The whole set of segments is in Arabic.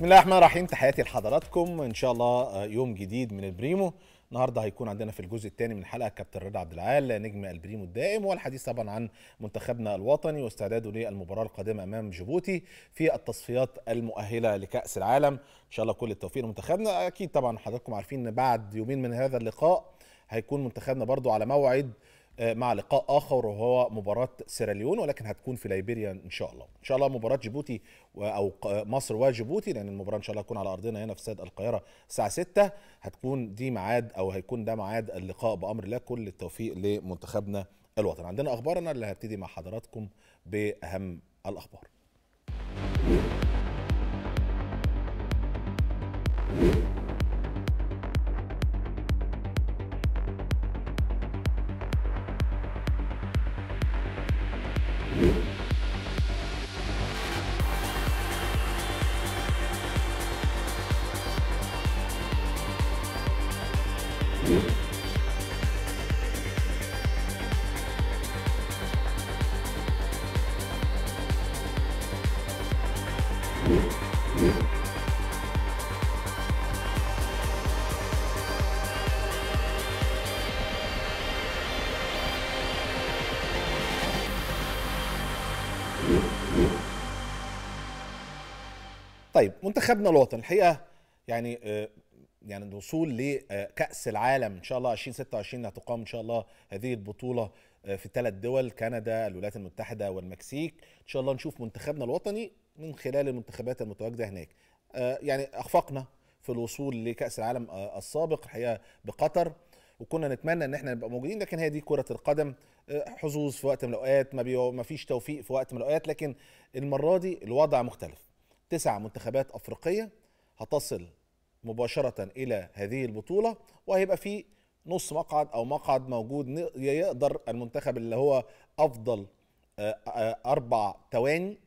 بسم الله الرحمن الرحيم تحياتي لحضراتكم ان شاء الله آه، يوم جديد من البريمو النهارده هيكون عندنا في الجزء الثاني من الحلقه كابتن رضا عبد العال نجم البريمو الدائم والحديث طبعا عن منتخبنا الوطني واستعداده للمباراه القادمه امام جيبوتي في التصفيات المؤهله لكاس العالم ان شاء الله كل التوفيق لمنتخبنا اكيد طبعا حضراتكم عارفين ان بعد يومين من هذا اللقاء هيكون منتخبنا برضو على موعد آه، مع لقاء اخر وهو مباراه سيراليون ولكن هتكون في ليبيريا ان شاء الله ان شاء الله مباراه جيبوتي او مصر وجيبوتي لان المباراه ان شاء الله هتكون على ارضنا هنا في استاد القاهره الساعه 6 هتكون دي ميعاد او هيكون ده ميعاد اللقاء بامر الله كل التوفيق لمنتخبنا الوطني عندنا اخبارنا اللي هبتدي مع حضراتكم باهم الاخبار thank you طيب منتخبنا الوطني الحقيقه يعني آه، يعني الوصول لكاس آه، العالم ان شاء الله 2026 هتقام ان شاء الله هذه البطوله آه، في ثلاث دول كندا الولايات المتحده والمكسيك ان شاء الله نشوف منتخبنا الوطني من خلال المنتخبات المتواجده هناك يعني اخفقنا في الوصول لكاس العالم السابق الحقيقه بقطر وكنا نتمنى ان احنا نبقى موجودين لكن هي دي كره القدم حظوظ في وقت من الاوقات ما, ما فيش توفيق في وقت من الاوقات لكن المره دي الوضع مختلف تسع منتخبات افريقيه هتصل مباشره الى هذه البطوله وهيبقى في نص مقعد او مقعد موجود يقدر المنتخب اللي هو افضل آه، آه، اربع تواني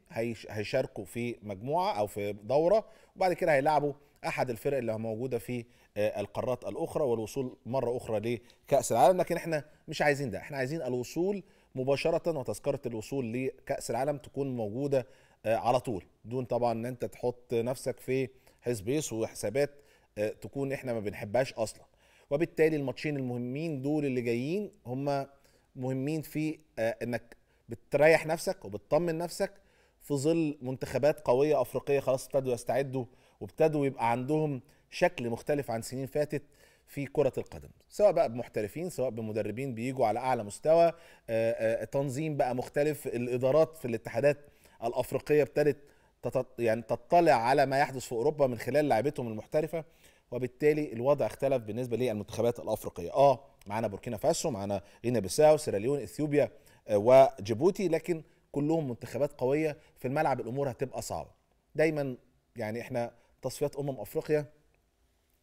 هيشاركوا في مجموعه او في دوره وبعد كده هيلعبوا احد الفرق اللي موجوده في آه، القارات الاخرى والوصول مره اخرى لكاس العالم لكن احنا مش عايزين ده احنا عايزين الوصول مباشره وتذكره الوصول لكاس العالم تكون موجوده آه، على طول دون طبعا ان انت تحط نفسك في حسبيس وحسابات آه، تكون احنا ما بنحبهاش اصلا وبالتالي الماتشين المهمين دول اللي جايين هم مهمين في آه، انك بتريح نفسك وبتطمن نفسك في ظل منتخبات قويه افريقيه خلاص ابتدوا يستعدوا وابتدوا يبقى عندهم شكل مختلف عن سنين فاتت في كرة القدم سواء بقى بمحترفين سواء بمدربين بيجوا على أعلى مستوى تنظيم بقى مختلف الإدارات في الاتحادات الافريقيه ابتدت يعني تطلع على ما يحدث في اوروبا من خلال لعبتهم المحترفه وبالتالي الوضع اختلف بالنسبه للمنتخبات الافريقيه اه معانا بوركينا فاسو معانا غينيا بيساو سيراليون اثيوبيا آه، وجيبوتي لكن كلهم منتخبات قويه في الملعب الامور هتبقى صعبه دايما يعني احنا تصفيات امم افريقيا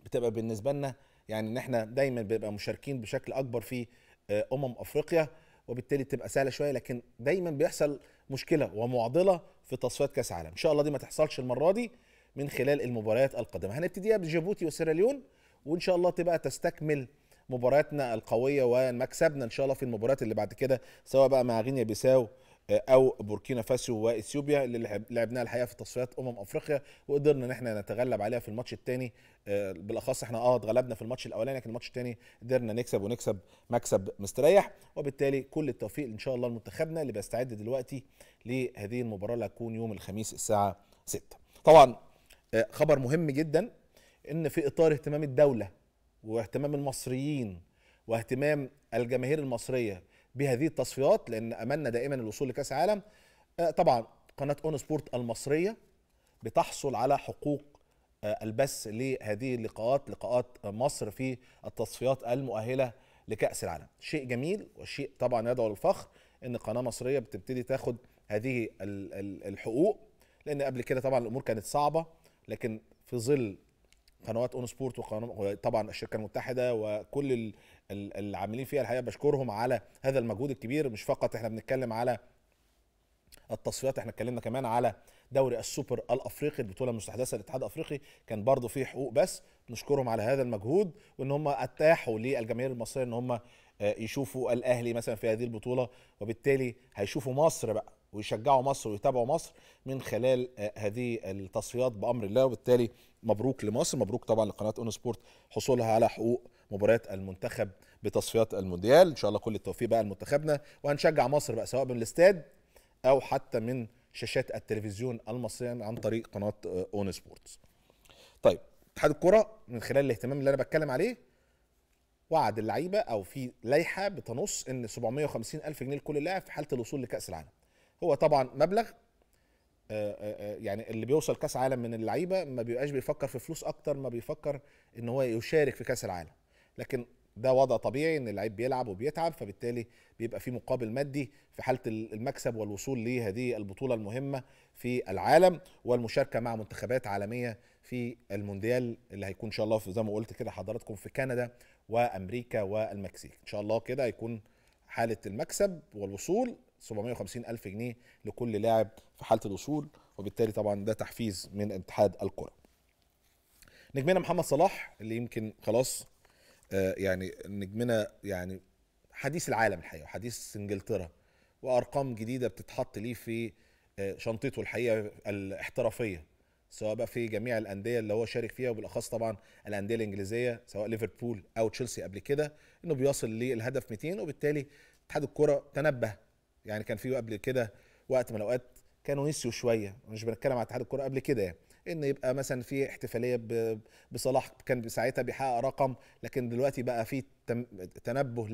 بتبقى بالنسبه لنا يعني ان احنا دايما بنبقى مشاركين بشكل اكبر في آه، امم افريقيا وبالتالي تبقى سهله شويه لكن دايما بيحصل مشكله ومعضله في تصفيات كاس عالم ان شاء الله دي ما تحصلش المره دي من خلال المباريات القادمه هنبتديها بجيبوتي وسيراليون وان شاء الله تبقى تستكمل مبارياتنا القويه ومكسبنا ان شاء الله في المباريات اللي بعد كده سواء بقى مع غينيا بيساو آه، او بوركينا فاسو واثيوبيا اللي لعبناها الحقيقه في تصفيات امم افريقيا وقدرنا ان احنا نتغلب عليها في الماتش الثاني آه، بالاخص احنا اه اتغلبنا في الماتش الاولاني لكن الماتش الثاني قدرنا نكسب ونكسب مكسب مستريح وبالتالي كل التوفيق ان شاء الله لمنتخبنا اللي بيستعد دلوقتي لهذه المباراه اللي هتكون يوم الخميس الساعه 6 طبعا آه، خبر مهم جدا ان في اطار اهتمام الدوله واهتمام المصريين واهتمام الجماهير المصريه بهذه التصفيات لان املنا دائما الوصول لكاس عالم آه، طبعا قناه اون سبورت المصريه بتحصل على حقوق آه، البث لهذه اللقاءات لقاءات مصر في التصفيات المؤهله لكاس العالم شيء جميل وشيء طبعا يدعو للفخر ان قناه مصريه بتبتدي تاخد هذه الحقوق لان قبل كده طبعا الامور كانت صعبه لكن في ظل قنوات اون سبورت وطبعا الشركه المتحده وكل العاملين فيها الحقيقه بشكرهم على هذا المجهود الكبير مش فقط احنا بنتكلم على التصفيات احنا اتكلمنا كمان على دوري السوبر الافريقي البطوله المستحدثه للاتحاد الافريقي كان برضه فيه حقوق بس نشكرهم على هذا المجهود وان هم اتاحوا للجماهير المصريه ان هم آه، يشوفوا الاهلي مثلا في هذه البطوله وبالتالي هيشوفوا مصر بقى ويشجعوا مصر ويتابعوا مصر من خلال آه، هذه التصفيات بامر الله وبالتالي مبروك لمصر مبروك طبعا لقناه اون سبورت حصولها على حقوق مباريات المنتخب بتصفيات المونديال ان شاء الله كل التوفيق بقى لمنتخبنا وهنشجع مصر بقى سواء من الاستاد او حتى من شاشات التلفزيون المصريه عن طريق قناه آه، اون سبورت طيب اتحاد الكره من خلال الاهتمام اللي انا بتكلم عليه وعد اللعيبه او في لائحه بتنص ان 750 الف جنيه لكل لاعب في حاله الوصول لكاس العالم هو طبعا مبلغ آه، آه، آه، يعني اللي بيوصل كاس عالم من اللعيبه ما بيبقاش بيفكر في فلوس اكتر ما بيفكر ان هو يشارك في كاس العالم لكن ده وضع طبيعي ان اللعيب بيلعب وبيتعب فبالتالي بيبقى في مقابل مادي في حاله المكسب والوصول لهذه البطوله المهمه في العالم والمشاركه مع منتخبات عالميه في المونديال اللي هيكون ان شاء الله في زي ما قلت كده حضراتكم في كندا وامريكا والمكسيك ان شاء الله كده هيكون حاله المكسب والوصول 750 ألف جنيه لكل لاعب في حالة الوصول وبالتالي طبعا ده تحفيز من اتحاد الكرة نجمنا محمد صلاح اللي يمكن خلاص آه، يعني نجمنا يعني حديث العالم الحقيقة حديث انجلترا وارقام جديده بتتحط ليه في آه، شنطته الحقيقه الاحترافيه سواء بقى في جميع الانديه اللي هو شارك فيها وبالاخص طبعا الانديه الانجليزيه سواء ليفربول او تشيلسي قبل كده انه بيصل للهدف 200 وبالتالي اتحاد الكره تنبه يعني كان في قبل كده وقت من الاوقات كانوا نسيوا شويه مش بنتكلم على اتحاد الكوره قبل كده يعني ان يبقى مثلا في احتفاليه بصلاح كان ساعتها بيحقق رقم لكن دلوقتي بقى في تنبه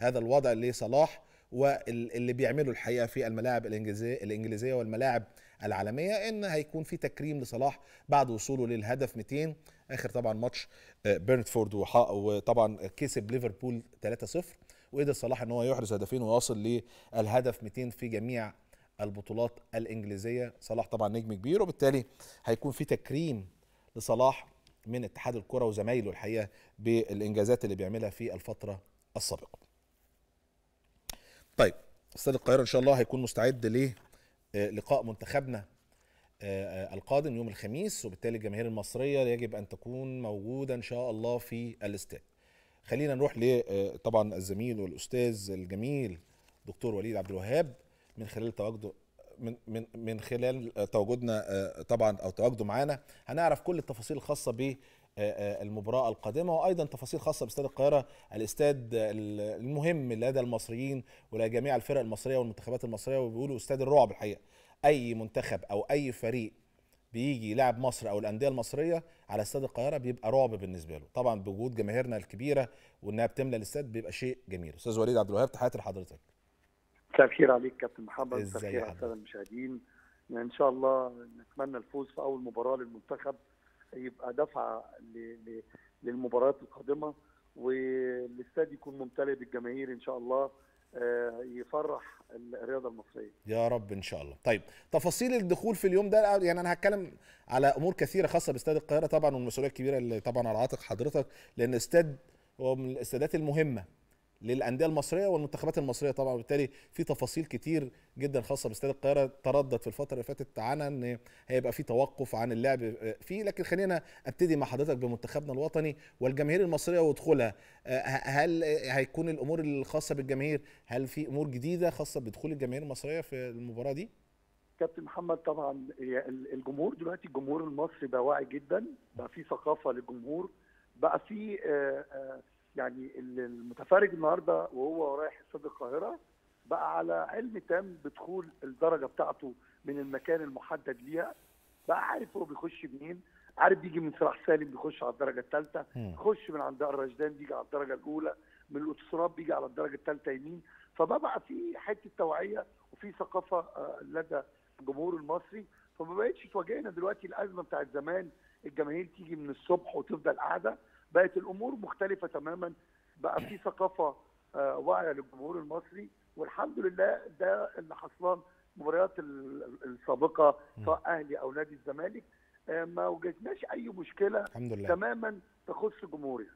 لهذا الوضع لصلاح واللي بيعمله الحقيقه في الملاعب الانجليزيه والملاعب العالميه ان هيكون في تكريم لصلاح بعد وصوله للهدف 200 اخر طبعا ماتش آه، بيرنتفورد وطبعا كسب ليفربول 3-0 وقدر صلاح ان هو يحرز هدفين ويصل للهدف 200 في جميع البطولات الانجليزيه صلاح طبعا نجم كبير وبالتالي هيكون في تكريم لصلاح من اتحاد الكره وزمايله الحقيقه بالانجازات اللي بيعملها في الفتره السابقه طيب استاد القاهره ان شاء الله هيكون مستعد ل آه، لقاء منتخبنا آه، آه، القادم يوم الخميس وبالتالي الجماهير المصريه يجب ان تكون موجوده ان شاء الله في الاستاد خلينا نروح لطبعا آه، الزميل والاستاذ الجميل دكتور وليد عبد الوهاب من خلال تواجده من من من خلال تواجدنا آه، طبعا او تواجده معانا هنعرف كل التفاصيل الخاصه ب آه، المباراة القادمة وأيضا تفاصيل خاصة باستاد القاهرة الاستاد المهم لدى المصريين ولجميع الفرق المصرية والمنتخبات المصرية وبيقولوا استاد الرعب الحقيقة أي منتخب أو أي فريق بيجي لاعب مصر او الانديه المصريه على استاد القاهره بيبقى رعب بالنسبه له طبعا بوجود جماهيرنا الكبيره وانها بتملى الاستاد بيبقى شيء جميل استاذ وليد عبد الوهاب تحياتي لحضرتك مساء الخير عليك كابتن محمد مساء الخير على الساده المشاهدين ان شاء الله نتمنى الفوز في اول مباراه للمنتخب يبقى دفعه للمباريات القادمه والاستاد يكون ممتلئ بالجماهير ان شاء الله آه، يفرح الرياضه المصريه يا رب ان شاء الله طيب تفاصيل الدخول في اليوم ده يعني انا هتكلم على امور كثيره خاصه باستاد القاهره طبعا والمسؤوليه الكبيره اللي طبعا على عاتق حضرتك لان استاد هو من الاستادات المهمه للانديه المصريه والمنتخبات المصريه طبعا وبالتالي في تفاصيل كتير جدا خاصه باستاد القاهره تردد في الفتره اللي فاتت عنها ان هيبقى في توقف عن اللعب فيه لكن خلينا ابتدي مع حضرتك بمنتخبنا الوطني والجماهير المصريه ودخولها أه، هل هيكون الامور الخاصه بالجماهير هل في امور جديده خاصه بدخول الجماهير المصريه في المباراه دي؟ كابتن محمد طبعا الجمهور دلوقتي الجمهور المصري بقى واعي جدا بقى في ثقافه للجمهور بقى في أه، أه، يعني المتفرج النهارده وهو رايح استاد القاهره بقى على علم تام بدخول الدرجه بتاعته من المكان المحدد ليها بقى عارف هو بيخش منين عارف بيجي من صلاح سالم بيخش على الدرجه الثالثه يخش من عند الرشدان بيجي على الدرجه الاولى من الاتصالات بيجي على الدرجه الثالثه يمين فبقى في حته توعيه وفي ثقافه آه، لدى الجمهور المصري فما بقتش تواجهنا دلوقتي الازمه بتاعت زمان الجماهير تيجي من الصبح وتفضل قاعده بقت الامور مختلفه تماما بقى في ثقافه آه، واعيه للجمهور المصري والحمد لله ده اللي حصلان المباريات السابقه سواء اهلي او نادي الزمالك آه، ما وجدناش اي مشكله الحمد لله. تماما تخص جمهورنا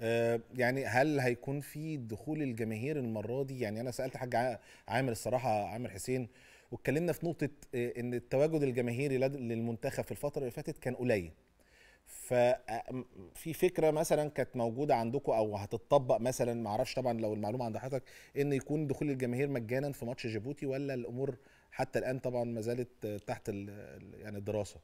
آه، يعني هل هيكون في دخول الجماهير المره دي يعني انا سالت حاج عامر الصراحه عامر حسين واتكلمنا في نقطه ان التواجد الجماهيري للمنتخب في الفتره اللي فاتت كان قليل ففي فكره مثلا كانت موجوده عندكم او هتتطبق مثلا ما اعرفش طبعا لو المعلومه عند حضرتك ان يكون دخول الجماهير مجانا في ماتش جيبوتي ولا الامور حتى الان طبعا ما زالت تحت يعني الدراسه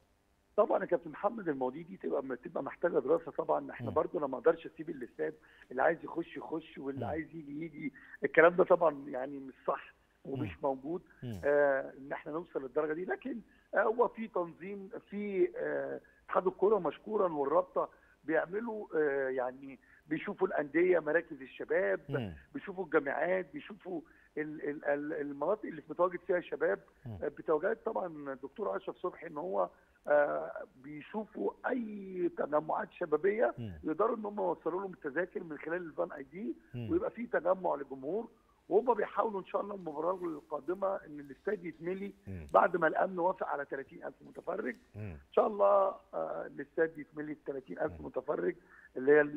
طبعا يا كابتن محمد المواضيع دي تبقى تبقى محتاجه دراسه طبعا احنا برضو انا ما اقدرش اسيب الاستاد اللي عايز يخش يخش واللي عايز يجي يجي الكلام ده طبعا يعني مش صح ومش موجود آه ان احنا نوصل للدرجه دي لكن آه، هو آه في تنظيم في آه اتحاد الكره مشكورا والرابطه بيعملوا آه، يعني بيشوفوا الانديه مراكز الشباب بيشوفوا الجامعات بيشوفوا المناطق اللي بتواجد فيها الشباب آه، بتواجد طبعا الدكتور اشرف صبحي ان هو آه، بيشوفوا اي تجمعات شبابيه يقدروا ان هم يوصلوا لهم التذاكر من خلال الفان اي دي ويبقى في تجمع للجمهور وهم بيحاولوا ان شاء الله المباراه القادمه ان الاستاد يتملي بعد ما الامن وافق على 30000 متفرج ان شاء الله آه، الاستاد يتملي ب 30000 متفرج اللي هي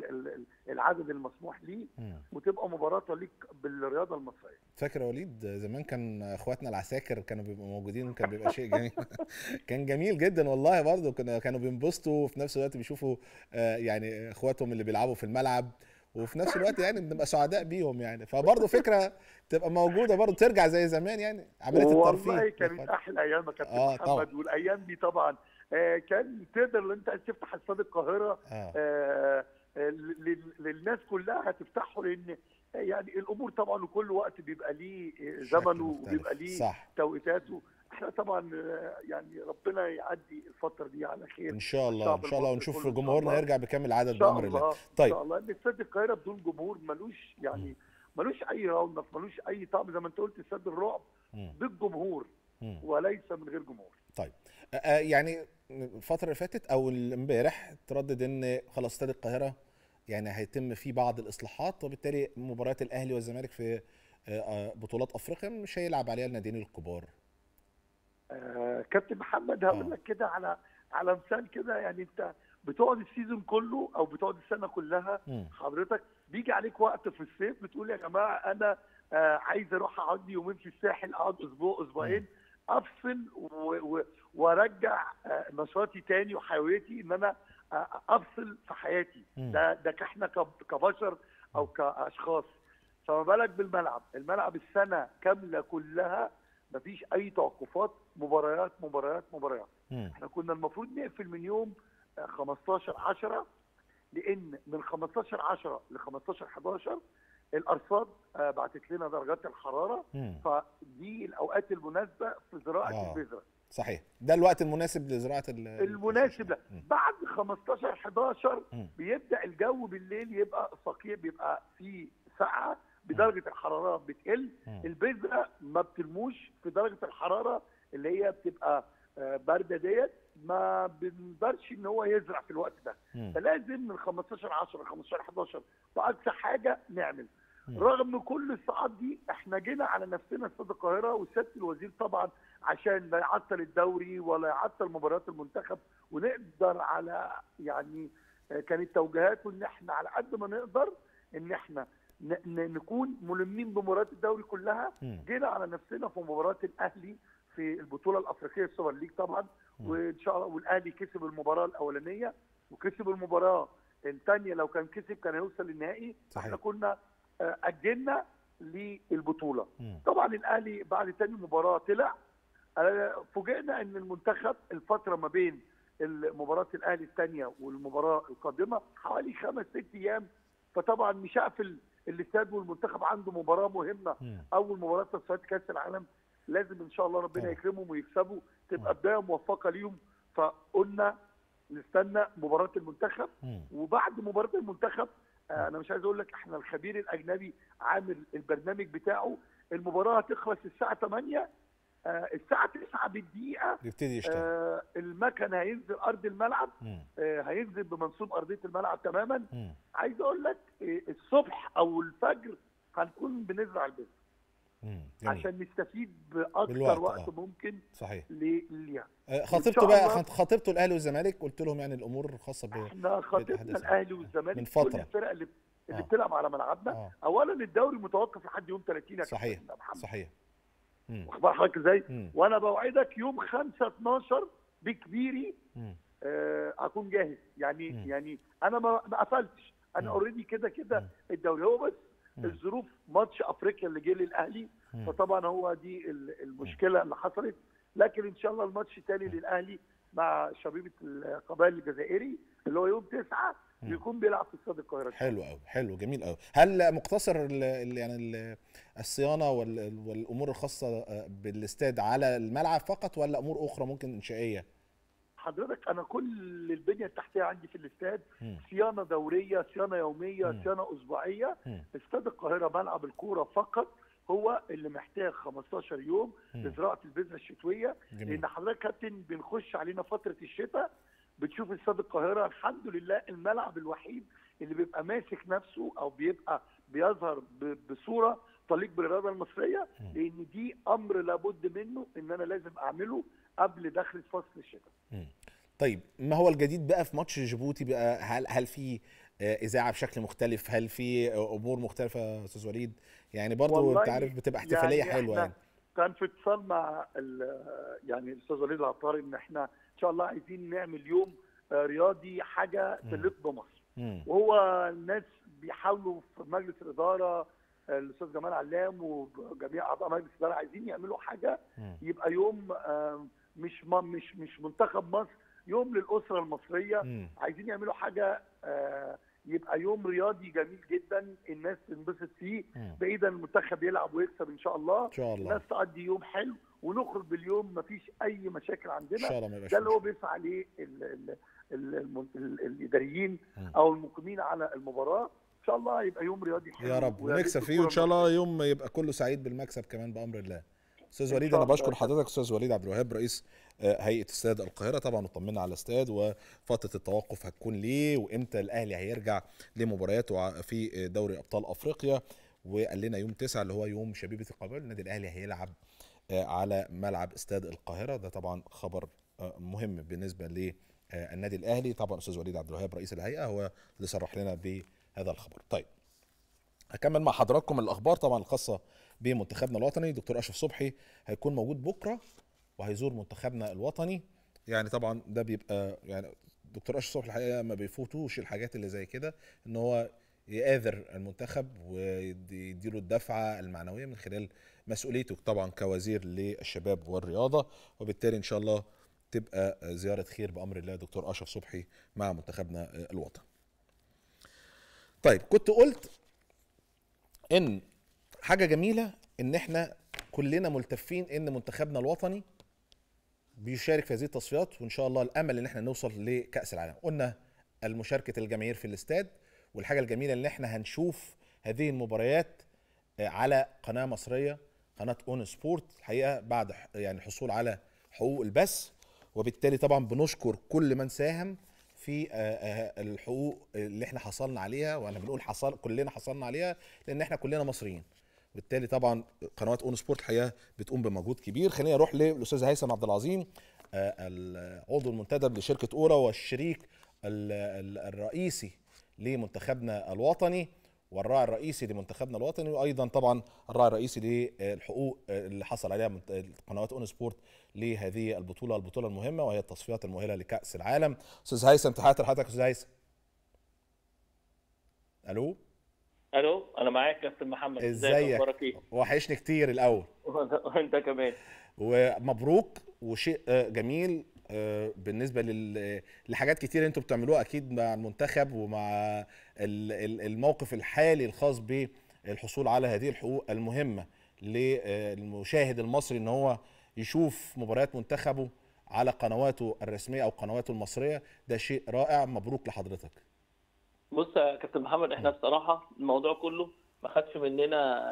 العدد المسموح ليه وتبقى مباراه تليق بالرياضه المصريه فاكر يا وليد زمان كان اخواتنا العساكر كانوا بيبقوا موجودين كان بيبقى شيء جميل كان جميل جدا والله برضه كانوا بينبسطوا وفي نفس الوقت بيشوفوا آه، يعني اخواتهم اللي بيلعبوا في الملعب وفي نفس الوقت يعني بنبقى سعداء بيهم يعني فبرضه فكره تبقى موجوده برضه ترجع زي زمان يعني عمليه الترفيه والله كانت احلى ايام يا كابتن آه محمد طبعًا. والايام دي طبعا آه كان تقدر انت تفتح استاد القاهره آه. آه, آه، للناس كلها هتفتحه لان يعني الامور طبعا وكل وقت بيبقى ليه آه، زمنه وبيبقى ليه توقيتاته احنا طبعا آه، يعني ربنا يعدي الفتره دي على خير ان شاء الله ان شاء الله ونشوف جمهورنا يرجع بكامل عدد بامر الله طيب ان شاء الله ان استاد القاهره بدون جمهور ملوش يعني ملوش اي رونق ملوش اي طعم زي ما انت قلت استاد الرعب بالجمهور وليس من غير جمهور طيب آه يعني الفتره اللي فاتت او امبارح تردد ان خلاص استاد القاهره يعني هيتم فيه بعض الاصلاحات وبالتالي مباريات الاهلي والزمالك في آه، آه، بطولات افريقيا مش هيلعب عليها الناديين الكبار آه، كابتن محمد هقول آه. لك كده على على مثال كده يعني انت بتقعد السيزون كله او بتقعد السنه كلها م. حضرتك بيجي عليك وقت في الصيف بتقول يا جماعه انا آه عايز اروح اقعد لي يومين في الساحل اقعد اسبوع اسبوعين افصل وارجع آه نشاطي تاني وحيويتي ان انا آه افصل في حياتي م. ده ده احنا كبشر او كاشخاص فما بالك بالملعب الملعب السنه كامله كلها مفيش اي توقفات مباريات مباريات مباريات مم. احنا كنا المفروض نقفل من يوم 15 آه، 10 لان من 15 10 ل 15 11 الارصاد آه، بعتت لنا درجات الحراره مم. فدي الاوقات المناسبه في زراعه آه. البذره صحيح ده الوقت المناسب لزراعه المناسب لا بعد 15 11 بيبدا الجو بالليل يبقى صقيع بيبقى فيه سقعه بدرجه الحراره بتقل البذره ما بتلموش في درجه الحراره اللي هي بتبقى آه، بارده ديت ما بنقدرش ان هو يزرع في الوقت ده فلازم من 15 10 15 11 باقصى حاجه نعمل رغم كل الصعاب دي احنا جينا على نفسنا استاد القاهره وسياده الوزير طبعا عشان لا يعطل الدوري ولا يعطل مباريات المنتخب ونقدر على يعني آه، كانت توجيهاته ان احنا على قد ما نقدر ان احنا نكون ملمين بمباريات الدوري كلها جينا على نفسنا في مباراه الاهلي في البطوله الافريقيه السوبر ليج طبعا وان شاء الله والاهلي كسب المباراه الاولانيه وكسب المباراه الثانيه لو كان كسب كان هيوصل للنهائي احنا كنا آه، اجلنا للبطوله طبعا الاهلي بعد ثاني مباراه طلع آه، فوجئنا ان المنتخب الفتره ما بين مباراه الاهلي الثانيه والمباراه القادمه حوالي خمس ست ايام فطبعا مش هقفل الاستاد والمنتخب عنده مباراه مهمه اول مباراه تصفيات كاس العالم لازم ان شاء الله ربنا يكرمهم ويكسبوا تبقى بدايه موفقه ليهم فقلنا نستنى مباراه المنتخب وبعد مباراه المنتخب آه، انا مش عايز اقول لك احنا الخبير الاجنبي عامل البرنامج بتاعه المباراه هتخلص الساعه 8 آه، الساعه 9 بالدقيقه يبتدي يشتغل آه، المكن هينزل ارض الملعب آه، هينزل بمنصوب ارضيه الملعب تماما عايز اقول لك الصبح او الفجر هنكون بنزرع البذر عشان نستفيد باكثر وقت ممكن صحيح خطبته بقى خطبته الاهلي والزمالك قلت لهم يعني الامور الخاصه ب احنا خطبنا الاهلي والزمالك من فتره كل الفرق اللي آه. اللي بتلعب على ملعبنا آه. اولا الدوري متوقف لحد يوم 30 يا صحيح صحيح واخبار حضرتك ازاي؟ وانا بوعدك يوم 5 12 بكبيري آه اكون جاهز يعني مم. يعني انا ما قفلتش انا اوريدي كده كده الدوري هو بس الظروف ماتش افريقيا اللي جه للاهلي فطبعا هو دي المشكله اللي حصلت لكن ان شاء الله الماتش الثاني للاهلي مع شبيبه القبائل الجزائري اللي هو يوم 9 يكون بيلعب في استاد القاهره حلو قوي حلو جميل قوي هل مقتصر يعني الصيانه والامور الخاصه آه، بالاستاد على الملعب فقط ولا امور اخرى ممكن انشائيه حضرتك انا كل البنيه التحتيه عندي في الاستاد صيانه دوريه صيانه يوميه صيانه اسبوعيه استاد القاهره ملعب الكوره فقط هو اللي محتاج 15 يوم لزراعه البذره الشتويه جميل. لان حضرتك كابتن بنخش علينا فتره الشتاء بتشوف استاد القاهره الحمد لله الملعب الوحيد اللي بيبقى ماسك نفسه او بيبقى بيظهر بصوره تليق بالاراده المصريه لان دي امر لابد منه ان انا لازم اعمله قبل دخل فصل الشتاء. طيب ما هو الجديد بقى في ماتش جيبوتي بقى هل هل في آه، اذاعه بشكل مختلف هل في امور مختلفه يا استاذ وليد يعني برضه انت عارف بتبقى يعني احتفاليه يعني حلوه يعني كان في اتصال مع يعني الاستاذ وليد العطاري ان احنا ان شاء الله عايزين نعمل يوم آه، رياضي حاجه تليق بمصر وهو الناس بيحاولوا في مجلس الاداره الاستاذ جمال علام وجميع اعضاء مجلس الاداره عايزين يعملوا حاجه يبقى يوم آه، مش مش مش منتخب مصر يوم للاسره المصريه عايزين يعملوا حاجه آه، يبقى يوم رياضي جميل جدا الناس تنبسط فيه بعيدا المنتخب يلعب ويكسب ان شاء الله ان شاء الله الناس تقضي يوم حلو ونخرج باليوم ما فيش اي مشاكل عندنا إن شاء الله ده اللي هو بيسعى عليه الاداريين او المقيمين على المباراه ان شاء الله يبقى يوم رياضي حلو يا رب ونكسب فيه وان شاء الله يوم يبقى كله سعيد بالمكسب كمان بامر الله استاذ وليد انا بشكر حضرتك استاذ وليد عبد الوهاب رئيس آه، هيئه استاد القاهره طبعا اطمنا على استاد وفتره التوقف هتكون ليه وامتى الاهلي هيرجع لمبارياته في دوري ابطال افريقيا وقال لنا يوم 9 اللي هو يوم شبيبه القبائل النادي الاهلي هيلعب آه، على ملعب استاد القاهره ده طبعا خبر آه، مهم بالنسبه للنادي الاهلي طبعا استاذ وليد عبد الوهاب رئيس الهيئه هو اللي صرح لنا بهذا الخبر طيب هكمل مع حضراتكم الاخبار طبعا الخاصه بمنتخبنا الوطني دكتور اشرف صبحي هيكون موجود بكره وهيزور منتخبنا الوطني يعني طبعا ده بيبقى يعني دكتور اشرف صبحي الحقيقه ما بيفوتوش الحاجات اللي زي كده ان هو يآذر المنتخب ويديله الدفعة المعنوية من خلال مسؤوليته طبعا كوزير للشباب والرياضة وبالتالي إن شاء الله تبقى زيارة خير بأمر الله دكتور أشرف صبحي مع منتخبنا الوطني طيب كنت قلت إن حاجه جميله ان احنا كلنا ملتفين ان منتخبنا الوطني بيشارك في هذه التصفيات وان شاء الله الامل ان احنا نوصل لكاس العالم قلنا المشاركه الجماهير في الاستاد والحاجه الجميله ان احنا هنشوف هذه المباريات آه، على قناه مصريه قناه اون سبورت الحقيقه بعد يعني الحصول على حقوق البث وبالتالي طبعا بنشكر كل من ساهم في آه، آه، الحقوق اللي احنا حصلنا عليها وانا بنقول حصل كلنا حصلنا عليها لان احنا كلنا مصريين بالتالي طبعا قنوات اون سبورت الحقيقه بتقوم بمجهود كبير خلينا نروح للاستاذ هيثم عبد العظيم آه، العضو المنتدب لشركه اورا والشريك الرئيسي لمنتخبنا الوطني والراعي الرئيسي لمنتخبنا الوطني وايضا طبعا الراعي الرئيسي للحقوق اللي حصل عليها قنوات اون سبورت لهذه البطوله البطوله المهمه وهي التصفيات المؤهله لكاس العالم استاذ هيثم تحياتي لحضرتك استاذ هيثم الو الو انا معاك كابتن محمد ازيك اخبارك إيه؟ وحشني كتير الاول وانت كمان ومبروك وشيء آه، جميل آه، بالنسبه لحاجات كتير انتوا بتعملوها اكيد مع المنتخب ومع الموقف الحالي الخاص بالحصول على هذه الحقوق المهمه للمشاهد آه، المصري ان هو يشوف مباريات منتخبه على قنواته الرسميه او قنواته المصريه ده شيء رائع مبروك لحضرتك بص يا كابتن محمد احنا بصراحه الموضوع كله ما خدش مننا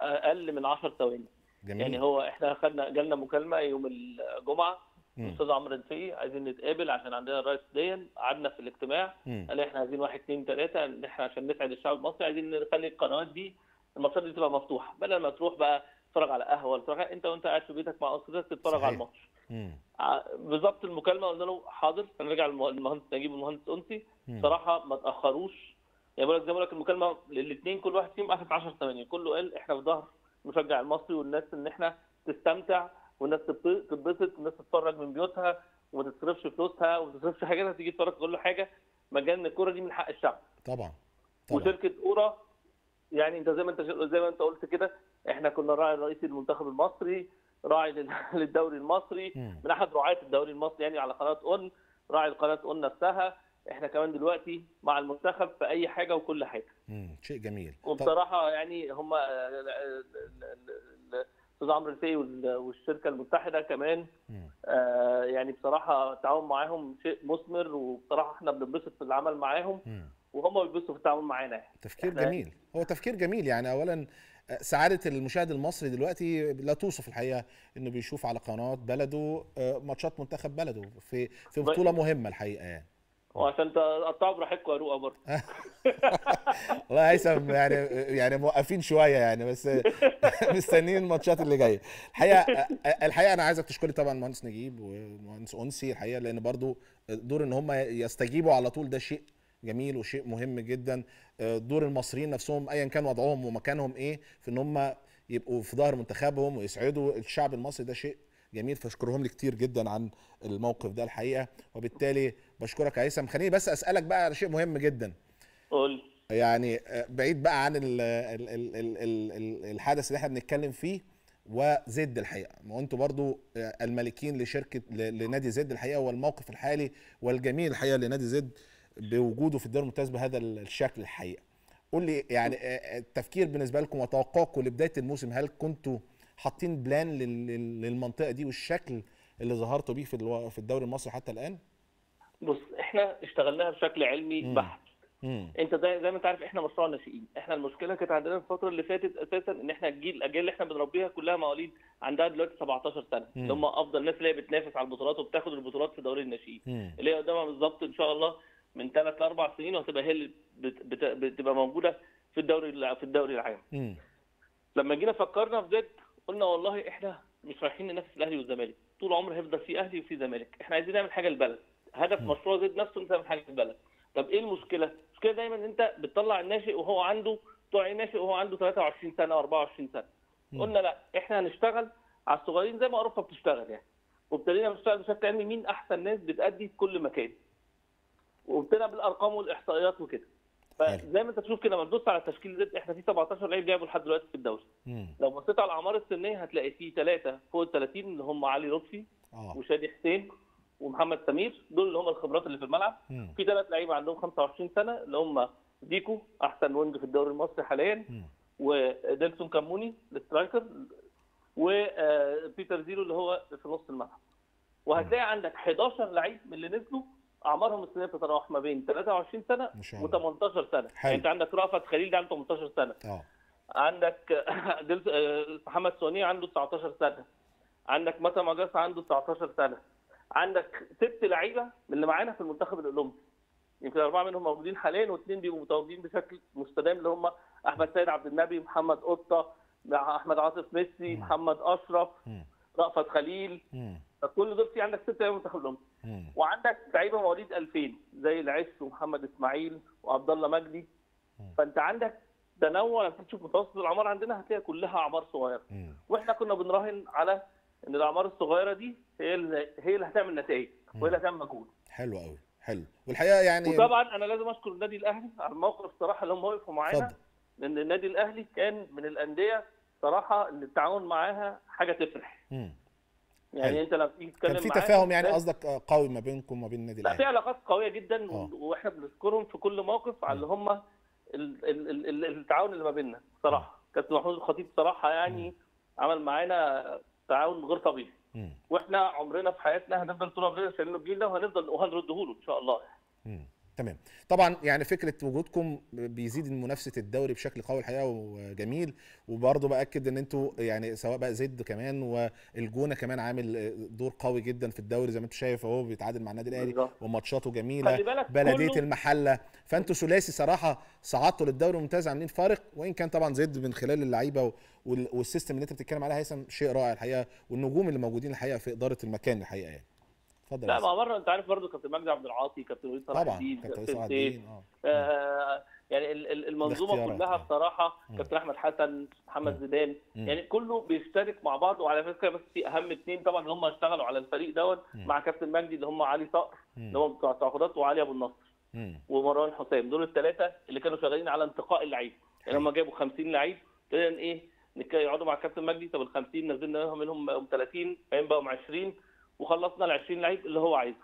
اقل من 10 ثواني جميل. يعني هو احنا خدنا جالنا مكالمه يوم الجمعه الاستاذ عمرو الفقي عايزين نتقابل عشان عندنا الرايس دي قعدنا في الاجتماع قال احنا عايزين واحد اثنين ثلاثه ان احنا عشان نسعد الشعب المصري عايزين نخلي القنوات دي الماتشات دي تبقى مفتوحه بدل ما تروح بقى تتفرج على قهوه ولا انت وانت قاعد في بيتك مع اسرتك تتفرج على الماتش آه، بالظبط المكالمه قلنا له حاضر هنرجع للمهندس نجيب والمهندس انسي صراحه ما تاخروش يعني بقول لك زي ما بقول لك المكالمه للاثنين كل واحد فيهم قعدت 10 ثواني كله قال احنا في ظهر نشجع المصري والناس ان احنا تستمتع والناس تتبسط والناس تتفرج من بيوتها وما تصرفش فلوسها وما تصرفش حاجاتها تيجي تتفرج كل حاجه مجان الكوره دي من حق الشعب طبعا, طبعا. وشركه اورا يعني انت زي ما انت زي ما انت قلت كده احنا كنا راعي الرئيسي للمنتخب المصري راعي للدوري المصري من احد رعاه الدوري المصري يعني على قناه اون راعي القناه اون نفسها احنا كمان دلوقتي مع المنتخب في اي حاجه وكل حاجه امم شيء جميل وبصراحه يعني هم آه، الاستاذ عمرو الفي والشركه المتحده كمان آه يعني بصراحه التعاون معاهم شيء مثمر وبصراحه احنا بننبسط في العمل معاهم وهم بيبصوا في التعاون معانا يعني. تفكير جميل هو تفكير جميل يعني اولا سعاده المشاهد المصري دلوقتي لا توصف الحقيقه انه بيشوف على قناه بلده آه، ماتشات منتخب بلده في في بطوله مهمه الحقيقه يعني وعشان تقطعوا براحتكم يا رؤى برضه والله هيثم يعني يعني موقفين شويه يعني بس مستنيين الماتشات اللي جايه الحقيقه الحقيقه انا عايزك تشكري طبعا مهندس نجيب ومهندس انسي الحقيقه لان برضو دور ان هم يستجيبوا على طول ده شيء جميل وشيء مهم جدا آه، دور المصريين نفسهم ايا كان وضعهم ومكانهم ايه في ان هم يبقوا في ظهر منتخبهم ويسعدوا الشعب المصري ده شيء جميل فاشكرهم لي كتير جدا عن الموقف ده الحقيقه وبالتالي بشكرك يا هيثم خليني بس اسالك بقى على شيء مهم جدا قول يعني آه، بعيد بقى عن الـ الـ الـ الـ الـ الحدث اللي احنا بنتكلم فيه وزد الحقيقه ما انتوا برضو آه، المالكين لشركه لنادي زد الحقيقه والموقف الحالي والجميل الحقيقه لنادي زد بوجوده في الدوري الممتاز بهذا الشكل الحقيقه قول لي يعني آه، آه، التفكير بالنسبه لكم وتوقعكم لبدايه الموسم هل كنتوا حاطين بلان للمنطقه دي والشكل اللي ظهرتوا بيه في في الدوري المصري حتى الان بص احنا اشتغلناها بشكل علمي بحت انت زي, زي ما انت عارف احنا مشروع ناشئين احنا المشكله كانت عندنا الفتره اللي فاتت اساسا ان احنا الجيل الاجيال اللي احنا بنربيها كلها مواليد عندها دلوقتي 17 سنه اللي هم افضل ناس اللي هي بتنافس على البطولات وبتاخد البطولات في دوري الناشئين اللي هي قدامها بالظبط ان شاء الله من ثلاث لاربع سنين وهتبقى هي اللي بتبقى موجوده في الدوري في الدوري العام. لما جينا فكرنا في زد قلنا والله احنا مش رايحين ننافس الاهلي والزمالك، طول عمر هيفضل في اهلي وفي زمالك، احنا عايزين نعمل حاجه للبلد، هدف م. مشروع زيد نفسه نعمل حاجه للبلد. طب ايه المشكله؟ المشكله دايما ان انت بتطلع الناشئ وهو عنده بتوع الناشئ وهو عنده 23 سنه و24 سنه. م. قلنا لا احنا هنشتغل على الصغيرين زي ما اوروبا بتشتغل يعني. وابتدينا نشتغل بشكل علمي مين احسن ناس بتأدي في كل مكان. وابتدى بالارقام والاحصائيات وكده فزي ما انت تشوف كده لما تبص على التشكيل ده احنا في 17 لعيب لعبوا لحد دلوقتي في الدوري لو بصيت على الاعمار السنيه هتلاقي في ثلاثه فوق ال 30 اللي هم علي لطفي آه. وشادي حسين ومحمد سمير دول اللي هم الخبرات اللي في الملعب مم. في ثلاث لعيبه عندهم 25 سنه اللي هم ديكو احسن وينج في الدوري المصري حاليا ودلسون كاموني الاسترايكر وبيتر زيرو اللي هو في نص الملعب وهتلاقي عندك 11 لعيب من اللي نزلوا اعمارهم السنيه بتتراوح ما بين 23 سنه و18 سنه حلو. يعني انت عندك رافت خليل ده عنده 18 سنه اه عندك آه، محمد سوني عنده 19 سنه عندك متى مجاس عنده 19 سنه عندك ست لعيبه من اللي معانا في المنتخب الاولمبي يمكن اربعه منهم موجودين حاليا واثنين بيبقوا متواجدين بشكل مستدام اللي هم احمد سيد عبد النبي محمد قطه احمد عاطف ميسي محمد اشرف رأفت خليل كل دول في عندك ست لعيبه منتخب الاولمبي وعندك لعيبه مواليد 2000 زي العس ومحمد اسماعيل وعبد الله مجدي فانت عندك تنوع لما تشوف متوسط الاعمار عندنا هتلاقي كلها اعمار صغيره واحنا كنا بنراهن على ان الاعمار الصغيره دي هي اللي هي اللي هتعمل نتائج وهي اللي هتعمل مجهود حلو قوي حلو والحقيقه يعني وطبعا انا لازم اشكر النادي الاهلي على الموقف الصراحه اللي هم وقفوا معانا لان النادي الاهلي كان من الانديه صراحه اللي التعاون معاها حاجه تفرح مم. يعني حلو. انت لما تيجي تتكلم كان في تفاهم يعني قصدك آه، قوي ما بينكم وما بين النادي الاهلي في علاقات قويه جدا أوه. واحنا بنذكرهم في كل موقف على اللي آه. هم التعاون اللي ما بيننا بصراحه آه. كابتن محمود الخطيب بصراحه يعني م. عمل معانا تعاون غير طبيعي واحنا عمرنا في حياتنا هنفضل طول عمرنا شايلينه بجيلنا وهنفضل وهنرده له ان شاء الله يعني. تمام طبعا يعني فكره وجودكم بيزيد من منافسه الدوري بشكل قوي الحقيقه وجميل وبرضه باكد ان انتوا يعني سواء بقى زد كمان والجونه كمان عامل دور قوي جدا في الدوري زي ما انت شايف اهو بيتعادل مع النادي الاهلي وماتشاته جميله بلديه المحله فانتوا ثلاثي صراحه صعدتوا للدوري الممتاز عاملين فارق وان كان طبعا زد من خلال اللعيبه والسيستم اللي انت بتتكلم عليه هيثم شيء رائع الحقيقه والنجوم اللي موجودين الحقيقه في اداره المكان الحقيقه يعني. اتفضل لا ما مره انت عارف برضه كابتن مجدي عبد العاطي كابتن وليد صلاح الدين كابتن صلاح الدين اه, آه، يعني المنظومه كلها آه. بصراحه كابتن احمد حسن محمد زيدان يعني كله بيشترك مع بعض وعلى فكره بس في اهم اثنين طبعا هم اشتغلوا على الفريق دوت مع كابتن مجدي اللي هم علي صقر اللي هم بتوع التعاقدات وعلي ابو النصر ومروان حسام دول الثلاثه اللي كانوا شغالين على انتقاء اللعيب يعني هم جابوا 50 لعيب ايه يقعدوا مع كابتن مجدي طب ال 50 نزلنا منهم 30 بعدين بقوا 20 وخلصنا ال 20 لعيب اللي هو عايزه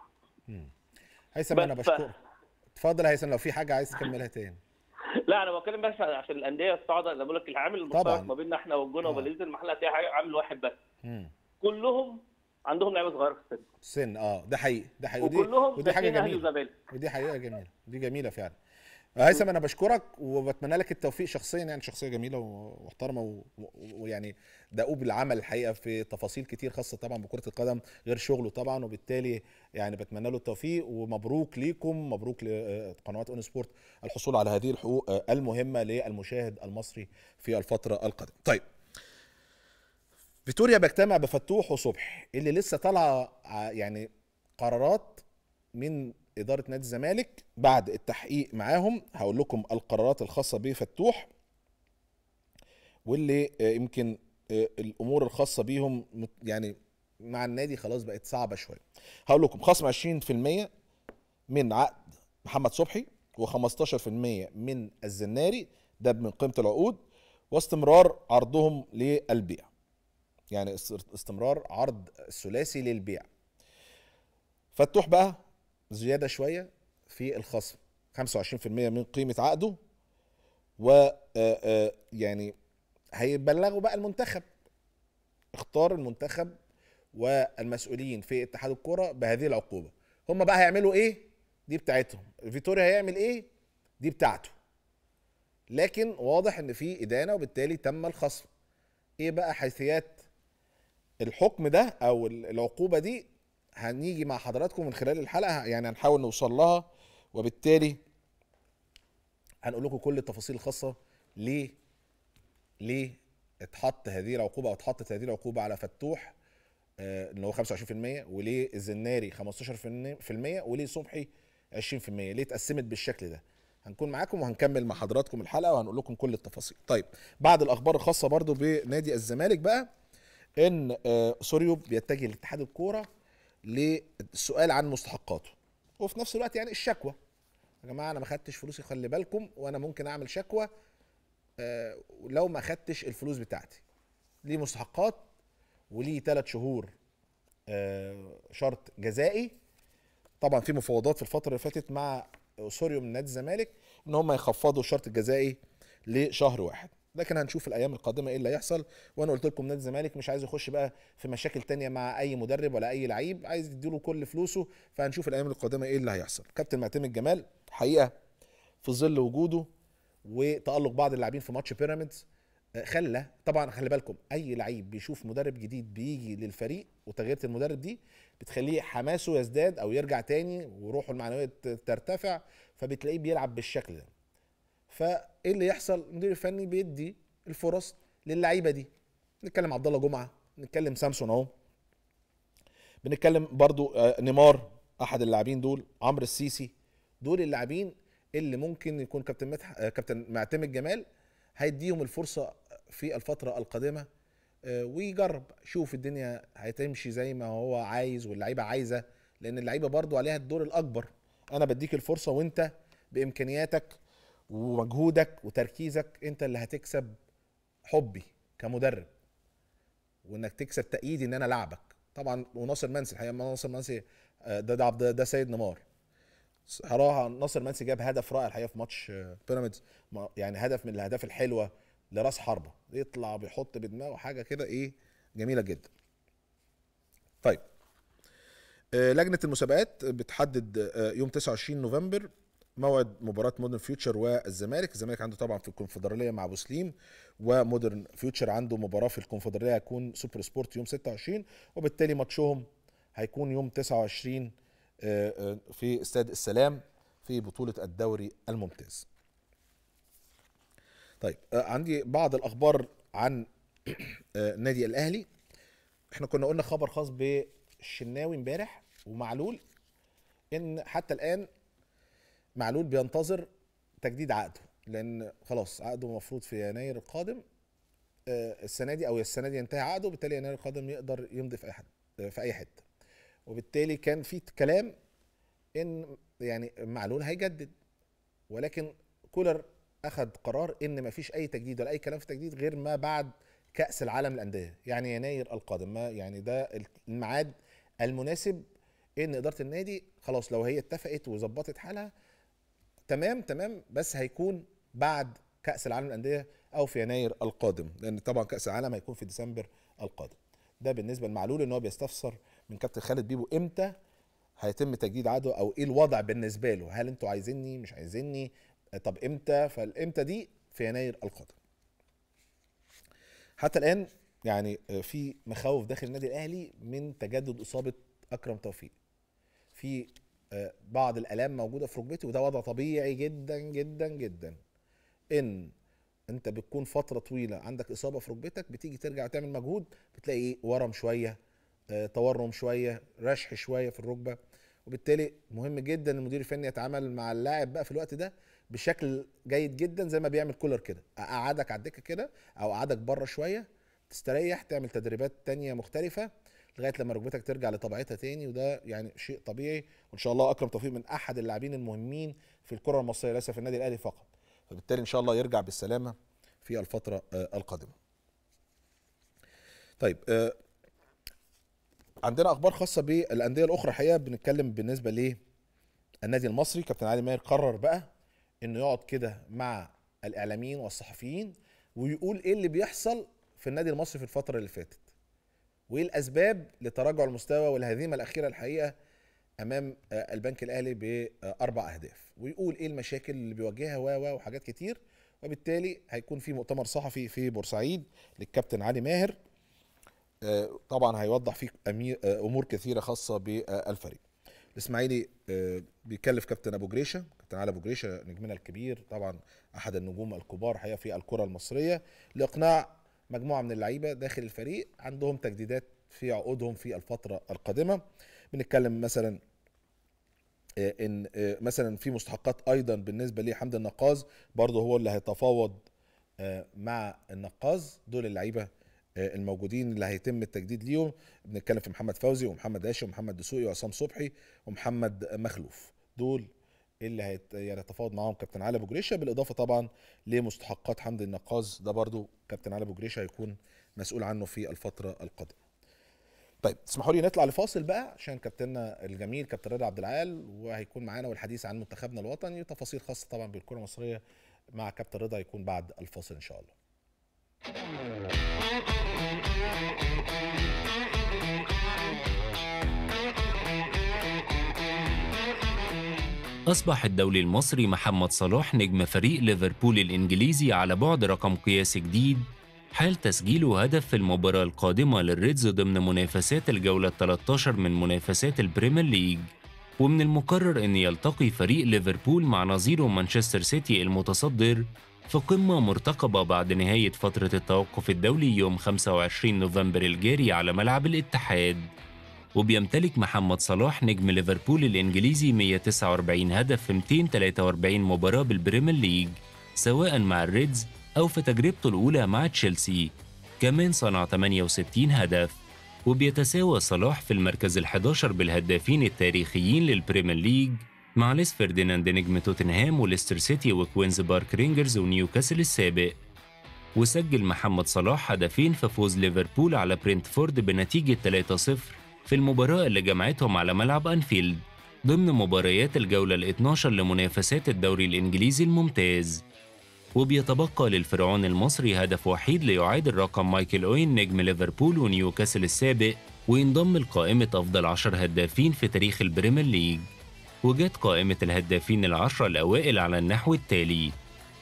هيثم انا بشكرك اتفضل هيثم لو في حاجه عايز تكملها تاني لا انا بتكلم بس عشان الانديه الصاعده انا بقول لك العامل المشترك ما بيننا احنا والجونه آه. وباليز المحله هتلاقي عامل واحد بس مم. كلهم عندهم لعيبه صغيره في السن سن اه ده حقيقي ده حقيقي ودي, ودي حاجه جميله ودي حقيقه جميله دي جميله فعلا هيثم انا بشكرك وبتمنى لك التوفيق شخصيا يعني شخصيه جميله ومحترمه ويعني دؤوب العمل الحقيقه في تفاصيل كتير خاصه طبعا بكره القدم غير شغله طبعا وبالتالي يعني بتمنى له التوفيق ومبروك ليكم مبروك لقنوات اون سبورت الحصول على هذه الحقوق المهمه للمشاهد المصري في الفتره القادمه. طيب فيتوريا بجتمع بفتوح وصبحي اللي لسه طالعه يعني قرارات من اداره نادي الزمالك بعد التحقيق معاهم هقول لكم القرارات الخاصه بفتوح واللي آه، يمكن آه، الامور الخاصه بيهم يعني مع النادي خلاص بقت صعبه شويه هقول لكم خصم 20% من عقد محمد صبحي و15% من الزناري ده من قيمه العقود واستمرار عرضهم للبيع يعني استمرار عرض الثلاثي للبيع فتوح بقى زياده شويه في الخصم 25% من قيمه عقده و آه، آه، يعني هيبلغوا بقى المنتخب اختار المنتخب والمسؤولين في اتحاد الكوره بهذه العقوبه هم بقى هيعملوا ايه دي بتاعتهم فيتوريا هيعمل ايه دي بتاعته لكن واضح ان في ادانه وبالتالي تم الخصم ايه بقى حيثيات الحكم ده او العقوبه دي هنيجي مع حضراتكم من خلال الحلقه يعني هنحاول نوصل لها وبالتالي هنقول لكم كل التفاصيل الخاصه ليه ليه اتحط هذه العقوبه او اتحطت هذه العقوبه على فتوح آه، ان هو 25% وليه الزناري 15% وليه صبحي 20% ليه اتقسمت بالشكل ده هنكون معاكم وهنكمل مع حضراتكم الحلقه وهنقول لكم كل التفاصيل طيب بعد الاخبار الخاصه برضو بنادي الزمالك بقى ان آه، سوريو بيتجه لاتحاد الكوره للسؤال عن مستحقاته وفي نفس الوقت يعني الشكوى يا جماعه انا ما خدتش فلوسي خلي بالكم وانا ممكن اعمل شكوى آه، لو ما خدتش الفلوس بتاعتي ليه مستحقات وليه ثلاث شهور آه، شرط جزائي طبعا في مفاوضات في الفتره اللي فاتت مع سوريوم نادي الزمالك ان هم يخفضوا الشرط الجزائي لشهر واحد لكن هنشوف الايام القادمه ايه اللي هيحصل وانا قلت لكم نادي الزمالك مش عايز يخش بقى في مشاكل تانية مع اي مدرب ولا اي لعيب عايز يديله كل فلوسه فهنشوف الايام القادمه ايه اللي هيحصل كابتن معتمد جمال حقيقه في ظل وجوده وتالق بعض اللاعبين في ماتش بيراميدز آه، خلى طبعا خلي بالكم اي لعيب بيشوف مدرب جديد بيجي للفريق وتغيرت المدرب دي بتخليه حماسه يزداد او يرجع تاني وروحه المعنويه ترتفع فبتلاقيه بيلعب بالشكل ده فايه اللي يحصل المدير الفني بيدي الفرص للعيبه دي نتكلم عبد الله جمعه نتكلم سامسون اهو بنتكلم برضو آه، نيمار احد اللاعبين دول عمرو السيسي دول اللاعبين اللي ممكن يكون كابتن متح... آه، كابتن معتمد جمال هيديهم الفرصه في الفتره القادمه آه، ويجرب شوف الدنيا هتمشي زي ما هو عايز واللعيبه عايزه لان اللعيبه برضو عليها الدور الاكبر انا بديك الفرصه وانت بامكانياتك ومجهودك وتركيزك انت اللي هتكسب حبي كمدرب وانك تكسب تأييدي ان انا لعبك طبعا وناصر منسي الحقيقه ناصر منسي آه، ده ده عبد ده سيد نمار صراحه ناصر منسي جاب هدف رائع الحقيقه في ماتش آه، بيراميدز يعني هدف من الاهداف الحلوه لراس حربه يطلع بيحط بدماغه حاجه كده ايه جميله جدا طيب آه، لجنه المسابقات بتحدد يوم 29 نوفمبر موعد مباراه مودرن فيوتشر والزمالك الزمالك عنده طبعا في الكونفدراليه مع ابو سليم ومودرن فيوتشر عنده مباراه في الكونفدراليه هيكون سوبر سبورت يوم 26 وبالتالي ماتشهم هيكون يوم 29 آه، آه، في استاد السلام في بطوله الدوري الممتاز طيب آه، عندي بعض الاخبار عن نادي الاهلي احنا كنا قلنا خبر خاص بالشناوي امبارح ومعلول ان حتى الان معلول بينتظر تجديد عقده لان خلاص عقده المفروض في يناير القادم آه، السنه دي او السنه دي ينتهي عقده وبالتالي يناير القادم يقدر يمضي في اي حد آه، في اي حته وبالتالي كان في كلام ان يعني معلول هيجدد ولكن كولر اخذ قرار ان مفيش اي تجديد ولا اي كلام في تجديد غير ما بعد كاس العالم للانديه يعني يناير القادم ما يعني ده الميعاد المناسب ان اداره النادي خلاص لو هي اتفقت وظبطت حالها تمام تمام بس هيكون بعد كاس العالم للانديه او في يناير القادم لان طبعا كاس العالم هيكون في ديسمبر القادم ده بالنسبه لمعلول ان هو بيستفسر من كابتن خالد بيبو امتى هيتم تجديد عقده او ايه الوضع بالنسبه له هل انتوا عايزيني مش عايزيني طب امتى فالامتى دي في يناير القادم حتى الان يعني في مخاوف داخل النادي الاهلي من تجدد اصابه اكرم توفيق في بعض الالام موجوده في ركبتي وده وضع طبيعي جدا جدا جدا ان انت بتكون فتره طويله عندك اصابه في ركبتك بتيجي ترجع تعمل مجهود بتلاقي ايه ورم شويه آه، تورم شويه رشح شويه في الركبه وبالتالي مهم جدا المدير الفني يتعامل مع اللاعب بقى في الوقت ده بشكل جيد جدا زي ما بيعمل كولر كده اقعدك على الدكه كده او اقعدك بره شويه تستريح تعمل تدريبات تانية مختلفه لغايه لما ركبتك ترجع لطبيعتها تاني وده يعني شيء طبيعي وان شاء الله اكرم توفيق من احد اللاعبين المهمين في الكره المصريه ليس في النادي الاهلي فقط فبالتالي ان شاء الله يرجع بالسلامه في الفتره آه، القادمه طيب آه، عندنا اخبار خاصه بالانديه الاخرى الحقيقه بنتكلم بالنسبه ليه النادي المصري كابتن علي ماهر قرر بقى انه يقعد كده مع الاعلاميين والصحفيين ويقول ايه اللي بيحصل في النادي المصري في الفتره اللي فاتت وايه الاسباب لتراجع المستوى والهزيمه الاخيره الحقيقه امام آه، البنك الاهلي باربع اهداف ويقول ايه المشاكل اللي بيواجهها و وحاجات كتير وبالتالي هيكون في مؤتمر صحفي في بورسعيد للكابتن علي ماهر آه، طبعا هيوضح فيه آه، امور كثيره خاصه بالفريق الاسماعيلي بيكلف كابتن ابو جريشه كابتن علي ابو جريشه نجمنا الكبير طبعا احد النجوم الكبار حقيقه في الكره المصريه لاقناع مجموعه من اللعيبه داخل الفريق عندهم تجديدات في عقودهم في الفتره القادمه بنتكلم مثلا آه، ان آه، مثلا في مستحقات ايضا بالنسبه لحمد النقاز برضه هو اللي هيتفاوض آه، مع النقاز دول اللعيبه الموجودين اللي هيتم التجديد ليهم بنتكلم في محمد فوزي ومحمد هاشم ومحمد دسوقي وعصام صبحي ومحمد مخلوف دول إيه اللي هيت يعني هيتفاوض معاهم كابتن علي ابو جريشه بالاضافه طبعا لمستحقات حمد النقاز ده برضو كابتن علي ابو جريشه هيكون مسؤول عنه في الفتره القادمه. طيب اسمحوا لي نطلع لفاصل بقى عشان كابتننا الجميل كابتن رضا عبد العال وهيكون معانا والحديث عن منتخبنا الوطني وتفاصيل خاصه طبعا بالكره المصريه مع كابتن رضا هيكون بعد الفاصل ان شاء الله. أصبح الدولي المصري محمد صلاح نجم فريق ليفربول الإنجليزي على بعد رقم قياسي جديد حال تسجيله هدف في المباراة القادمة للريدز ضمن منافسات الجولة 13 من منافسات البريمير ليج ومن المقرر أن يلتقي فريق ليفربول مع نظيره مانشستر سيتي المتصدر في قمة مرتقبة بعد نهاية فترة التوقف الدولي يوم 25 نوفمبر الجاري على ملعب الاتحاد وبيمتلك محمد صلاح نجم ليفربول الإنجليزي 149 هدف في 243 مباراة بالبريمير ليج سواء مع الريدز أو في تجربته الأولى مع تشيلسي كمان صنع 68 هدف وبيتساوى صلاح في المركز ال11 بالهدافين التاريخيين للبريمير ليج مع ليس فرديناند نجم توتنهام وليستر سيتي وكوينز بارك رينجرز ونيوكاسل السابق وسجل محمد صلاح هدفين في فوز ليفربول على برينتفورد بنتيجة 3-0 في المباراة اللي جمعتهم على ملعب أنفيلد ضمن مباريات الجولة ال 12 لمنافسات الدوري الإنجليزي الممتاز وبيتبقى للفرعون المصري هدف وحيد ليعادل رقم مايكل أوين نجم ليفربول ونيوكاسل السابق وينضم لقائمة أفضل عشر هدافين في تاريخ البريمير ليج وجت قائمة الهدافين العشرة الأوائل على النحو التالي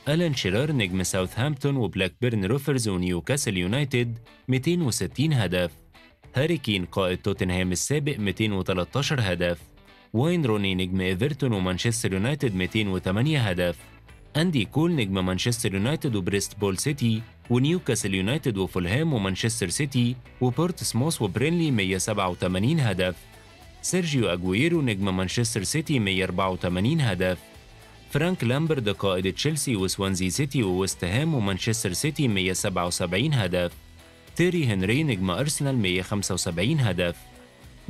ألان شيرار نجم ساوثهامبتون وبلاك بيرن روفرز ونيوكاسل يونايتد 260 هدف هاري كين قائد توتنهام السابق 213 هدف واين روني نجم ايفرتون ومانشستر يونايتد 208 هدف أندي كول نجم مانشستر يونايتد وبريست بول سيتي ونيوكاسل يونايتد وفولهام ومانشستر سيتي وبورتسموث وبرينلي 187 هدف سيرجيو أجويرو نجم مانشستر سيتي 184 هدف فرانك لامبرد قائد تشيلسي وسوانزي سيتي وويست هام ومانشستر سيتي 177 هدف تيري هنري نجم أرسنال 175 هدف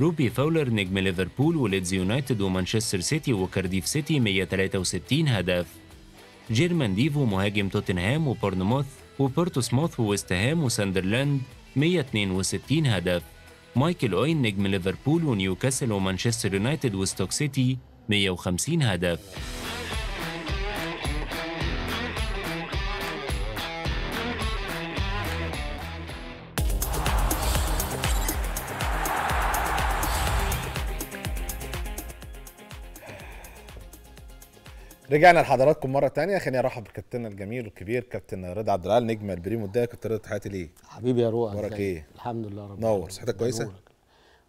روبي فاولر نجم ليفربول وليدز يونايتد ومانشستر سيتي وكارديف سيتي 163 هدف جيرمان ديفو مهاجم توتنهام وبورنموث وويست وويستهام وساندرلاند 162 هدف مايكل أوين نجم ليفربول ونيوكاسل ومانشستر يونايتد وستوك سيتي 150 هدف رجعنا لحضراتكم مره تانية خليني ارحب بكابتننا الجميل والكبير كابتن رضا عبد العال نجم البريم الداية كابتن رضا تحياتي ليه حبيبي يا رؤى بارك ايه الحمد لله رب نور صحتك كويسه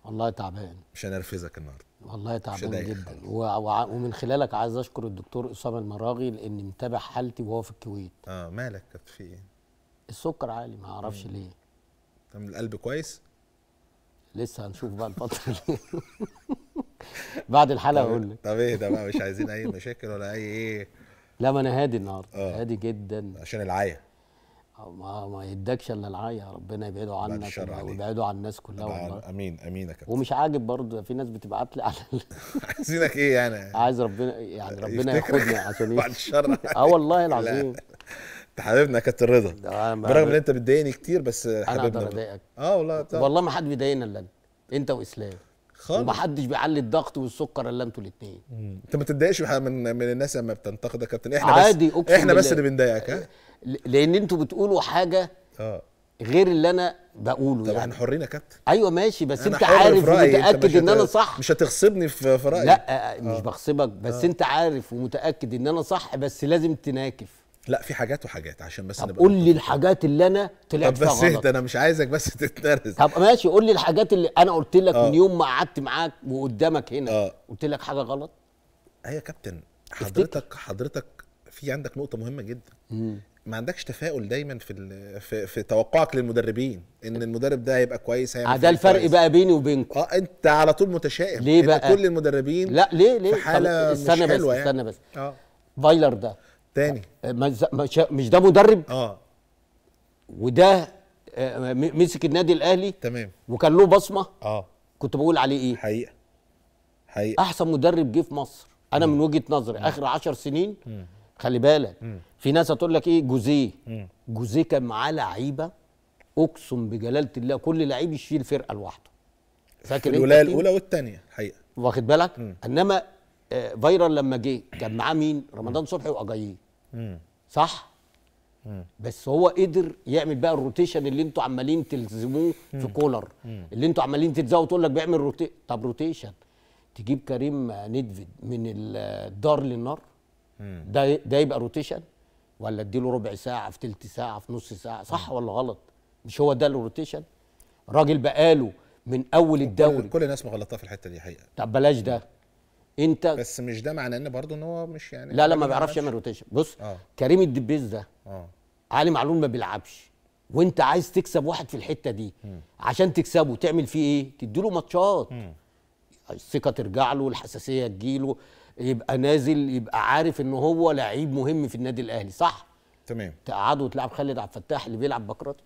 والله تعبان مش هنرفزك النهارده والله تعبان جدا و... و... ومن خلالك عايز اشكر الدكتور اسامه المراغي لان متابع حالتي وهو في الكويت اه مالك كابتن في ايه السكر عالي ما اعرفش ليه طب القلب كويس لسه هنشوف بقى الفتره بعد الحلقه اقول لك طب ايه ده بقى مش عايزين اي مشاكل ولا اي ايه لا ما انا هادي النهارده آه. هادي جدا عشان العيا آه، ما ما يدكش الا العيا ربنا يبعده عنك ويبعده عن الناس كلها والله امين امين يا كابتن ومش عاجب برضه في ناس بتبعت لي على عايزينك ايه يعني عايز ربنا يعني ربنا ياخدني عشان ايه بعد الشر اه والله العظيم انت حبيبنا يا كابتن رضا برغم ان انت بتضايقني كتير بس حبيبنا انا اقدر اضايقك اه والله والله ما حد بيضايقنا الا انت واسلام خالص ومحدش بيعلي الضغط والسكر الا انتوا الاثنين انت ما تتضايقش من من الناس لما بتنتقدك يا كابتن احنا عادي بس احنا بس اللي بنضايقك ها لان انتوا بتقولوا حاجه اه غير اللي انا بقوله طب يعني. احنا حرين يا كابتن ايوه ماشي بس انت عارف ومتاكد ان انا صح مش هتغصبني في رايي لا آه، مش آه. بغصبك بس آه. انت عارف ومتاكد ان انا صح بس لازم تناكف لا في حاجات وحاجات عشان بس طب قول لي الحاجات اللي انا طلعت طب بس اهدى إيه، انا مش عايزك بس تتنرز طب ماشي قول لي الحاجات اللي انا قلت لك آه. من يوم ما قعدت معاك وقدامك هنا آه. قلت لك حاجه غلط ايوه يا كابتن حضرتك افتكر. حضرتك في عندك نقطه مهمه جدا مم. ما عندكش تفاؤل دايما في في, في توقعك للمدربين ان المدرب ده هيبقى كويس هيعمل آه، ده الفرق كويس. بقى بيني وبينكم اه انت على طول متشائم ليه بقى كل المدربين لا ليه ليه في حاله استنى مش بس يعني. استنى بس اه فايلر ده تاني آه، مش ده مدرب اه وده آه، مسك النادي الاهلي تمام وكان له بصمه اه كنت بقول عليه ايه حقيقه حقيقه احسن مدرب جه في مصر انا مم. من وجهه نظري مم. اخر 10 سنين مم. خلي بالك مم. في ناس هتقول لك ايه جوزيه جوزيه كان معاه لعيبه اقسم بجلاله الله كل لعيب يشيل فرقه لوحده فاكر انت الولايه الاولى والثانيه الحقيقه واخد بالك مم. انما آه فايرال لما جه كان معاه مين رمضان صبحي واجاييه صح بس هو قدر يعمل بقى الروتيشن اللي انتوا عمالين تلزموه في كولر اللي انتوا عمالين تتزاووا تقول لك بيعمل روتي طب روتيشن تجيب كريم ندفد من الدار للنار ده ده يبقى روتيشن ولا اديله ربع ساعه في تلت ساعه في نص ساعه صح ولا غلط مش هو ده الروتيشن راجل بقاله من اول الدوري كل الناس مغلطاه في الحته دي حقيقه طب بلاش ده انت بس مش ده معناه ان برضه ان هو مش يعني لا لا ما بيعرفش يعمل روتيشن بص آه. كريم الدبيس ده آه. علي معلول ما بيلعبش وانت عايز تكسب واحد في الحته دي م. عشان تكسبه تعمل فيه ايه تديله ماتشات الثقه ترجع له الحساسيه تجيله يبقى نازل يبقى عارف ان هو لعيب مهم في النادي الاهلي صح تمام تقعده وتلعب خالد عبد الفتاح اللي بيلعب بكرات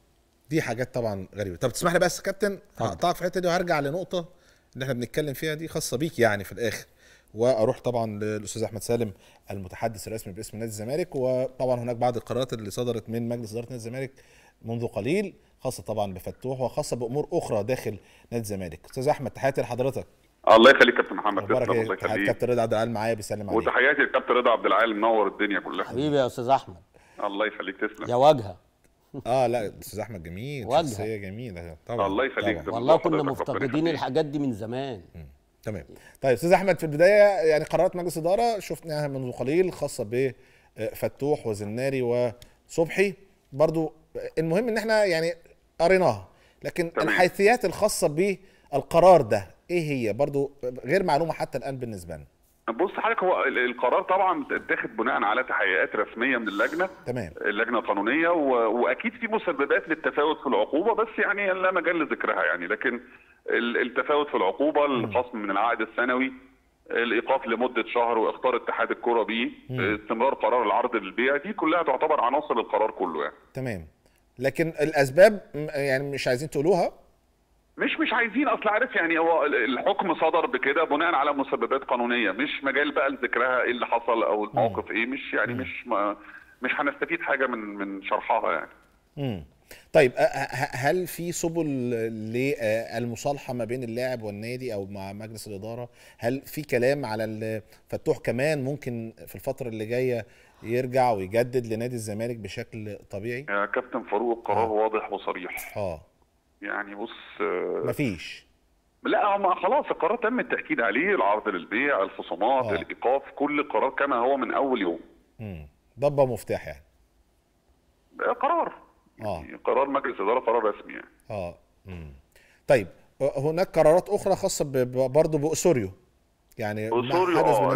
دي حاجات طبعا غريبه طب تسمح لي بس كابتن هقطعك في الحته دي وهرجع لنقطه اللي احنا بنتكلم فيها دي خاصه بيك يعني في الاخر واروح طبعا للاستاذ احمد سالم المتحدث الرسمي باسم نادي الزمالك وطبعا هناك بعض القرارات اللي صدرت من مجلس اداره نادي الزمالك منذ قليل خاصه طبعا بفتوح وخاصه بامور اخرى داخل نادي الزمالك استاذ احمد تحياتي لحضرتك الله يخليك كابتن محمد إيه؟ الله يخليك تحيات كابتن رضا عبد العال معايا بيسلم عليك وتحياتي للكابتن رضا عبد العال منور الدنيا كلها حبيبي يا استاذ احمد الله يخليك تسلم يا واجهه اه لا استاذ احمد جميل شخصيه جميله طبعا الله يخليك والله كنا مفتقدين الحاجات دي من زمان م. تمام طيب استاذ احمد في البدايه يعني قرارات مجلس اداره شفناها منذ قليل خاصه بفتوح آه، وزناري وصبحي برضو المهم ان احنا يعني قريناها لكن تمام. الحيثيات الخاصه بالقرار ده ايه هي برضو غير معلومه حتى الان بالنسبه لنا بص حضرتك هو القرار طبعا اتاخد بناء على تحقيقات رسميه من اللجنه تمام اللجنه القانونيه و... واكيد في مسببات للتفاوت في العقوبه بس يعني لا مجال لذكرها يعني لكن التفاوت في العقوبه الخصم من العائد السنوي الايقاف لمده شهر واختار اتحاد الكره بيه استمرار قرار العرض للبيع دي كلها تعتبر عناصر القرار كله يعني تمام لكن الاسباب يعني مش عايزين تقولوها مش مش عايزين اصل عارف يعني هو الحكم صدر بكده بناء على مسببات قانونيه مش مجال بقى لذكرها ايه اللي حصل او الموقف ايه مش يعني مش ما مش هنستفيد حاجه من من شرحها يعني. امم طيب هل في سبل للمصالحه ما بين اللاعب والنادي او مع مجلس الاداره؟ هل في كلام على فتوح كمان ممكن في الفتره اللي جايه يرجع ويجدد لنادي الزمالك بشكل طبيعي؟ يا كابتن فاروق قرار آه. واضح وصريح. اه يعني بص مفيش لا هم خلاص القرار تم التاكيد عليه العرض للبيع الخصومات آه. الايقاف كل قرار كما هو من اول يوم امم ضبه مفتاح يعني قرار آه. يعني قرار مجلس اداره قرار رسمي يعني اه امم طيب هناك قرارات اخرى خاصه برضه باسوريو يعني اوسوريو اه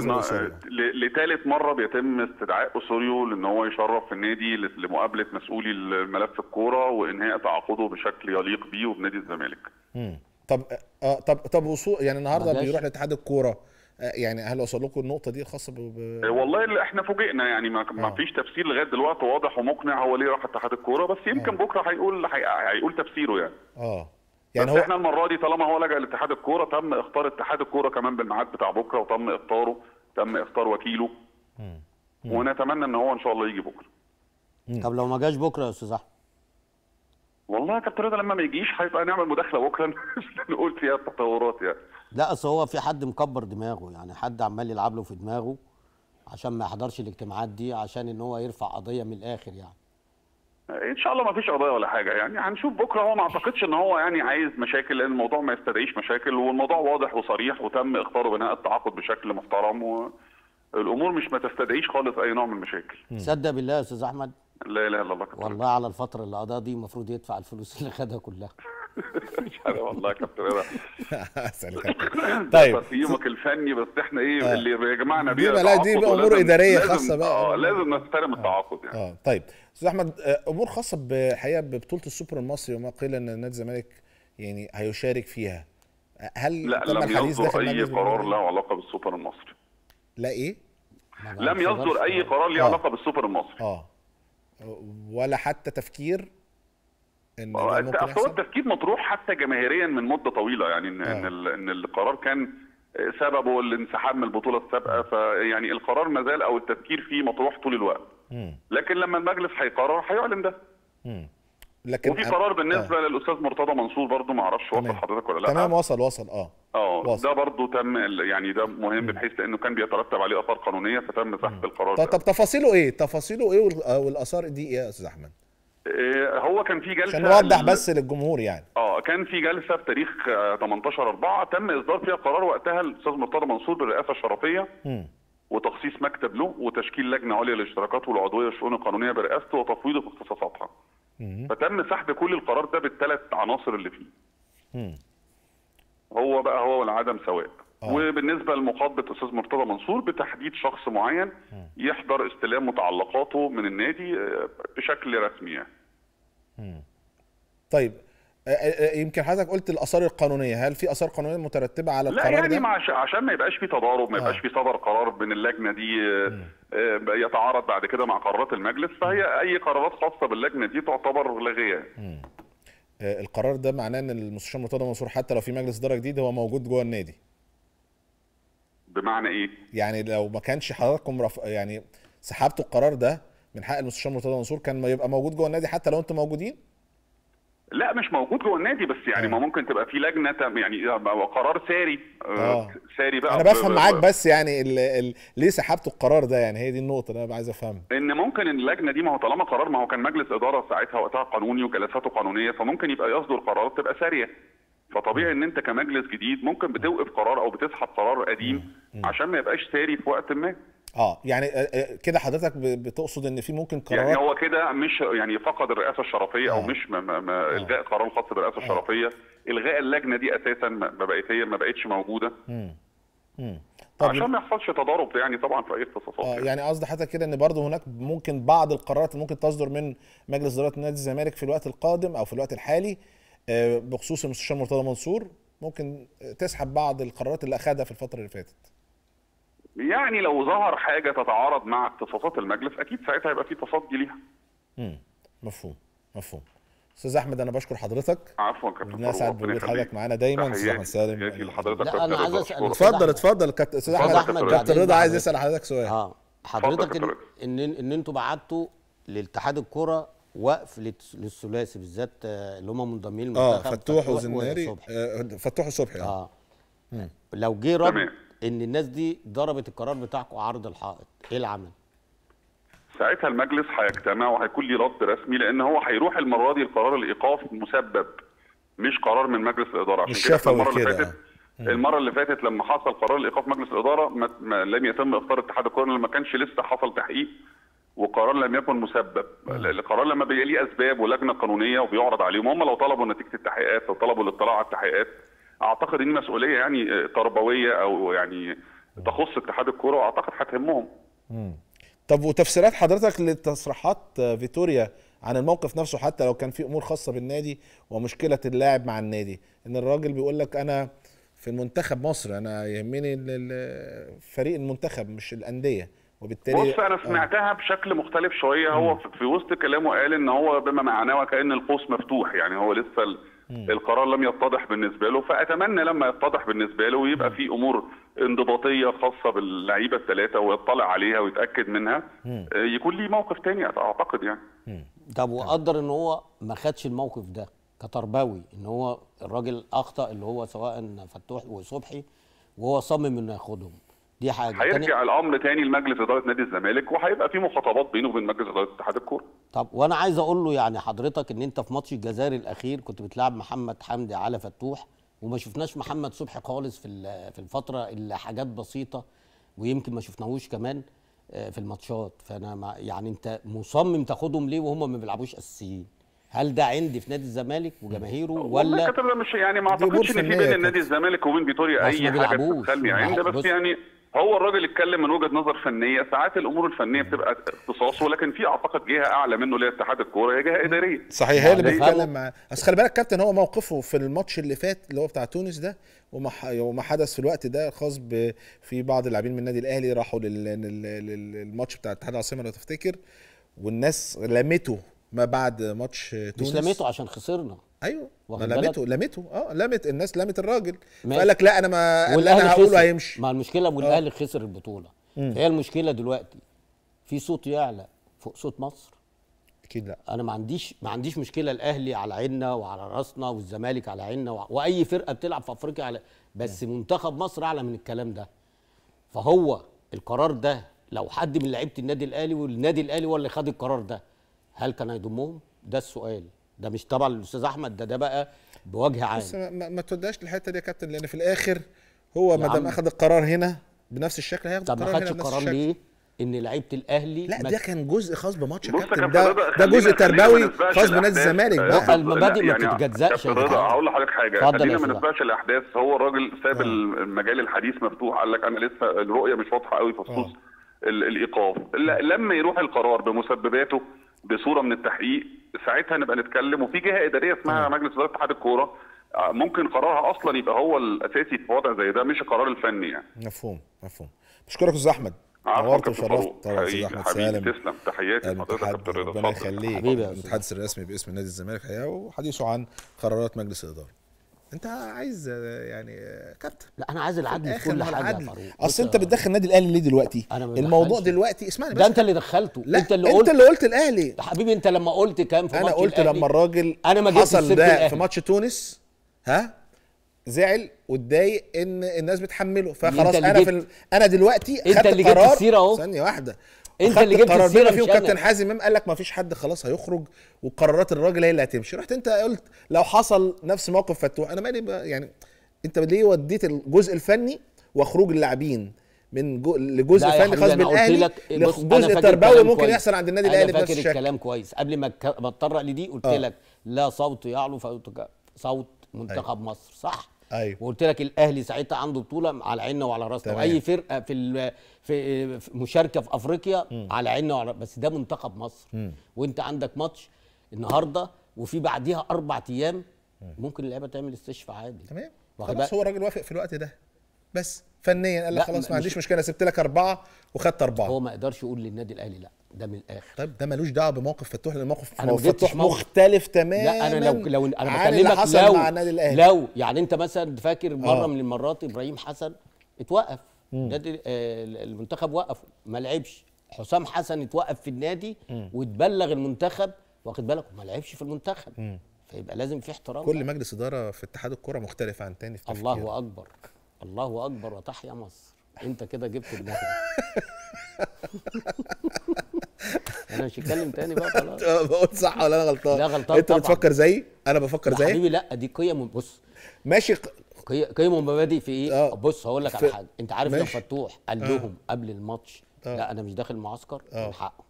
لثالث آه، مره بيتم استدعاء اوسوريو لان هو يشرف في النادي لمقابله مسؤولي الملف الكوره وانهاء تعاقده بشكل يليق بيه وبنادي الزمالك. امم طب آه،, آه طب طب وصول يعني النهارده بيروح لاتحاد الكوره آه، يعني هل وصل لكم النقطه دي خاصه ب... والله احنا فوجئنا يعني ما, ما فيش تفسير لغايه دلوقتي واضح ومقنع هو ليه راح اتحاد الكوره بس يمكن أوه. بكره هيقول هيقول تفسيره يعني اه يعني بس هو احنا المره دي طالما هو لجأ لاتحاد الكوره تم اختار اتحاد الكوره كمان بالميعاد بتاع بكره وتم اختاره تم اختار وكيله مم. مم. ونتمنى ان هو ان شاء الله يجي بكره مم. طب لو ما جاش بكره يا استاذ احمد والله يا كابتن رضا لما ما يجيش هيبقى نعمل مداخله بكره نقول فيها التطورات يعني لا اصل هو في حد مكبر دماغه يعني حد عمال يلعب له في دماغه عشان ما يحضرش الاجتماعات دي عشان ان هو يرفع قضيه من الاخر يعني ان شاء الله ما فيش قضايا ولا حاجه يعني هنشوف بكره هو ما اعتقدش ان هو يعني عايز مشاكل لان الموضوع ما يستدعيش مشاكل والموضوع واضح وصريح وتم اختاره بناء التعاقد بشكل محترم والامور مش ما تستدعيش خالص اي نوع من المشاكل صدق بالله يا استاذ احمد لا اله الا الله والله على الفتره اللي قضاها دي المفروض يدفع الفلوس اللي خدها كلها مش عارف والله يا كابتن طيب تقييمك الفني بس احنا ايه آه. اللي بيجمعنا بيه لا دي امور اداريه خاصه بقى اه لازم نحترم آه. التعاقد يعني اه طيب استاذ احمد آه، امور خاصه بحقيقه ببطوله السوبر المصري وما قيل ان نادي الزمالك يعني هيشارك فيها هل لا لم يصدر اي قرار له علاقه بالسوبر المصري لا ايه؟ لم يصدر اي قرار له علاقه بالسوبر المصري اه ولا حتى تفكير ان آه، اصل التفكير مطروح حتى جماهيريا من مده طويله يعني ان آه. ان, ان القرار كان سببه الانسحاب من البطوله السابقه آه. فيعني القرار ما زال او التفكير فيه مطروح طول الوقت لكن لما المجلس هيقرر هيعلن ده لكن وفي قرار بالنسبه آه. للاستاذ مرتضى منصور برضه ما اعرفش وصل حضرتك ولا لا تمام وصل وصل اه اه ده برضه تم يعني ده مهم بحيث لانه كان بيترتب عليه اثار قانونيه فتم سحب القرار طب, طب تفاصيله ايه؟ تفاصيله ايه آه، والاثار دي ايه يا استاذ احمد؟ آه، هو كان في جلسه عشان نوضح بس للجمهور يعني اه كان في جلسه في تاريخ 18 آه، 4 تم اصدار فيها قرار وقتها الاستاذ مرتضى منصور بالرئاسه الشرفيه م. وتخصيص مكتب له وتشكيل لجنه عليا للاشتراكات والعضويه والشؤون القانونيه برئاسته وتفويضه في اختصاصاتها. فتم سحب كل القرار ده بالثلاث عناصر اللي فيه. م. هو بقى هو والعدم سواء. آه. وبالنسبه لمقابله الاستاذ مرتضى منصور بتحديد شخص معين يحضر استلام متعلقاته من النادي آه، بشكل رسمي يعني. طيب آه، يمكن حضرتك قلت الاثار القانونيه هل في اثار قانونيه مترتبه على القرار لا يعني ده؟ عشان ما يبقاش في تضارب ما يبقاش في صدر قرار من اللجنه دي يتعارض بعد كده مع قرارات المجلس فهي اي قرارات خاصه باللجنه دي تعتبر لغيه القرار ده معناه ان المستشار مرتضى منصور حتى لو في مجلس اداره جديد هو موجود جوه النادي بمعنى ايه؟ يعني لو ما كانش حضراتكم رف... يعني سحبتوا القرار ده من حق المستشار مرتضى منصور كان ما يبقى موجود جوه النادي حتى لو انتم موجودين؟ لا مش موجود جوه النادي بس يعني آه. ما ممكن تبقى في لجنه يعني قرار ساري آه، آه. ساري بقى انا بفهم معاك بس يعني الـ الـ ليه سحبتوا القرار ده يعني هي دي النقطه اللي انا عايز افهمها ان ممكن اللجنه دي ما هو طالما قرار ما هو كان مجلس اداره ساعتها وقتها قانوني وجلساته قانونيه فممكن يبقى يصدر قرارات تبقى ساريه فطبيعي ان انت كمجلس جديد ممكن بتوقف قرار او بتسحب قرار قديم عشان ما يبقاش ساري في وقت ما اه يعني آه، آه، كده حضرتك بتقصد ان في ممكن قرار يعني هو كده مش يعني فقد الرئاسه الشرفيه آه. او مش ما ما آه. الغاء قرار خاص بالرئاسه آه. الشرفيه الغاء اللجنه دي اساسا ما بقت هي ما بقتش موجوده امم عشان ما يحصلش تضارب يعني طبعا في اي اختصاصات آه يعني. يعني قصدي حضرتك كده ان برضه هناك ممكن بعض القرارات اللي ممكن تصدر من مجلس اداره نادي الزمالك في الوقت القادم او في الوقت الحالي آه، بخصوص المستشار مرتضى منصور ممكن آه، تسحب بعض القرارات اللي اخذها في الفتره اللي فاتت يعني لو ظهر حاجه تتعارض مع اختصاصات المجلس اكيد ساعتها هيبقى في تصدي ليها امم مفهوم مفهوم استاذ احمد انا بشكر حضرتك عفوا كابتن فاروق انا سعد بوجود حضرتك معانا دايما استاذ احمد سالم لحضرتك لا انا عايز اسال اتفضل اتفضل كابتن استاذ احمد كابتن رضا يعني عايز يسال حضرتك سؤال اه حضرتك ان ان انتوا بعتوا لاتحاد الكره وقف للثلاثي بالذات آه، اللي هم منضمين المنتخب اه فتوح وزناري آه، فتوح وصبحي آه. اه مم. لو جه رد ان الناس دي ضربت القرار بتاعكم عرض الحائط ايه العمل؟ ساعتها المجلس هيجتمع وهيكون ليه رد رسمي لان هو هيروح المره دي القرار الايقاف مسبب مش قرار من مجلس الاداره عشان مش كده المره اللي فاتت المره اللي فاتت لما حصل قرار الايقاف مجلس الاداره ما لم يتم اختار اتحاد الكوره لما كانش لسه حصل تحقيق وقرار لم يكن مسبب نعم. القرار لما بيبقى ليه اسباب ولجنه قانونيه وبيعرض عليهم هم لو طلبوا نتيجه التحقيقات او طلبوا الاطلاع على التحقيقات اعتقد ان مسؤوليه يعني تربويه او يعني تخص اتحاد الكوره واعتقد هتهمهم طب وتفسيرات حضرتك لتصريحات فيتوريا عن الموقف نفسه حتى لو كان في امور خاصه بالنادي ومشكله اللاعب مع النادي ان الراجل بيقول لك انا في المنتخب مصر انا يهمني فريق المنتخب مش الانديه وبالتالي بص انا آه. سمعتها بشكل مختلف شويه هو في وسط كلامه قال ان هو بما معناه وكان القوس مفتوح يعني هو لسه القرار لم يتضح بالنسبه له فاتمنى لما يتضح بالنسبه له ويبقى في امور انضباطيه خاصه باللعيبه الثلاثه ويطلع عليها ويتاكد منها آه، يكون ليه موقف ثاني اعتقد يعني طب وقدر ان هو ما خدش الموقف ده كتربوي ان هو الراجل اخطا اللي هو سواء فتوح وصبحي وهو صمم انه ياخدهم دي حاجه هيرجع الامر تاني لمجلس اداره نادي الزمالك وهيبقى في مخاطبات بينه وبين مجلس اداره اتحاد الكوره طب وانا عايز اقول له يعني حضرتك ان انت في ماتش الجزائر الاخير كنت بتلعب محمد حمدي على فتوح وما شفناش محمد صبحي خالص في في الفتره الا حاجات بسيطه ويمكن ما شفناهوش كمان آه، في الماتشات فانا يعني انت مصمم تاخدهم ليه وهم ما بيلعبوش اساسيين هل ده عندي في نادي الزمالك وجماهيره ولا مش يعني ما اعتقدش ان في بين نادي الزمالك وبين فيتوريا اي حاجه تسمي عند بس يعني هو الراجل اتكلم من وجهه نظر فنيه ساعات الامور الفنيه بتبقى اختصاصه لكن في اعتقد جهه اعلى منه اللي هي اتحاد الكوره هي جهه اداريه صحيح هي اللي يعني بتتكلم مع بس خلي بالك كابتن هو موقفه في الماتش اللي فات اللي هو بتاع تونس ده وما وما حدث في الوقت ده خاص ب... في بعض اللاعبين من النادي الاهلي راحوا لل... للماتش بتاع اتحاد العاصمه لو تفتكر والناس لمته ما بعد ماتش تونس مش لمته عشان خسرنا ايوه لمته لمته اه لمت الناس لمت الراجل فقال لك لا انا ما انا هقوله هيمشي مع المشكله ابو آه. الاهلي خسر البطوله مم. هي المشكله دلوقتي في صوت يعلى فوق صوت مصر اكيد لا انا ما عنديش ما عنديش مشكله الاهلي على عيننا وعلى راسنا والزمالك على عيننا وع... واي فرقه بتلعب في افريقيا على بس مم. منتخب مصر اعلى من الكلام ده فهو القرار ده لو حد من لعيبه النادي الاهلي والنادي الاهلي هو اللي خد القرار ده هل كان هيضمهم ده السؤال ده مش طبعا الاستاذ احمد ده ده بقى بوجه عام بس ما, ما توداش الحته دي يا كابتن لان في الاخر هو ما دام اخذ القرار هنا بنفس الشكل هياخد القرار هنا بنفس الشكل طب ما خدش القرار ليه؟ ان لعيبه الاهلي لا ده كان جزء خاص بماتش كابتن ده ده جزء تربوي خاص بنادي الزمالك بقى المبادئ ما يعني تتجزأش يعني هقول لحضرتك حاجه خلينا ما نسبقش الاحداث هو الراجل ساب آه. المجال الحديث مفتوح قال لك انا لسه الرؤيه مش واضحه قوي في خصوص آه. الايقاف لما يروح القرار بمسبباته بصوره من التحقيق ساعتها نبقى نتكلم وفي جهه اداريه اسمها مجلس اداره اتحاد الكوره آه، ممكن قرارها اصلا يبقى هو الاساسي في وضع زي ده مش القرار الفني يعني مفهوم مفهوم بشكرك استاذ احمد نورت وشرفت طبعا استاذ احمد سالم تسلم تحياتي لحضرتك يا كابتن رضا ربنا يخليك المتحدث الرسمي باسم نادي الزمالك الحقيقه وحديثه عن قرارات مجلس الاداره انت عايز يعني كابتن لا انا عايز العدل في كل حاجه يا فاروق اصل انت بتدخل النادي الاهلي ليه دلوقتي؟ أنا الموضوع دلوقتي اسمعني بس ده انت اللي دخلته لا انت اللي قلت انت اللي قلت الاهلي حبيبي انت لما قلت كام في انا ماتش قلت الأهلي. لما الراجل انا ما حصل ده في ماتش تونس ها زعل واتضايق ان الناس بتحمله فخلاص انا في انا دلوقتي خدت قرار ثانيه واحده انت اللي جبت السيره بما فيهم كابتن حازم امام قال لك ما فيش حد خلاص هيخرج وقرارات الراجل هي اللي هتمشي رحت انت قلت لو حصل نفس موقف فتوح انا مالي يعني انت ليه وديت الجزء الفني وخروج اللاعبين من جو لجزء فني خاص بالاهلي لجزء تربوي ممكن كويس. يحصل عند النادي الاهلي بنفس الشكل فاكر الكلام كويس قبل ما ما اتطرق لدي قلت آه. لك لا صوت يعلو صوت منتخب أيوه. مصر صح ايوه وقلت لك الاهلي ساعتها عنده بطوله على عيننا وعلى راسنا واي فرقه في, في مشاركه في افريقيا م. على عيننا وعلى بس ده منتخب مصر م. وانت عندك ماتش النهارده وفي بعديها اربع ايام ممكن اللعيبه تعمل استشفاء عادي تمام خلاص هو الراجل وافق في الوقت ده بس فنيا قال لك خلاص ما عنديش مشكله سبت لك اربعه وخدت اربعه هو ما يقدرش يقول للنادي الاهلي لا ده من الاخر طيب ده ملوش دعوه بموقف فتوح لان موقف أنا فتوح مختلف تماما لا انا لو لو انا بكلمك لو مع النادي الاهلي لو يعني انت مثلا فاكر آه. مره آه. من المرات ابراهيم حسن اتوقف نادي آه، المنتخب وقفه ما لعبش حسام حسن اتوقف في النادي واتبلغ المنتخب واخد بالك ما لعبش في المنتخب م. فيبقى لازم في احترام كل مجلس اداره في اتحاد الكره مختلف عن تاني في الله هو اكبر الله اكبر وتحيا مصر انت كده جبت دماغك انا مش هتكلم تاني بقى خلاص بقول صح ولا انا غلطان لا غلطان انت بتفكر زيي انا بفكر زيك حبيبي لا دي قيم بص ماشي قيم ومبادئ في ايه آه. بص هقول لك على حاجه انت عارف لو فتوح قال لهم آه. قبل الماتش آه. لا انا مش داخل معسكر آه. من حقه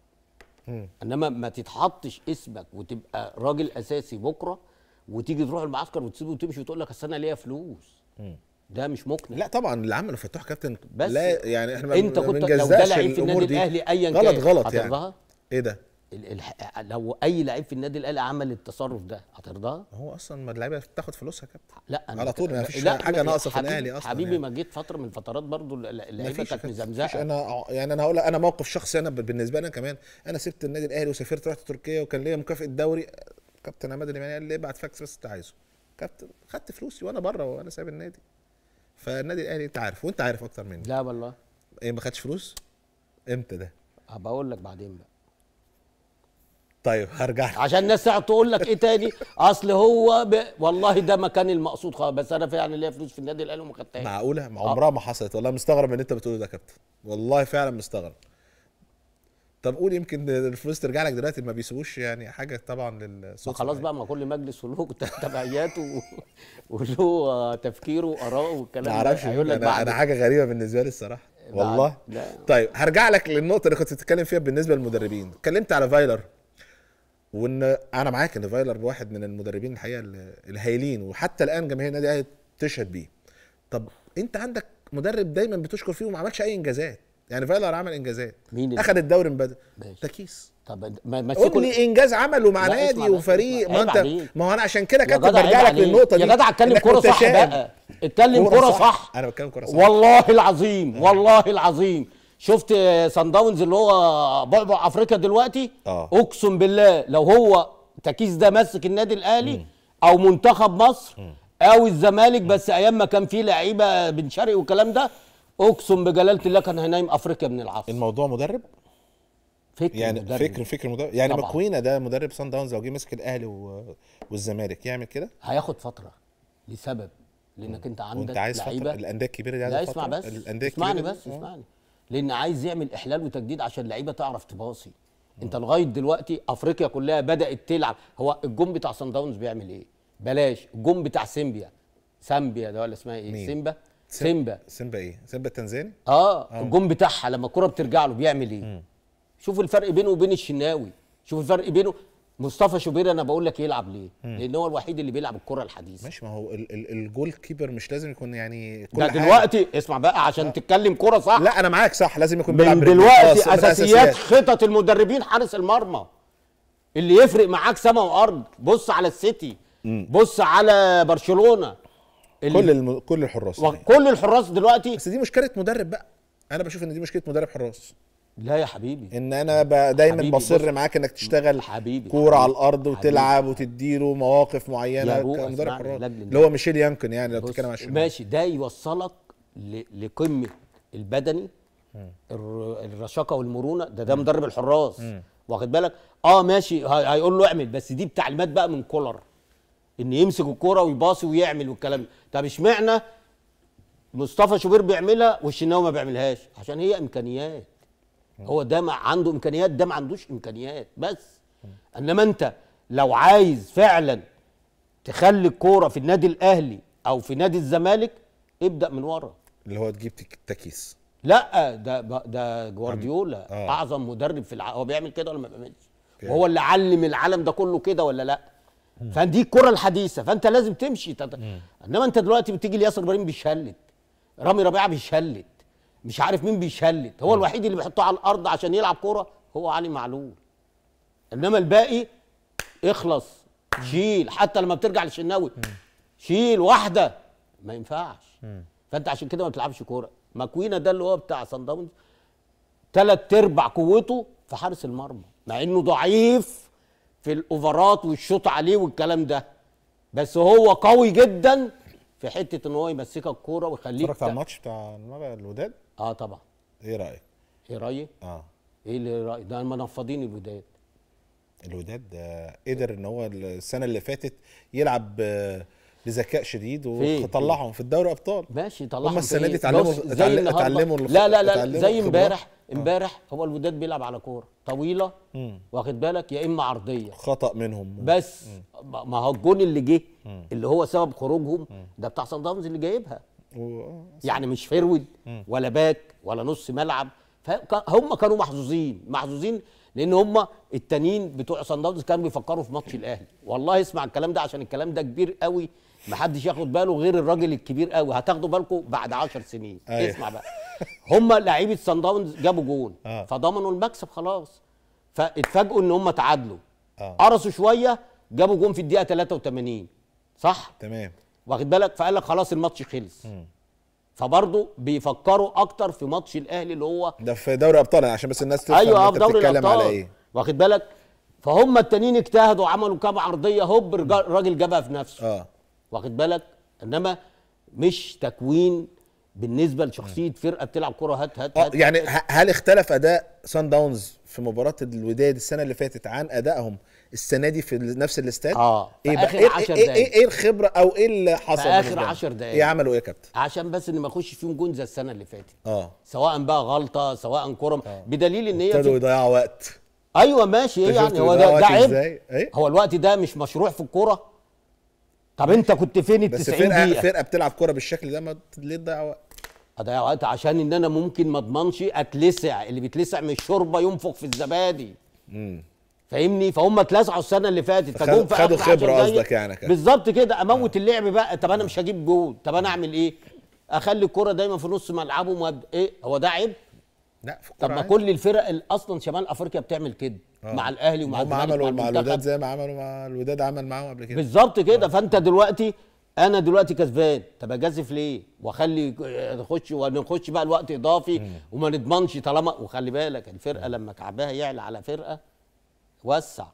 انما ما تتحطش اسمك وتبقى راجل اساسي بكره وتيجي تروح المعسكر وتسيبه وتمشي وتقول لك اصل انا ليا فلوس م. ده مش مقنع لا طبعا اللي عمله فتوح كابتن بس لا يعني احنا انت كنت لو ده لعيب في النادي الاهلي ايا كان غلط غلط يعني ايه ده؟ لو اي لعيب في النادي الاهلي عمل التصرف ده هترضاها؟ هو اصلا ما اللعيبه بتاخد فلوسها يا كابتن لا أنا على طول ما فيش حاجه ناقصه في الاهلي اصلا حبيبي يعني. ما جيت فتره من الفترات برضو اللعيبه كانت مزمزمه انا يعني انا هقول انا موقف شخصي انا بالنسبه لي انا كمان انا سبت النادي الاهلي وسافرت رحت تركيا وكان ليا مكافاه دوري كابتن عماد الامام قال لي ابعت فاكس بس انت عايزه كابتن خدت فلوسي وانا بره وانا سايب النادي فالنادي الاهلي انت عارف وانت عارف اكتر مني لا والله ايه ما خدش فلوس امتى ده هبقول اقول لك بعدين بقى طيب هرجع عشان الناس تقعد تقول لك ايه تاني اصل هو ب... والله ده مكان المقصود خالص بس انا فعلا ليا فلوس في النادي الاهلي وما خدتهاش معقوله آه. عمرها ما حصلت والله مستغرب ان انت بتقوله ده يا كابتن والله فعلا مستغرب طب قول يمكن الفلوس ترجع لك دلوقتي ما بيسووش يعني حاجه طبعا للصوت خلاص يعني. بقى ما كل مجلس وله تبعياته وله تفكيره واراءه والكلام ده معرفش انا انا حاجه غريبه بالنسبه لي الصراحه والله لا. طيب هرجع لك للنقطه اللي كنت بتتكلم فيها بالنسبه للمدربين اتكلمت على فايلر وان انا معاك ان فايلر واحد من المدربين الحقيقه الهايلين وحتى الان جماهير النادي الاهلي تشهد بيه طب انت عندك مدرب دايما بتشكر فيه وما عملش اي انجازات يعني فايلر عمل انجازات مين اخذ الدوري من بدري تكيس طب ما ما كل... انجاز عمله مع نادي وفريق ما انت ما هو انا عشان كده كنت برجع لك للنقطه دي يا جدع اتكلم كوره صح بقى اتكلم كوره صح. صح انا بتكلم كوره صح والله العظيم والله العظيم شفت سان داونز اللي هو بعبع افريقيا دلوقتي آه. اقسم بالله لو هو تكيس ده مسك النادي الاهلي او منتخب مصر او الزمالك بس ايام ما كان فيه لعيبه بن شرقي والكلام ده اقسم بجلاله الله كان هينام افريقيا من العصر الموضوع مدرب فكر يعني مدرب. فكر فكر مدرب يعني ماكوينا ده مدرب سان داونز لو جه مسك الاهلي والزمالك يعمل كده هياخد فتره لسبب لانك انت عندك وانت عايز لعيبه الانديه الكبيره دي عايز لا اسمع بس الانديه الكبيره اسمعني بس آه. اسمعني لان عايز يعمل احلال وتجديد عشان اللعيبه تعرف تباصي انت لغايه دلوقتي افريقيا كلها بدات تلعب هو الجون بتاع سان داونز بيعمل ايه بلاش الجون بتاع سيمبيا سامبيا ده ولا اسمها ايه سيمبا سيمبا سيمبا ايه سيمبا التنزاني اه, آه. الجون بتاعها لما الكره بترجع له بيعمل ايه مم. شوف الفرق بينه وبين الشناوي شوف الفرق بينه مصطفى شوبير انا بقول لك يلعب ليه؟ مم. لان هو الوحيد اللي بيلعب الكره الحديثه ماشي ما هو ال ال الجول كيبر مش لازم يكون يعني كل ده دلوقتي حاجة. اسمع بقى عشان آه. تتكلم كره صح لا انا معاك صح لازم يكون بيلعب دلوقتي اساسيات خطط المدربين حارس المرمى اللي يفرق معاك سما وارض بص على السيتي مم. بص على برشلونه كل الم... كل الحراس كل الحراس دلوقتي بس دي مشكله مدرب بقى انا بشوف ان دي مشكله مدرب حراس لا يا حبيبي ان انا دايما حبيبي بصر معاك انك تشتغل حبيبي كوره على الارض وتلعب وتديله مواقف معينه كمدرب حراس اللي هو ميشيل يانكن يعني لو بتتكلم على ماشي ده يوصلك ل... لقمه البدني الرشاقه والمرونه ده ده مدرب الحراس واخد بالك اه ماشي هيقول له اعمل بس دي بتعليمات بقى من كولر ان يمسك الكوره ويباصي ويعمل والكلام ده طب اشمعنى مصطفى شوبير بيعملها والشناوي ما بيعملهاش عشان هي امكانيات هو ده عنده امكانيات ده ما عندوش امكانيات بس انما انت لو عايز فعلا تخلي الكوره في النادي الاهلي او في نادي الزمالك ابدا من ورا اللي هو تجيب تكيس لا ده ده جوارديولا آه. اعظم مدرب في العالم هو بيعمل كده ولا ما بيعملش وهو اللي علم العالم ده كله كده ولا لا فدي الكره الحديثه فانت لازم تمشي تط... انما انت دلوقتي بتيجي لياسر ابراهيم بيشلت رامي ربيعه بيشلت مش عارف مين بيشلت هو الوحيد اللي بيحطه على الارض عشان يلعب كوره هو علي معلول انما الباقي اخلص شيل حتى لما بترجع للشناوي شيل واحده ما ينفعش فانت عشان كده ما بتلعبش كوره ماكوينا ده اللي هو بتاع صن داونز ثلاث ارباع قوته في حارس المرمى مع انه ضعيف في الاوفرات والشوط عليه والكلام ده بس هو قوي جدا في حته ان هو يمسكك الكوره ويخليك اتفرجت على الماتش بتاع الوداد؟ اه طبعا ايه رايك؟ ايه رايي؟ اه ايه اللي رايي؟ ده منفضين الوداد الوداد آه، قدر ان هو السنه اللي فاتت يلعب آه بذكاء شديد وطلعهم في الدوري ابطال ماشي طلعهم هم السنه دي اتعلموا اتعلموا لا لا لا زي امبارح امبارح آه. هو الوداد بيلعب على كوره طويله واخد بالك يا اما عرضيه خطا منهم بس ما هو الجون اللي جه اللي هو سبب خروجهم مم. ده بتاع صن داونز اللي جايبها و... آه، يعني مش فرود ولا باك ولا نص ملعب فهم كانوا محظوظين محظوظين لان هم التانيين بتوع صن داونز كانوا بيفكروا في ماتش الاهلي والله اسمع الكلام ده عشان الكلام ده كبير قوي محدش ياخد باله غير الراجل الكبير قوي هتاخدوا بالكم بعد 10 سنين أيه. اسمع بقى هم لعيبه سان داونز جابوا جون آه. فضمنوا المكسب خلاص فاتفاجئوا ان هم تعادلوا آه. قرصوا شويه جابوا جون في الدقيقه 83 صح تمام واخد بالك فقال لك خلاص الماتش خلص م. فبرضه بيفكروا اكتر في ماتش الاهلي اللي هو ده في دوري ابطال عشان بس الناس تفهم ايوه في دوري الابطال على ايه واخد بالك فهم التانيين اجتهدوا عملوا كام عرضيه هوب الراجل جابها في نفسه آه. واخد بالك انما مش تكوين بالنسبه لشخصيه فرقه بتلعب كره هات هات, آه، هات يعني هات هل اختلف اداء سان داونز في مباراه الوداد السنه اللي فاتت عن ادائهم السنه دي في نفس الاستاد اه ايه بقى ايه, عشر إيه, إيه, ايه الخبره او ايه اللي حصل في اخر 10 دقائق ايه عملوا ايه يا كابتن عشان بس ان ما اخش فيهم جون زي السنه اللي فاتت اه سواء بقى غلطه سواء كره آه. بدليل ان هي ابتدوا يضيعوا وقت ايوه ماشي ايه يعني هو ده, عيب إيه؟ هو الوقت ده مش مشروع في الكوره طب انت كنت فين ال 90 دقيقه بس فرقه فرقه بتلعب كوره بالشكل ده ما ليه تضيع وقت اضيع وقت عشان ان انا ممكن ما اضمنش اتلسع اللي بيتلسع من الشوربه ينفخ في الزبادي امم فاهمني فهم اتلسعوا السنه اللي فاتت فجم خد في خدوا خبره قصدك يعني بالظبط كده اموت آه. اللعب بقى طب انا آه. مش هجيب جول طب انا اعمل ايه اخلي الكوره دايما في نص ملعبهم ايه هو ده عيب لا في طب ما كل الفرق اللي اصلا شمال افريقيا بتعمل كده أوه. مع الاهلي ومع هم عملوا مع, الوداد زي ما عملوا مع الوداد عمل معاهم قبل كده بالظبط كده آه. فانت دلوقتي انا دلوقتي كسبان طب اجازف ليه واخلي نخش ونخش بقى الوقت اضافي وما نضمنش طالما وخلي بالك الفرقه لما كعبها يعلى على فرقه وسع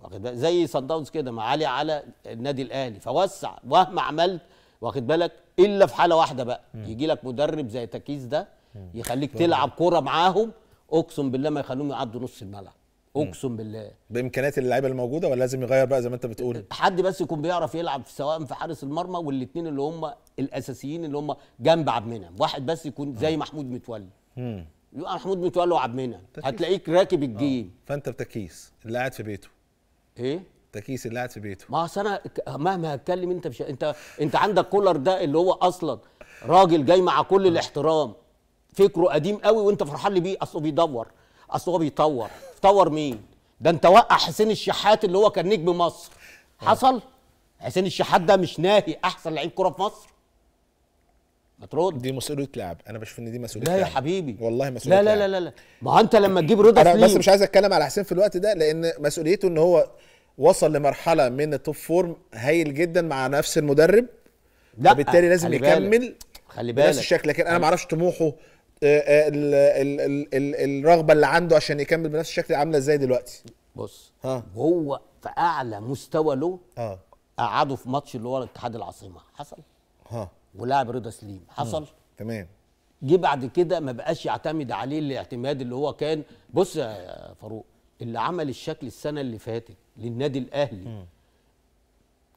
واخد بالك زي صن داونز كده مع علي على النادي الاهلي فوسع وهم عملت واخد بالك الا في حاله واحده بقى يجي لك مدرب زي تكيس ده يخليك تلعب كوره معاهم اقسم بالله ما يخلوهم يعدوا نص الملعب اقسم بالله بامكانيات اللعيبه الموجوده ولا لازم يغير بقى زي ما انت بتقول حد بس يكون بيعرف يلعب سواء في حارس المرمى والاثنين اللي هم الاساسيين اللي هم جنب عبد المنعم واحد بس يكون زي محمود متولي محمود متولي وعبد المنعم هتلاقيك راكب الجيم اه. فانت بتكيس اللي قاعد في بيته ايه تكيس اللي قاعد في بيته ما اصل انا مهما هتكلم انت مش انت انت عندك كولر ده اللي هو اصلا راجل جاي مع كل الاحترام فكره قديم قوي وانت فرحان لي بيه اصله بيدور اصله هو بيطور طور مين ده انت وقع حسين الشحات اللي هو كان نجم مصر اه. حصل حسين الشحات ده مش ناهي احسن لعيب كره في مصر ما ترد دي مسؤوليه لاعب انا بشوف ان دي مسؤوليه لا يا لعب. حبيبي والله مسؤوليه لا لا, لا لا ما ما انت لما تجيب رضا انا بس مش عايز اتكلم على حسين في الوقت ده لان مسؤوليته ان هو وصل لمرحله من التوب فورم هايل جدا مع نفس المدرب لا بالتالي لازم يكمل خلي بالك نفس الشكل لكن انا ما اعرفش طموحه آه، آه، الرغبه اللي عنده عشان يكمل بنفس الشكل عامله ازاي دلوقتي بص ها هو في اعلى مستوى له اه قعده في ماتش اللي هو اتحاد العاصمه حصل ها ولعب رضا سليم حصل تمام جه بعد كده ما بقاش يعتمد عليه الاعتماد اللي هو كان بص يا فاروق اللي عمل الشكل السنه اللي فاتت للنادي الاهلي م.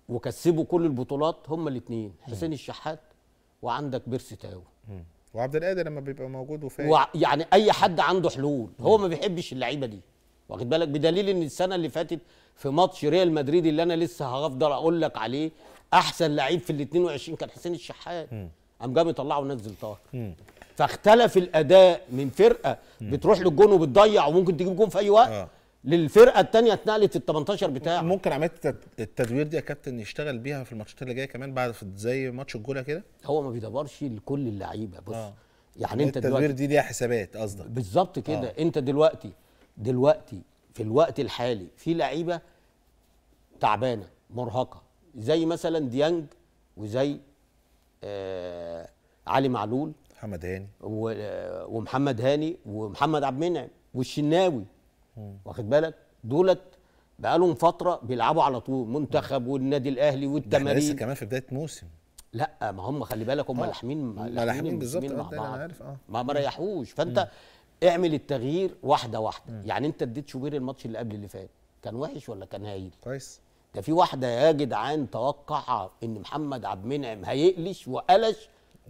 وكسبوا كل البطولات هما الاثنين حسين الشحات وعندك بيرسي تاو وعبد القادر لما بيبقى موجود وفايق يعني اي حد عنده حلول هو ما بيحبش اللعيبه دي واخد بالك بدليل ان السنه اللي فاتت في ماتش ريال مدريد اللي انا لسه هفضل اقول لك عليه احسن لعيب في ال 22 كان حسين الشحات قام جاب يطلعه ونزل طاهر فاختلف الاداء من فرقه بتروح للجون وبتضيع وممكن تجيب جون في اي وقت آه. للفرقه الثانيه اتنقلت ال 18 بتاعه ممكن عمليه التدوير دي يا كابتن يشتغل بيها في الماتشات اللي جايه كمان بعد زي ماتش الجوله كده هو ما بيدورش لكل اللعيبه بص آه. يعني انت التدوير دي ليها حسابات قصدك بالظبط كده آه. انت دلوقتي دلوقتي في الوقت الحالي في لعيبه تعبانه مرهقه زي مثلا ديانج وزي آه علي معلول محمد هاني ومحمد هاني ومحمد عبد المنعم والشناوي واخد بالك دولت بقالهم فتره بيلعبوا على طول منتخب والنادي الاهلي والتمارين لسه كمان في بدايه موسم لا ما هم خلي بالك هم آه، لاحمين لاحمين بالظبط آه، انا عارف اه ما مريحوش ريحوش فانت مم. اعمل التغيير واحده واحده مم. يعني انت اديت شوبير الماتش اللي قبل اللي فات كان وحش ولا كان هايل كويس ده في واحده يا جدعان توقع ان محمد عبد المنعم هيقلش وقلش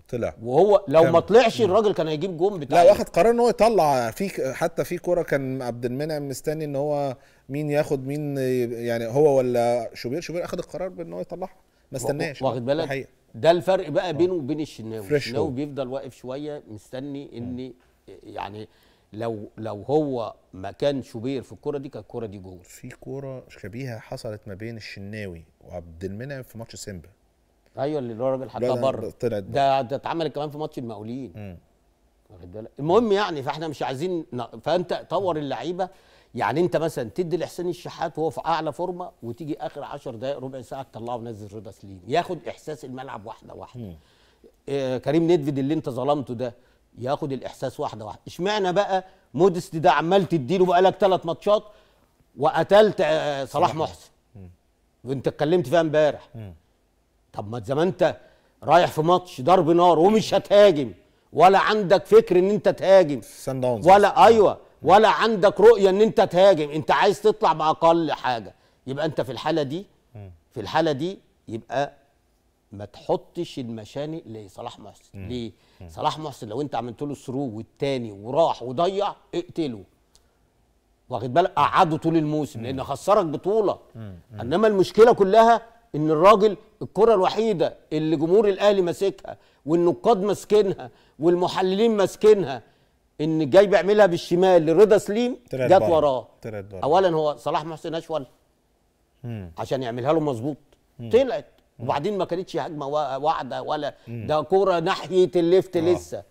طلع وهو لو ما طلعش الراجل كان هيجيب جون بتاع لا واخد قرار ان هو يطلع في حتى في كوره كان عبد المنعم مستني ان هو مين ياخد مين يعني هو ولا شوبير شوبير اخد القرار بان هو يطلعها ما استناش واخد بالك الحقيقة. ده الفرق بقى آه. بينه وبين الشناوي الشناوي بيفضل واقف شويه مستني ان يعني لو لو هو ما كان شوبير في الكوره دي كانت الكوره دي جول في كوره شبيهه حصلت ما بين الشناوي وعبد المنعم في ماتش سيمبا ايوه اللي هو الراجل حطها بره طلعت ده ده اتعمل كمان في ماتش المقاولين واخد بالك المهم يعني فاحنا مش عايزين فانت طور اللعيبه يعني انت مثلا تدي لحسين الشحات وهو في اعلى فورمه وتيجي اخر 10 دقائق ربع ساعه تطلعه ونزل رضا سليم ياخد احساس الملعب واحده واحده آه كريم ندفد اللي انت ظلمته ده ياخد الاحساس واحده واحده اشمعنى بقى مودست ده عمال تديله بقالك ثلاث ماتشات وقتلت آه صلاح محسن وانت اتكلمت فيها امبارح طب ما زمان انت رايح في ماتش ضرب نار ومش هتهاجم ولا عندك فكر ان انت تهاجم ولا ايوه ولا عندك رؤيه ان انت تهاجم انت عايز تطلع باقل حاجه يبقى انت في الحاله دي في الحاله دي يبقى ما تحطش المشانق لصلاح محسن مم. ليه مم. صلاح محسن لو انت عملت له ثرو والتاني وراح وضيع اقتله واخد بالك قعده طول الموسم مم. لان خسرك بطوله مم. انما المشكله كلها ان الراجل الكره الوحيده اللي جمهور الاهلي ماسكها والنقاد ماسكينها والمحللين ماسكينها ان جاي بيعملها بالشمال لرضا سليم جت وراه اولا هو صلاح محسن اشول عشان يعملها له مظبوط طلعت وبعدين ما كانتش هجمه واعده ولا ده كوره ناحيه الليفت آه. لسه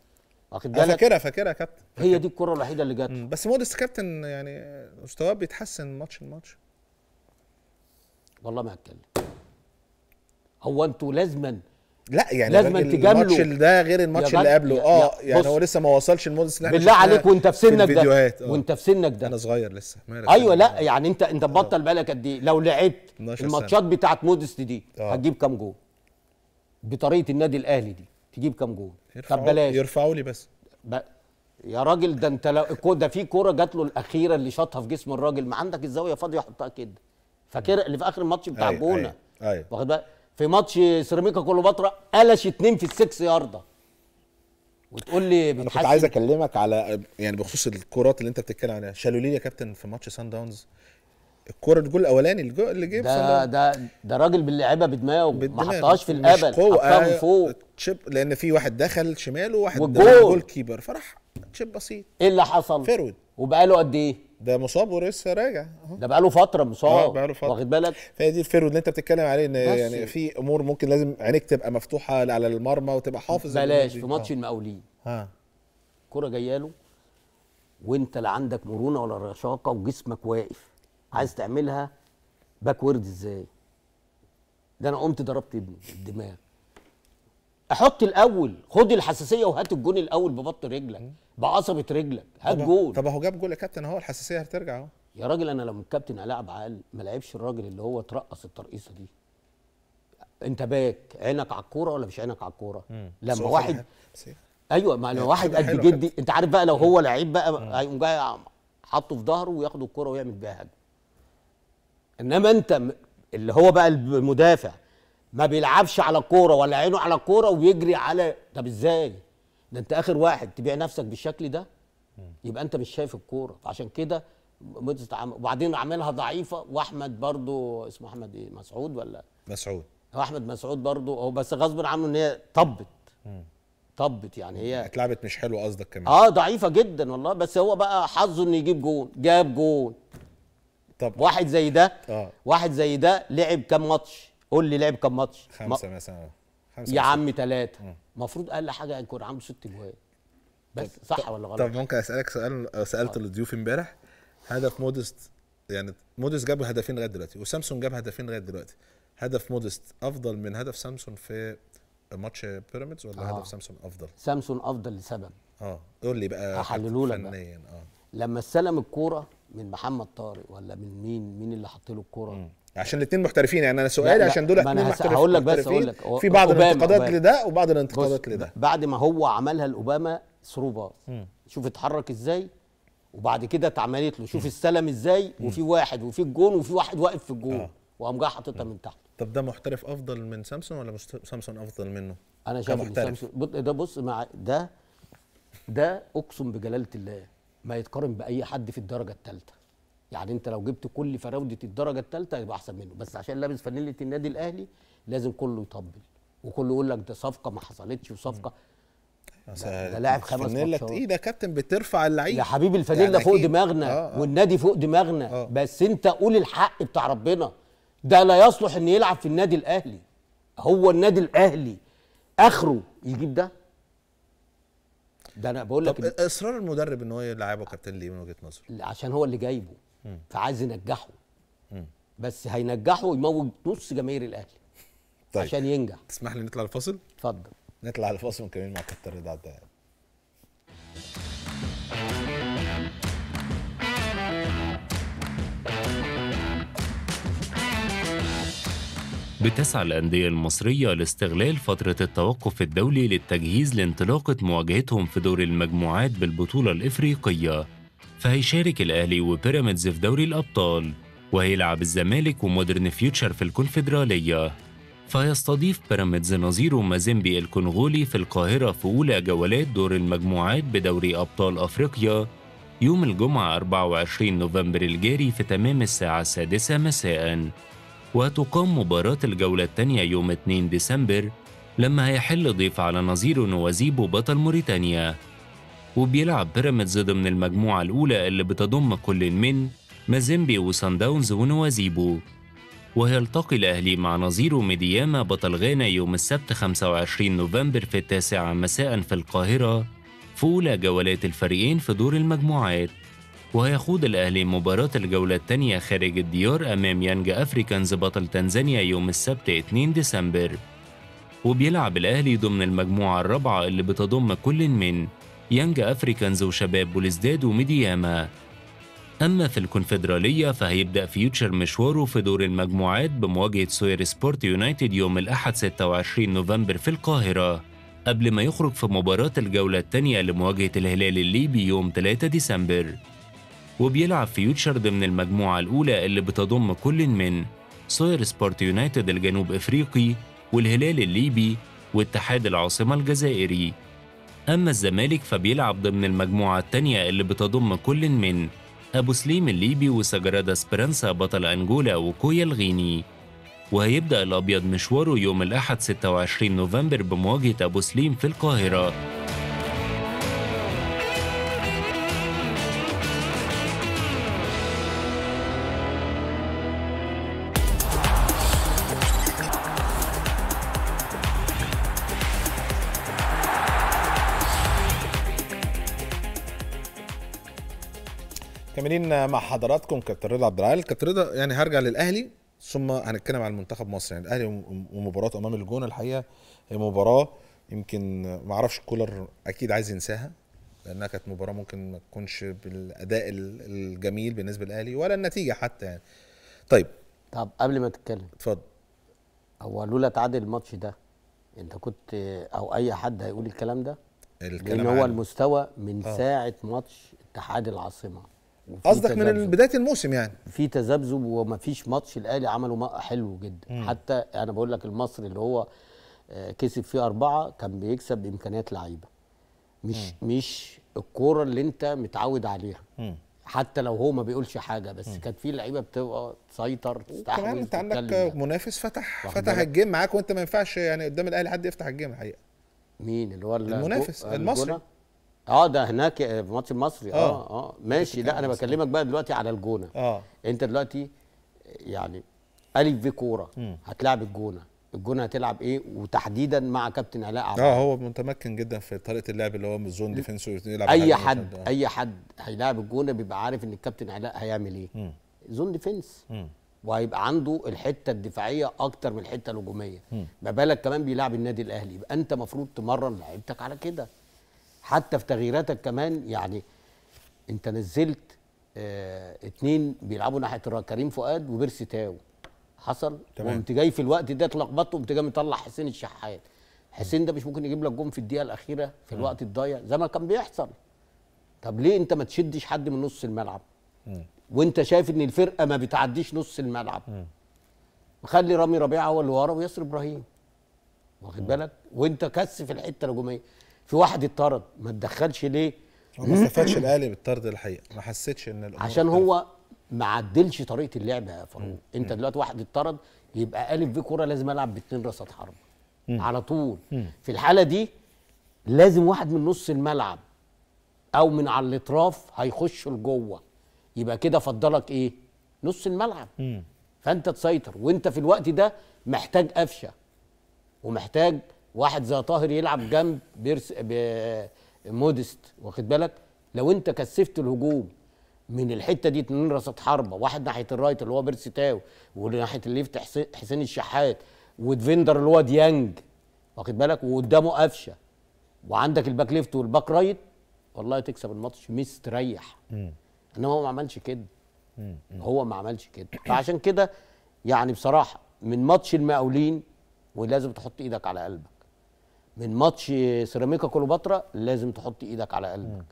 واخد آه، بالك فاكرها فاكرها يا كابتن هي دي الكره الوحيده اللي جت بس مودس كابتن يعني مستواه بيتحسن ماتش الماتش والله ما هتكلم هو انتوا لازما لا يعني لازم تجامله الماتش ده غير الماتش اللي قبله اه يعني هو لسه ما وصلش المودس اللي احنا بالله عليك وانت في سنك في ده آه. وانت في سنك ده انا صغير لسه ايوه لا يعني انت انت مبطل آه. بقالك قد ايه لو لعبت الماتشات بتاعت مودست دي أوه. هتجيب كام جول بطريقه النادي الاهلي دي تجيب كام جول طب بلاش يرفعوا لي بس ب... يا راجل ده انت لو ده في كوره جات له الاخيره اللي شاطها في جسم الراجل ما عندك الزاويه فاضيه حطها كده فاكر اللي في اخر الماتش بتاع أيوة، جونه أيوة،, ايوه واخد بالك في ماتش سيراميكا كليوباترا قلش اتنين في السكس يارده وتقول لي انا كنت عايز اكلمك على يعني بخصوص الكرات اللي انت بتتكلم عليها شالوا يا كابتن في ماتش سان داونز الكرة الجول الاولاني اللي جه ده ده ده راجل باللعيبه بدماغه ما حطهاش في القبل حطها من آه، فوق تشيب لان في واحد دخل شمال وواحد جول كيبر فراح تشيب بسيط ايه اللي حصل؟ فرود وبقاله قد ايه؟ ده مصاب ولسه راجع ده بقاله فتره مصاب اه بقاله فتره واخد بالك فهي دي الفيرو اللي انت بتتكلم عليه ان يعني في امور ممكن لازم عينيك تبقى مفتوحه على المرمى وتبقى حافظ بلاش في ماتش اه. المقاولين ها كره جايه له وانت لا عندك مرونه ولا رشاقه وجسمك واقف عايز تعملها باكورد ازاي ده انا قمت ضربت ابني الدماغ احط الاول خد الحساسيه وهات الجون الاول ببط رجلك بعصبه رجلك هات جول طب هو جاب جول يا كابتن اهو الحساسيه هترجع اهو يا راجل انا لو الكابتن عبد العال ما لعبش الراجل اللي هو ترقص الترقيصه دي انت باك عينك على الكوره ولا مش عينك على الكوره أيوة، لما واحد ايوه ما لو واحد قد جدي انت عارف بقى لو هو لعيب بقى هيقوم جاي حاطه في ظهره وياخد الكوره ويعمل بيها هجمه انما انت اللي هو بقى المدافع ما بيلعبش على الكوره ولا عينه على الكوره ويجري على طب ازاي ده انت اخر واحد تبيع نفسك بالشكل ده يبقى انت مش شايف الكوره فعشان كده وبعدين عاملها ضعيفه واحمد برضو اسمه احمد ايه مسعود ولا مسعود احمد مسعود برضو هو بس غصب عنه ان هي طبت طبت يعني هي اتلعبت مش حلوه قصدك كمان اه ضعيفه جدا والله بس هو بقى حظه انه يجيب جون جاب جون طب واحد زي ده آه. واحد زي ده لعب كام ماتش قول لي لعب كام ماتش خمسه ما... مثلا خمسة يا عم ثلاثه المفروض اقل حاجه يكون عنده ست جوان بس طب صح ولا غلط طب ممكن اسالك سؤال سالته للضيوف امبارح هدف مودست يعني مودست جاب هدفين لغايه دلوقتي وسامسونج جاب هدفين لغايه دلوقتي هدف مودست افضل من هدف سامسونج في ماتش بيراميدز ولا آه. هدف سامسونج افضل سامسونج افضل لسبب اه قول لي بقى هحلله لك فنيا اه لما استلم الكوره من محمد طارق ولا من مين مين اللي حط له الكوره عشان الاثنين محترفين يعني انا سؤالي عشان دول اثنين محترفين هقول لك بس هقول لك في بعض الانتقادات لده وبعض الانتقادات لده بعد ما هو عملها لاوباما ثرو شوف اتحرك ازاي وبعد كده اتعملت له شوف السلم ازاي وفي واحد وفي الجون وفي واحد واقف في الجون آه. وقام جاي حاططها من تحت طب ده محترف افضل من سامسون ولا مش سامسون افضل منه؟ انا شايف سامسون ده بص مع ده ده اقسم بجلاله الله ما يتقارن باي حد في الدرجه الثالثه يعني انت لو جبت كل فراوده الدرجه الثالثه هيبقى احسن منه بس عشان لابس فانيله النادي الاهلي لازم كله يطبل وكله يقول لك ده صفقه ما حصلتش وصفقه ده لاعب خمس فانيله ايه ده كابتن بترفع اللعيب يا حبيبي الفانيله يعني فوق دماغنا آه آه. والنادي فوق دماغنا آه. بس انت قول الحق بتاع ربنا ده لا يصلح ان يلعب في النادي الاهلي هو النادي الاهلي اخره يجيب ده ده انا بقول لك اصرار المدرب ان هو يلعبه كابتن ليه من وجهه نظره عشان هو اللي جايبه فعايز ينجحه بس هينجحه ويموت نص جماهير الاهلي طيب. عشان ينجح تسمح لي نطلع الفاصل اتفضل نطلع الفاصل ونكمل مع كابتن رضا عبد بتسعى الأندية المصرية لاستغلال فترة التوقف الدولي للتجهيز لانطلاقة مواجهتهم في دور المجموعات بالبطولة الإفريقية فهيشارك الأهلي وبيراميدز في دوري الأبطال وهيلعب الزمالك ومودرن فيوتشر في الكونفدرالية فيستضيف بيراميدز نظيره مازيمبي الكونغولي في القاهرة في أولى جولات دور المجموعات بدوري أبطال أفريقيا يوم الجمعة 24 نوفمبر الجاري في تمام الساعة السادسة مساءً وتقام مباراة الجولة الثانية يوم 2 ديسمبر لما هيحل ضيف على نظيره نوازيبو بطل موريتانيا وبيلعب بيراميدز ضمن المجموعة الأولى اللي بتضم كل من مازيمبي وسان داونز ونوازيبو وهيلتقي الأهلي مع نظيره ميدياما بطل غانا يوم السبت 25 نوفمبر في التاسعة مساء في القاهرة في أولى جولات الفريقين في دور المجموعات وهيخوض الأهلي مباراة الجولة الثانية خارج الديار أمام يانج أفريكانز بطل تنزانيا يوم السبت 2 ديسمبر وبيلعب الأهلي ضمن المجموعة الرابعة اللي بتضم كل من يانج أفريكانز وشباب بولزداد وميدياما أما في الكونفدرالية فهيبدأ فيوتشر مشواره في دور المجموعات بمواجهة سوير سبورت يونايتد يوم الأحد 26 نوفمبر في القاهرة قبل ما يخرج في مباراة الجولة الثانية لمواجهة الهلال الليبي يوم 3 ديسمبر وبيلعب فيوتشر ضمن المجموعة الأولى اللي بتضم كل من سوير سبورت يونايتد الجنوب إفريقي والهلال الليبي واتحاد العاصمة الجزائري أما الزمالك فبيلعب ضمن المجموعة التانية اللي بتضم كل من أبو سليم الليبي وسجرادا سبرانسا بطل أنجولا وكويا الغيني وهيبدأ الأبيض مشواره يوم الأحد 26 نوفمبر بمواجهة أبو سليم في القاهرة مكملين مع حضراتكم كابتن رضا عبد العال كابتن رضا يعني هرجع للاهلي ثم هنتكلم عن منتخب مصر يعني الاهلي ومباراه امام الجونه الحقيقه هي مباراه يمكن ما اعرفش كولر اكيد عايز ينساها لانها كانت مباراه ممكن ما تكونش بالاداء الجميل بالنسبه للاهلي ولا النتيجه حتى يعني طيب طب قبل ما تتكلم اتفضل هو لولا تعادل الماتش ده انت كنت او اي حد هيقول الكلام ده الكلام لان هو المستوى من أوه. ساعه ماتش اتحاد العاصمه قصدك من بدايه الموسم يعني في تذبذب ومفيش ماتش الاهلي عمله حلو جدا مم. حتى انا بقول لك المصري اللي هو آه، كسب فيه اربعه كان بيكسب بامكانيات لعيبه مش مم. مش الكوره اللي انت متعود عليها مم. حتى لو هو ما بيقولش حاجه بس كانت في لعيبه بتبقى تسيطر تستحمل كمان انت عندك منافس فتح فتح الجيم معاك وانت ما ينفعش يعني قدام الاهلي حد يفتح الجيم الحقيقه مين اللي هو المنافس المصري اه ده هناك في ماتش المصري اه اه, اه. ماشي لا انا بكلمك بقى دلوقتي على الجونه اه انت دلوقتي يعني الف في كوره هتلعب الجونه الجونه هتلعب ايه وتحديدا مع كابتن علاء عبد اه هو متمكن جدا في طريقه اللعب اللي هو من الزون ديفنس يلعب اي حد آه. اي حد هيلاعب الجونه بيبقى عارف ان الكابتن علاء هيعمل ايه زون ديفنس وهيبقى عنده الحته الدفاعيه اكتر من الحته الهجوميه ما بالك كمان بيلعب النادي الاهلي يبقى انت المفروض تمرن لعيبتك على كده حتى في تغييراتك كمان يعني انت نزلت اه اتنين بيلعبوا ناحيه كريم فؤاد وبيرسي تاو حصل تمام وقمت جاي في الوقت ده اتلخبطت وانت جاي مطلع حسين الشحات حسين ده مش ممكن يجيب لك جون في الدقيقه الاخيره في الوقت الضايع زي ما كان بيحصل طب ليه انت ما تشدش حد من نص الملعب وانت شايف ان الفرقه ما بتعديش نص الملعب مم. وخلي رامي ربيعه هو اللي ورا وياسر ابراهيم واخد بالك وانت كثف الحته الهجوميه في واحد اتطرد ما تدخلش ليه وما ما استفادش الاهلي بالطرد الحقيقه ما حسيتش ان الأمور عشان هو ما عدلش طريقه اللعب يا فاروق انت دلوقتي واحد اتطرد يبقى قالب في كوره لازم العب باتنين راسات حرب على طول في الحاله دي لازم واحد من نص الملعب او من على الاطراف هيخش لجوه يبقى كده فضلك ايه نص الملعب فانت تسيطر وانت في الوقت ده محتاج قفشه ومحتاج واحد زي طاهر يلعب جنب بيرس مودست واخد بالك لو انت كثفت الهجوم من الحته دي اتنين راسات حربه واحد ناحيه الرايت اللي هو بيرسي تاو وناحيه الليفت حسين الشحات وديفندر اللي هو ديانج واخد بالك وقدامه قفشه وعندك الباك ليفت والباك رايت والله تكسب الماتش مستريح انما هو ما عملش كده هو ما عملش كده فعشان كده يعني بصراحه من ماتش المقاولين ولازم تحط ايدك على قلبك من ماتش سيراميكا كليوباترا لازم تحط ايدك على قلبك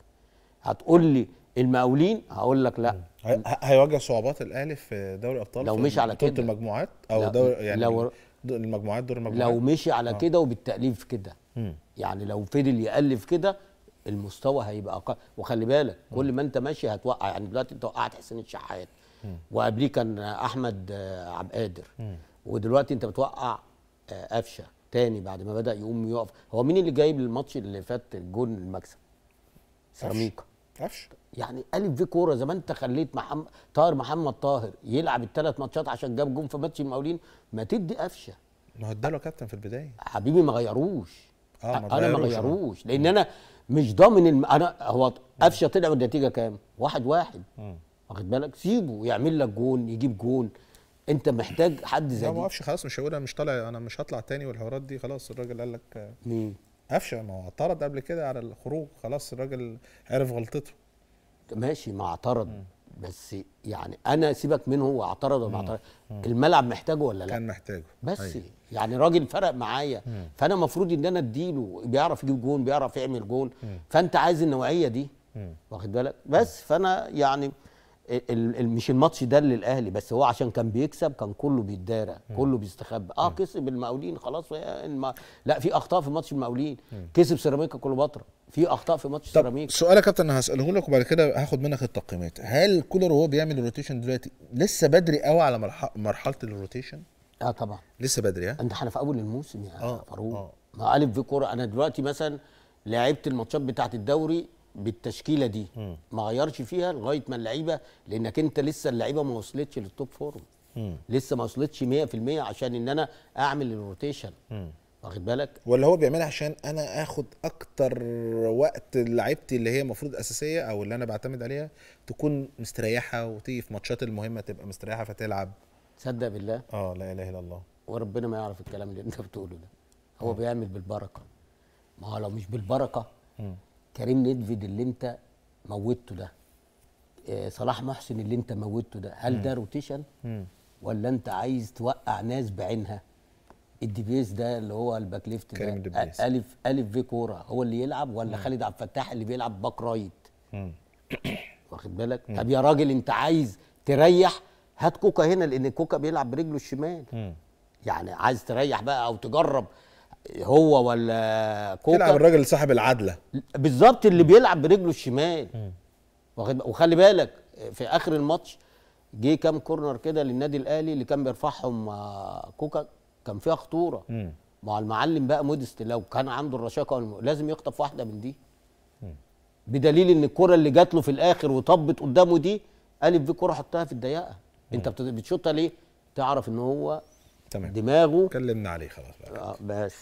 هتقول لي المقاولين هقول لك لا هيواجه صعوبات الاهلي في دوري الابطال لو مشي على كده المجموعات او دوري يعني لو المجموعات دور المجموعات لو مشي على آه. كده وبالتاليف كده يعني لو فضل يالف كده المستوى هيبقى اقل وخلي بالك كل ما انت ماشي هتوقع يعني دلوقتي انت وقعت حسين الشحات وقبليه كان احمد عبد القادر ودلوقتي انت بتوقع آه، قفشه تاني بعد ما بدا يقوم يقف هو مين اللي جايب الماتش اللي فات الجون المكسب سيراميكا قفش يعني الف في كوره زمان انت خليت محمد طاهر محمد طاهر يلعب الثلاث ماتشات عشان جاب جون في ماتش المقاولين ما تدي قفشه ما هو اداله كابتن في البدايه حبيبي ما غيروش اه ما انا ما غيروش لان انا مش ضامن الم... انا هو قفشه طلع والنتيجه كام؟ واحد واحد واخد بالك سيبه يعمل لك جون يجيب جون انت محتاج حد زي ما اعرفش خلاص مش هقول انا مش طالع انا مش هطلع تاني والحوارات دي خلاص الراجل قال لك مين قفشه ما هو اعترض قبل كده على الخروج خلاص الراجل عرف غلطته ماشي ما اعترض بس يعني انا سيبك منه هو اعترض ولا اعترض الملعب محتاجه ولا لا كان محتاجه بس أيوه. يعني راجل فرق معايا مم. فانا المفروض ان انا اديله بيعرف يجيب جون بيعرف يعمل جون مم. فانت عايز النوعيه دي واخد بالك بس مم. فانا يعني مش الماتش ده للاهلي بس هو عشان كان بيكسب كان كله بيتدارى كله بيستخبى اه كسب المقاولين خلاص الم... لا في اخطاء في ماتش المقاولين كسب سيراميكا كليوباترا في اخطاء في ماتش سيراميكا سؤال يا كابتن هساله لك وبعد كده هاخد منك التقييمات هل كولر وهو بيعمل الروتيشن دلوقتي لسه بدري قوي على مرح... مرحله الروتيشن اه طبعا لسه بدري ها انت احنا في اول الموسم يا يعني فاروق آه. ما قالب في كوره انا دلوقتي مثلا لعبت الماتشات بتاعت الدوري بالتشكيله دي ما غيرش فيها لغايه ما اللعيبه لانك انت لسه اللعيبه ما وصلتش للتوب فورم لسه ما وصلتش 100% عشان ان انا اعمل الروتيشن واخد بالك ولا هو بيعملها عشان انا اخد اكتر وقت لعيبتي اللي هي المفروض اساسيه او اللي انا بعتمد عليها تكون مستريحه وتيجي في ماتشات المهمه تبقى مستريحه فتلعب تصدق بالله اه لا اله الا الله وربنا ما يعرف الكلام اللي انت بتقوله ده هو م. بيعمل بالبركه ما هو لو مش بالبركه م. كريم نيدفيد اللي انت موتته ده آه، صلاح محسن اللي انت موتته ده هل ده روتيشن ولا انت عايز توقع ناس بعينها الديبيس ده اللي هو الباك ليفت ده آه، الف الف في كوره هو اللي يلعب ولا مم. خالد عبد الفتاح اللي بيلعب باك رايت واخد بالك طب يا راجل انت عايز تريح هات كوكا هنا لان كوكا بيلعب برجله الشمال مم. يعني عايز تريح بقى او تجرب هو ولا كوكا بيلعب الراجل صاحب العدله بالظبط اللي بيلعب برجله الشمال واخد وخلي بالك في اخر الماتش جه كام كورنر كده للنادي الاهلي اللي كان بيرفعهم آه، كوكا كان فيها خطوره مع المعلم بقى مودست لو كان عنده الرشاقه والم... لازم يخطف واحده من دي بدليل ان الكره اللي جات له في الاخر وطبت قدامه دي الف في كره حطها في الضيقه انت بتشوطها ليه تعرف ان هو تمام دماغه اتكلمنا عليه خلاص بقى آه بس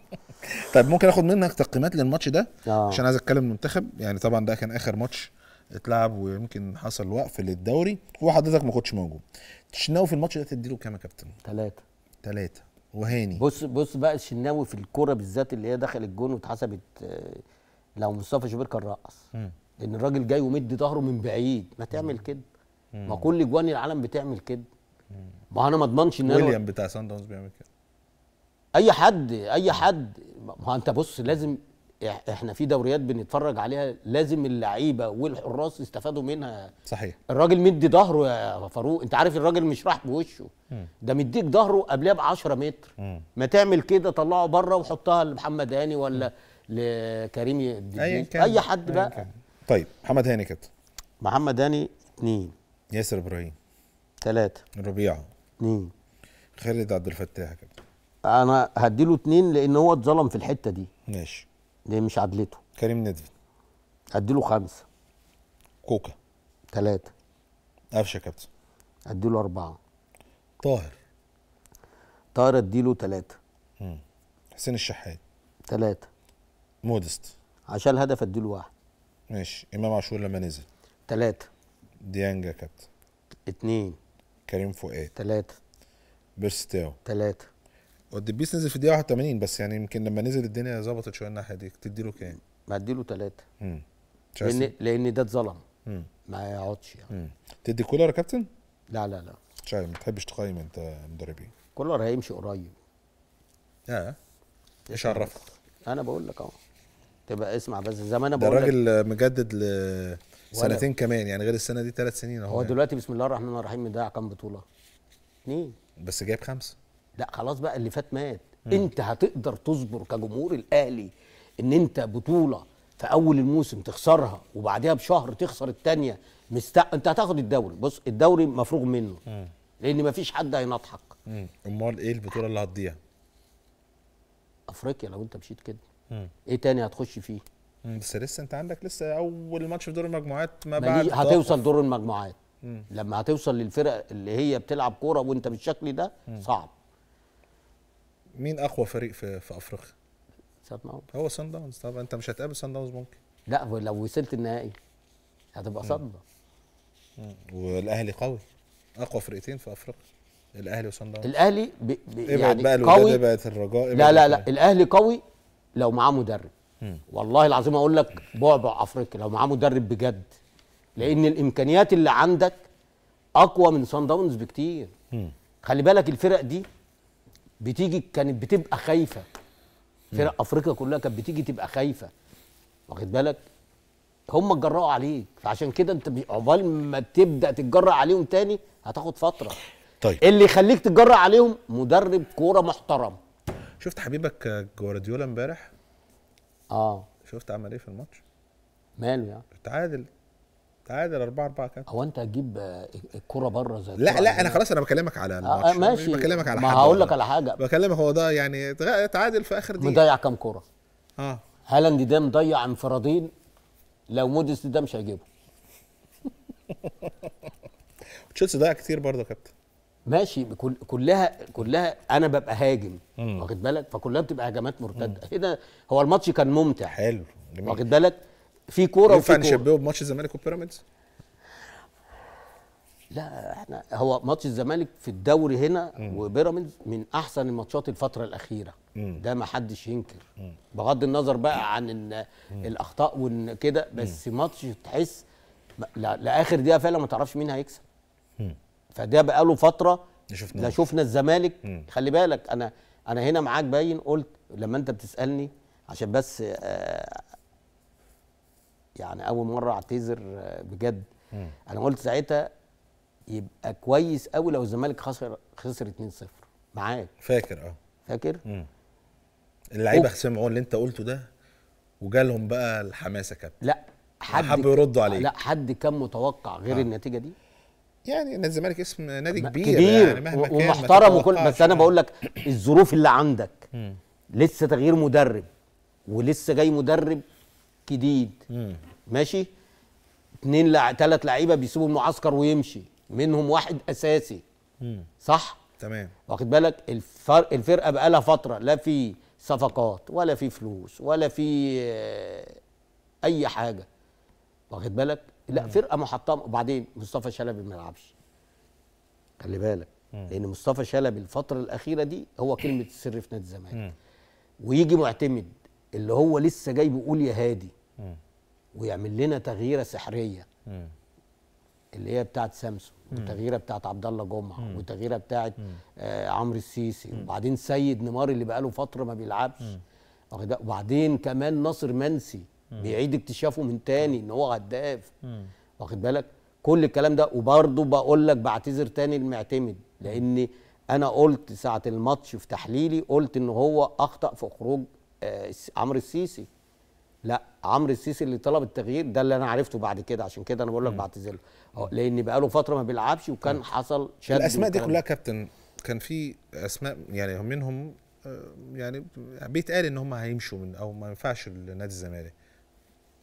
طيب ممكن اخد منك تقييمات للماتش ده آه. عشان عايز اتكلم المنتخب يعني طبعا ده كان اخر ماتش اتلعب ويمكن حصل وقف للدوري وحضرتك ما كنتش موجود الشناوي في الماتش ده تديله كام يا كابتن؟ ثلاثة ثلاثة وهاني بص بص بقى الشناوي في الكرة بالذات اللي هي دخل الجون واتحسبت آه، لو مصطفى شوبير كان رقص لان الراجل جاي ومد ظهره من بعيد ما تعمل كده ما كل جوان العالم بتعمل كده ما انا ما اضمنش ان ويليام بتاع سان داونز بيعمل كده اي حد اي حد ما انت بص لازم احنا في دوريات بنتفرج عليها لازم اللعيبه والحراس يستفادوا منها صحيح الراجل مدي ظهره يا فاروق انت عارف الراجل مش راح بوشه ده مديك ظهره قبلها ب 10 متر مم. ما تعمل كده طلعه بره وحطها لمحمد هاني ولا لكريم اي, أي حد بقى أي طيب محمد هاني كده محمد هاني اثنين ياسر ابراهيم ثلاثة ربيعة اثنين خالد عبد الفتاح كده انا هديله اثنين لان هو اتظلم في الحتة دي ماشي دي مش عدلته كريم ندفن هديله خمسة كوكا ثلاثة قفشة يا كابتن هديله أربعة طاهر طاهر اديله ثلاثة حسين الشحات ثلاثة مودست عشان الهدف اديله واحد ماشي إمام عاشور لما نزل ثلاثة ديانجا كابتن اتنين كريم فؤاد ثلاثة تاو ثلاثة بيس نزل في دقيقة 81 بس يعني يمكن لما نزل الدنيا ظبطت شوية الناحية دي تديله كام؟ بديله ثلاثة لأن لأن ده اتظلم ما يقعدش يعني مم. تدي كولر يا كابتن؟ لا لا لا مش عارف ما تحبش تقيم انت مدربين كولر هيمشي قريب اه ايش عرفك؟ انا بقول لك اهو تبقى اسمع بس زي ما انا بقول ده الراجل مجدد ل سنتين كمان يعني غير السنه دي ثلاث سنين اهو هو يعني. دلوقتي بسم الله الرحمن الرحيم مضيع كام بطوله؟ اثنين بس جايب خمسه لا خلاص بقى اللي فات مات مم. انت هتقدر تصبر كجمهور الاهلي ان انت بطوله في اول الموسم تخسرها وبعدها بشهر تخسر الثانيه مست... انت هتاخد الدوري بص الدوري مفروغ منه مم. لان مفيش حد هينضحك امال ايه البطوله اللي هتضيع افريقيا لو انت مشيت كده مم. ايه تاني هتخش فيه بس لسه انت عندك لسه اول ماتش في دور المجموعات ما بعد هتوصل دور المجموعات مم. لما هتوصل للفرق اللي هي بتلعب كوره وانت بالشكل ده مم. صعب مين اقوى فريق في في افريقيا؟ سان داونز هو سان داونز طب انت مش هتقابل سان داونز ممكن لا لو وصلت النهائي هتبقى صدمه والاهلي قوي اقوى فرقتين في افريقيا الاهلي وسان داونز الاهلي ب... ب... يعني بقى قوي بقى الرجاء لا لا لا الاهلي قوي لو معاه مدرب والله العظيم اقول لك بعبع افريقيا لو معاه مدرب بجد لان الامكانيات اللي عندك اقوى من سان داونز بكتير خلي بالك الفرق دي بتيجي كانت بتبقى خايفه فرق افريقيا كلها كانت بتيجي تبقى خايفه واخد بالك هم اتجرأوا عليك فعشان كده انت عقبال ما تبدا تتجرأ عليهم تاني هتاخد فتره طيب اللي يخليك تتجرأ عليهم مدرب كوره محترم شفت حبيبك جوارديولا امبارح اه شفت عمل ايه في الماتش؟ ماله يعني؟ تعادل تعادل 4 4 كده هو انت هتجيب الكره بره زي لا لا انا خلاص انا بكلمك على آه، آه، الماتش آه ماشي بكلمك على ما هقول لك على حاجه بكلمك هو ده يعني تعادل في اخر دقيقه مضيع كام كره اه هالاند ده مضيع انفرادين لو موديس ده مش هيجيبه تشيلسي ضيع كتير برضه يا كابتن ماشي كل كلها كلها انا ببقى هاجم واخد بالك فكلها بتبقى هجمات مرتده هنا إيه هو الماتش كان ممتع حلو جميل. واخد بالك في كوره ينفع نشبهه بماتش الزمالك وبيراميدز لا احنا هو ماتش الزمالك في الدوري هنا وبيراميدز من احسن الماتشات الفتره الاخيره مم. ده ما حدش ينكر مم. بغض النظر بقى عن الاخطاء وان كده بس مم. ماتش تحس لاخر دقيقه فعلا ما تعرفش مين هيكسب فده بقى له فتره لا شفنا الزمالك مم. خلي بالك انا انا هنا معاك باين قلت لما انت بتسالني عشان بس آه، يعني اول مره اعتذر آه، بجد مم. انا قلت ساعتها يبقى كويس قوي لو الزمالك خسر خسر 2-0 معاك فاكر اه فاكر اللعيبه سمعوا اللي انت قلته ده وجالهم بقى الحماسه كابتن لا حد حب يردوا عليك لا حد كان متوقع غير آه. النتيجه دي يعني نادي الزمالك اسم نادي كبير, كبير يعني مهما كان ومحترم وكل بس انا يعني. بقول لك الظروف اللي عندك لسه تغيير مدرب ولسه جاي مدرب جديد ماشي اثنين لع... لعيبه بيسيبوا المعسكر ويمشي منهم واحد اساسي صح تمام واخد بالك الفرق الفرقه بقى لها فتره لا في صفقات ولا في فلوس ولا في آه، اي حاجه واخد بالك لا فرقه محطمه وبعدين مصطفى شلبي ما يلعبش خلي بالك لان مصطفى شلبي الفتره الاخيره دي هو كلمه السر في نادي الزمالك ويجي معتمد اللي هو لسه جاي بيقول يا هادي ويعمل لنا تغييره سحريه اللي هي بتاعت سامسون والتغييره بتاعت عبد الله جمعه والتغييره بتاعت آه عمرو السيسي وبعدين سيد نمار اللي بقاله فتره ما بيلعبش وبعدين كمان ناصر منسي بيعيد اكتشافه من تاني ان هو هداف واخد بالك كل الكلام ده وبرضه بقول لك بعتذر تاني المعتمد لان انا قلت ساعه الماتش في تحليلي قلت ان هو اخطا في خروج آه، عمرو السيسي لا عمرو السيسي اللي طلب التغيير ده اللي انا عرفته بعد كده عشان كده انا بقول لك بعتذر له أه، لان له فتره ما بيلعبش وكان حصل شد الاسماء دي كلها كابتن كان في اسماء يعني منهم آه، يعني بيتقال ان هم هيمشوا من او ما ينفعش لنادي الزمالك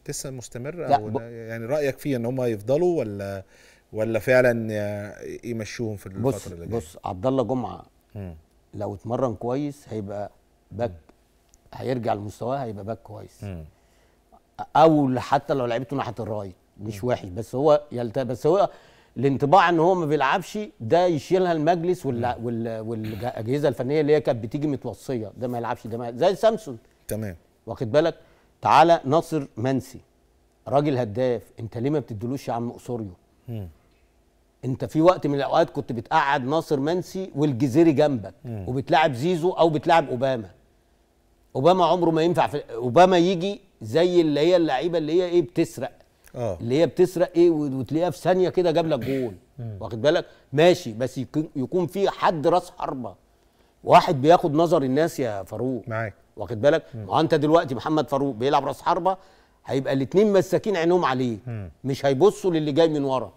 لسه مستمر او ب... يعني رايك فيه ان هم يفضلوا ولا ولا فعلا يمشوهم في الفتره اللي جايه بص بص عبد الله جمعه لو اتمرن كويس هيبقى باك هيرجع لمستواه هيبقى باك كويس مم. او حتى لو لعبته ناحيه الرايت مش وحش بس هو يلت... بس هو الانطباع ان هو ما بيلعبش ده يشيلها المجلس وال... وال... والاجهزه الفنيه اللي هي كانت بتيجي متوصيه ده ما يلعبش ده ما... زي سامسون تمام واخد بالك تعالى ناصر منسي راجل هداف انت ليه ما بتدلوش يا عم اسوريو انت في وقت من الاوقات كنت بتقعد ناصر منسي والجزيري جنبك مم. وبتلعب زيزو او بتلعب اوباما اوباما عمره ما ينفع في اوباما يجي زي اللي هي اللعيبه اللي هي ايه بتسرق أوه. اللي هي بتسرق ايه وتلاقيها في ثانيه كده جاب لك جول واخد بالك ماشي بس يكون في حد راس حربه واحد بياخد نظر الناس يا فاروق معاك واخد بالك ما انت دلوقتي محمد فاروق بيلعب راس حربه هيبقى الاثنين مساكين عينهم عليه مم. مش هيبصوا للي جاي من ورا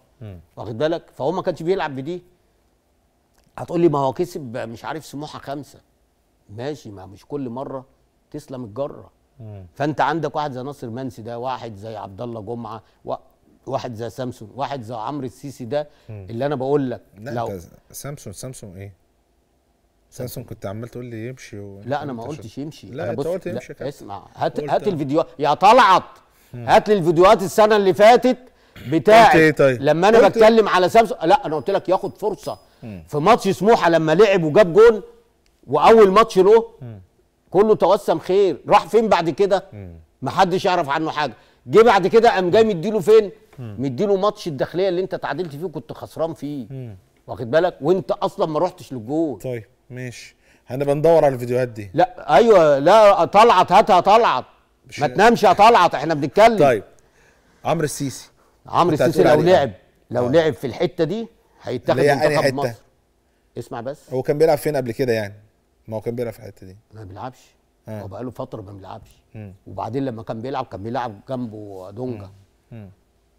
واخد بالك فهو ما كانش بيلعب بدي هتقول لي ما هو كسب مش عارف سموحه خمسه ماشي ما مش كل مره تسلم الجره مم. فانت عندك واحد زي ناصر منسي ده واحد زي عبد الله جمعه و... واحد زي سامسون واحد زي عمرو السيسي ده مم. اللي انا بقول لك لا لو سامسون سامسون ايه سامسونج كنت عمال تقول لي يمشي و... لا انا ما قلتش يمشي لا انا قلت يمشي لا اسمع هات هات الفيديوهات يا طلعت هات لي الفيديوهات السنه اللي فاتت بتاعت ايه طيب؟ لما انا إيه؟ بتكلم على سامسونج لا انا قلت لك ياخد فرصه مم. في ماتش سموحه لما لعب وجاب جول واول ماتش له كله توسم خير راح فين بعد كده محدش يعرف عنه حاجه جه بعد كده قام جاي مديله فين مديله ماتش الداخليه اللي انت تعادلت فيه وكنت خسران فيه واخد بالك وانت اصلا ما رحتش للجول طيب ماشي هنبقى ندور على الفيديوهات دي لا ايوه لا طلعت هاتها طلعت ما تنامش يا طلعت احنا بنتكلم طيب عمرو السيسي عمرو السيسي لو لعب إيه؟ لو آه. لعب في الحته دي هيتاخد منتخب مصر اسمع بس هو كان بيلعب فين قبل كده يعني ما هو كان بيلعب في الحته دي ما بيلعبش آه. هو بقاله فتره ما بيلعبش وبعدين لما كان بيلعب كان بيلعب جنبه دونجا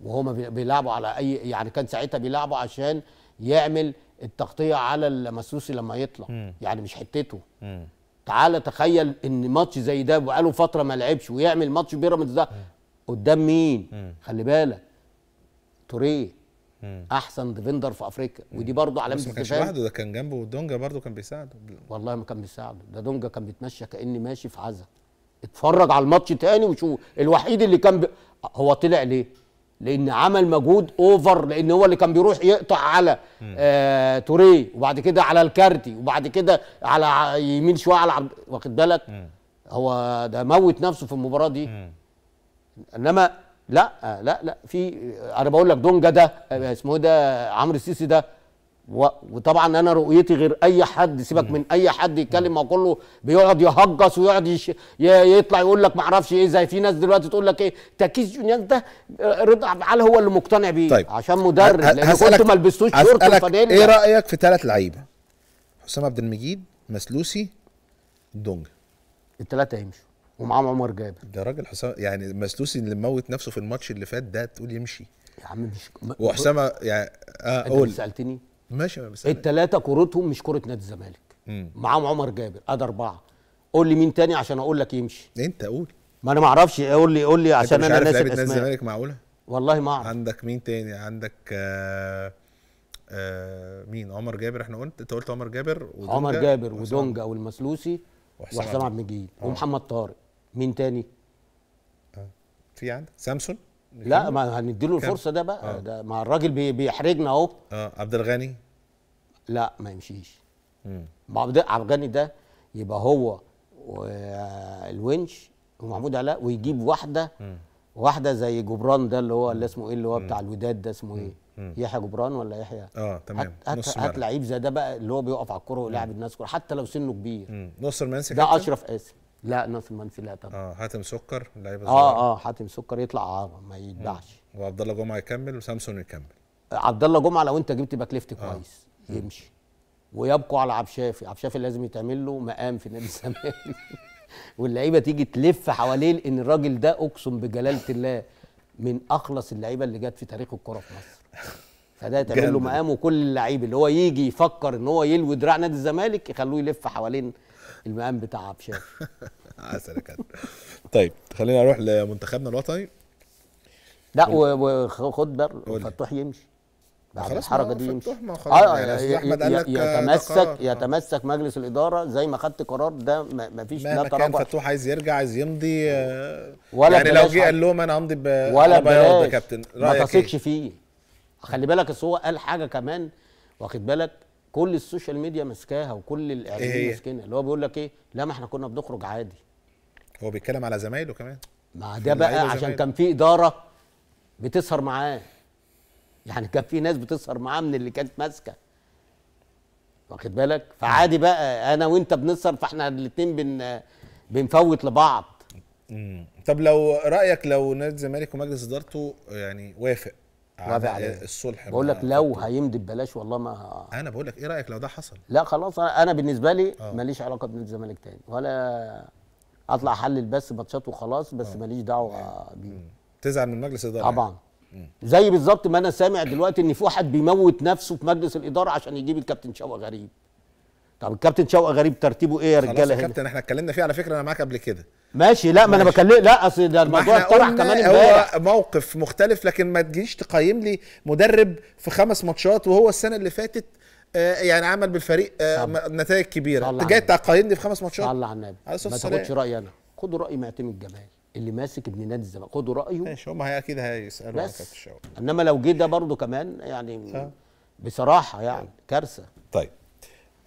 وهما بيلعبوا على اي يعني كان ساعتها بيلعبوا عشان يعمل التغطيه على المسوسي لما يطلع مم. يعني مش حتته مم. تعال تخيل ان ماتش زي ده بقاله فتره ما لعبش ويعمل ماتش بيراميدز ده قدام مين مم. خلي بالك توريه احسن ديفندر في افريقيا ودي برضه علامه استفهام مش ما كانش لوحده ده كان جنبه دونجا برضه كان بيساعده والله ما كان بيساعده ده دونجا كان بيتمشى كاني ماشي في عزا اتفرج على الماتش تاني وشوف الوحيد اللي كان ب... هو طلع ليه لان عمل مجهود اوفر لان هو اللي كان بيروح يقطع على آه توريه وبعد كده على الكارتي وبعد كده على يمين شويه على عبد واخد بالك هو ده موت نفسه في المباراه دي مم. انما لا آه، لا لا في آه، انا بقول لك دونجا ده آه، اسمه إيه ده عمرو السيسي ده وطبعا انا رؤيتي غير اي حد سيبك من اي حد يتكلم ما كله بيقعد يهجص ويقعد يش... يطلع يقول لك ما اعرفش ايه زي في ناس دلوقتي تقول لك ايه تكيس جونياز ده آه، رضا عبد العال هو اللي مقتنع بيه طيب. عشان مدرب لان كنت ما لبستوش شورت وفانيلا ايه رايك في ثلاث لعيبه حسام عبد المجيد مسلوسي دونج الثلاثه يمشوا ومعاهم عمر جابر ده راجل حسام يعني مسلوسي اللي موت نفسه في الماتش اللي فات ده تقول يمشي يا عم مش وحسام يعني اه قول سالتني ماشي بس التلاته كورتهم مش كوره نادي الزمالك معاهم عمر جابر ادي اربعه قول لي مين تاني عشان اقول لك يمشي انت قول ما انا ما اعرفش قول لي قول لي عشان انا ناسي نادي الزمالك معقوله والله ما اعرف عندك مين تاني عندك آه آه مين عمر جابر احنا قلت انت قلت عمر جابر ودونجا عمر جابر ودونجا والمسلوسي وحسام عبد المجيد آه. ومحمد طارق مين تاني آه. في عندك سامسون لا ما هنديله الفرصه ده بقى آه. ده ما الراجل بي بيحرجنا اهو اه عبد الغني لا ما يمشيش ما عبد الغني ده يبقى هو والونش ومحمود علاء ويجيب واحده مم. واحده زي جبران ده اللي هو اللي اسمه ايه اللي هو بتاع الوداد ده اسمه ايه يحيى جبران ولا يحيى اه تمام هات, نص هت لعيب زي ده بقى اللي هو بيقف على الكوره ويلاعب الناس كوره حتى لو سنه كبير نص المنسي ده اشرف قاسم لا ناصر منسي لا طبعا اه حاتم سكر لعيبه اه اه حاتم سكر يطلع عارة ما يتباعش وعبد الله جمعه يكمل وسامسون يكمل عبد الله جمعه لو انت جبت باك ليفت آه. كويس آه. يمشي ويبقوا على عبد الشافي عبد الشافي لازم يتعمل له مقام في نادي الزمالك واللعيبه تيجي تلف حواليه لان الراجل ده اقسم بجلاله الله من اخلص اللعيبه اللي جت في تاريخ الكره في مصر فده يتعمل له مقام وكل اللعيب اللي هو يجي يفكر ان هو يلوي دراع نادي الزمالك يخلوه يلف حوالين المقام بتاع عبشاه عسل يا كابتن طيب خلينا نروح لمنتخبنا الوطني لا وخد بر فتوح يمشي بعد الحركه دي يمشي اه يعني احمد قال لك آه، يتمسك آه. يتمسك مجلس الاداره زي ما خدت قرار ده ما فيش لا تراجع فتوح عايز يرجع عايز يمضي ولا يعني لو جه قال لهم انا همضي ولا بياض يا كابتن ما إيه؟ تثقش فيه خلي بالك اصل هو قال حاجه كمان واخد بالك كل السوشيال ميديا ماسكاها وكل الاعلام إيه ماسكينها اللي هو بيقول لك ايه لا ما احنا كنا بنخرج عادي هو بيتكلم على زمايله كمان ما ده بقى عشان كان في اداره بتسهر معاه يعني كان في ناس بتسهر معاه من اللي كانت ماسكه واخد بالك فعادي بقى انا وانت بنسهر فاحنا الاثنين بن بنفوت لبعض امم طب لو رايك لو نادي الزمالك ومجلس ادارته يعني وافق غابة الصلح بقول لك لو هيمضي ببلاش والله ما انا بقول لك ايه رايك لو ده حصل لا خلاص انا بالنسبه لي آه. ماليش علاقه بنادي الزمالك تاني ولا اطلع احلل بس ماتشات وخلاص بس آه. ماليش دعوه بيه تزعل من مجلس الاداره يعني. طبعا زي بالظبط ما انا سامع دلوقتي ان في واحد بيموت نفسه في مجلس الاداره عشان يجيب الكابتن شوقي غريب طب الكابتن شوقي غريب ترتيبه ايه يا رجاله يا كابتن احنا اتكلمنا فيه على فكره انا معاك قبل كده ماشي لا ما انا بكلم لا اصل ده الموضوع اتطرح كمان امبارح هو موقف مختلف لكن ما تجيش تقيم لي مدرب في خمس ماتشات وهو السنه اللي فاتت آه، يعني عمل بالفريق آه، نتائج كبيره انت جاي تقيمني في خمس ماتشات صلى على النبي ما تاخدش رايي انا خدوا راي معتمد الجمال اللي ماسك ابن نادي الزمالك خدوا رايه ماشي هم اكيد هيسالوا بس كابتن شوقي انما لو جه ده برضه كمان يعني بصراحه يعني طيب. كارثه طيب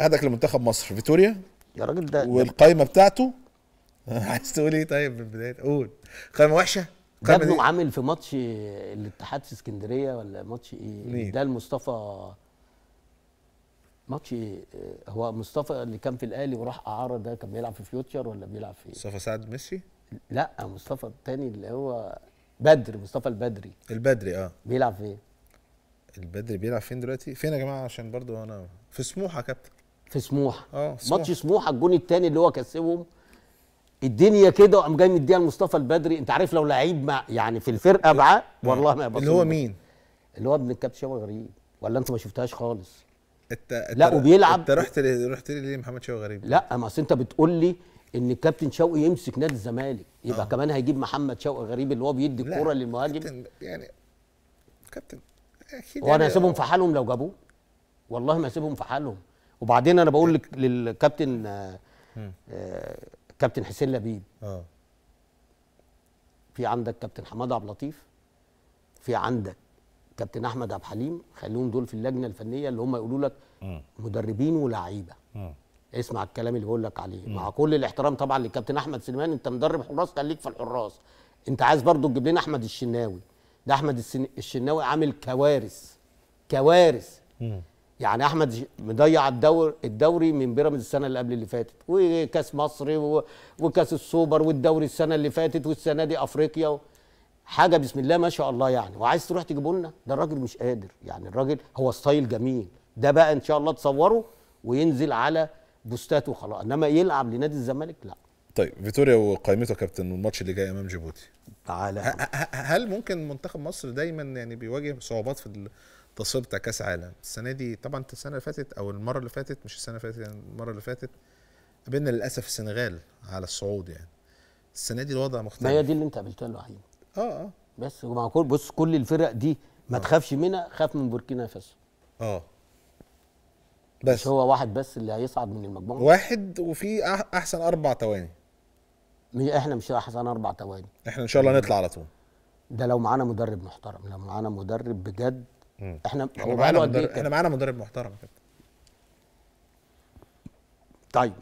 هداك لمنتخب مصر فيتوريا يا راجل ده والقايمه بتاعته عايز تقول ايه طيب من البدايه قول قايمه وحشه ده عامل في ماتش الاتحاد في اسكندريه ولا ماتش ايه ده المصطفى ماتش ايه هو مصطفى اللي كان في الاهلي وراح اعاره ده كان بيلعب في فيوتشر ولا بيلعب في إيه؟ مصطفى سعد ميسي لا مصطفى التاني اللي هو بدر مصطفى البدري البدري اه بيلعب فين إيه؟ البدري بيلعب فين دلوقتي فين يا جماعه عشان برضو انا في سموحه كابتن في سموحه اه ماتش سموحه الجون الثاني اللي هو كسبهم الدنيا كده وقام جاي مديها لمصطفى البدري انت عارف لو لعيب مع يعني في الفرقه معاه والله ما اللي هو مين؟ اللي هو ابن الكابتن شوقي غريب ولا انت ما شفتهاش خالص انت لا وبيلعب انت رحت ليه رحت ليه محمد شوقي غريب؟ لا ما اصل انت بتقول لي ان الكابتن شوقي يمسك نادي الزمالك يبقى آه. كمان هيجيب محمد شوقي غريب اللي هو بيدي الكوره للمهاجم كابتن يعني كابتن اكيد وانا يعني هسيبهم في آه. حالهم لو جابوه والله ما هسيبهم في حالهم وبعدين انا بقول إيه. لك للكابتن آه، آه، كابتن حسين لبيب اه في عندك كابتن حماده عبد اللطيف في عندك كابتن احمد عبد الحليم خليهم دول في اللجنه الفنيه اللي هم يقولوا لك مدربين ولاعيبه اسمع الكلام اللي بقول لك عليه مع كل الاحترام طبعا للكابتن احمد سليمان انت مدرب حراس خليك في الحراس انت عايز برضو تجيب لنا احمد الشناوي ده احمد الشناوي عامل كوارث كوارث يعني احمد مضيع الدور الدوري من بيراميدز السنه اللي قبل اللي فاتت وكاس مصر وكاس السوبر والدوري السنه اللي فاتت والسنه دي افريقيا حاجه بسم الله ما شاء الله يعني وعايز تروح تجيبه لنا ده الراجل مش قادر يعني الراجل هو ستايل جميل ده بقى ان شاء الله تصوره وينزل على بوستاته وخلاص انما يلعب لنادي الزمالك لا طيب فيتوريا وقائمته كابتن والماتش اللي جاي امام جيبوتي تعالى هل ممكن منتخب مصر دايما يعني بيواجه صعوبات في تصبت كاس عالم السنه دي طبعا السنه اللي فاتت او المره اللي فاتت مش السنه اللي فاتت يعني المره اللي فاتت قابلنا للاسف السنغال على الصعود يعني السنه دي الوضع مختلف ما هي دي اللي انت قابلتها لوحدين اه اه بس ومع كل بص كل الفرق دي ما أوه. تخافش منها خاف من بوركينا فاسو اه بس مش هو واحد بس اللي هيصعد من المجموعه واحد وفي احسن اربع مش احنا مش احسن اربع ثواني احنا ان شاء الله نطلع على طول ده لو معانا مدرب محترم لو معانا مدرب بجد احنا احنا معانا مدرب احنا معانا مدرب محترم كده طيب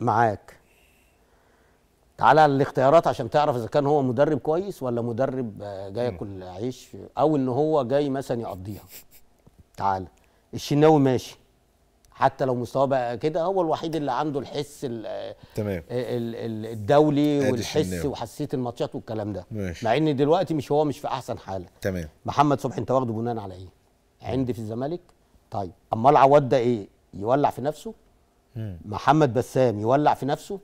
معاك تعالى الاختيارات عشان تعرف اذا كان هو مدرب كويس ولا مدرب آه، جاي ياكل عيش او ان هو جاي مثلا يقضيها تعالى الشناوي ماشي حتى لو مستواه بقى كده هو الوحيد اللي عنده الحس تمام الدولي والحس وحساسيه الماتشات والكلام ده ماشي. مع ان دلوقتي مش هو مش في احسن حاله تمام محمد صبحي انت واخده بناء على ايه عندي في الزمالك طيب امال عواد ده ايه يولع في نفسه مم. محمد بسام يولع في نفسه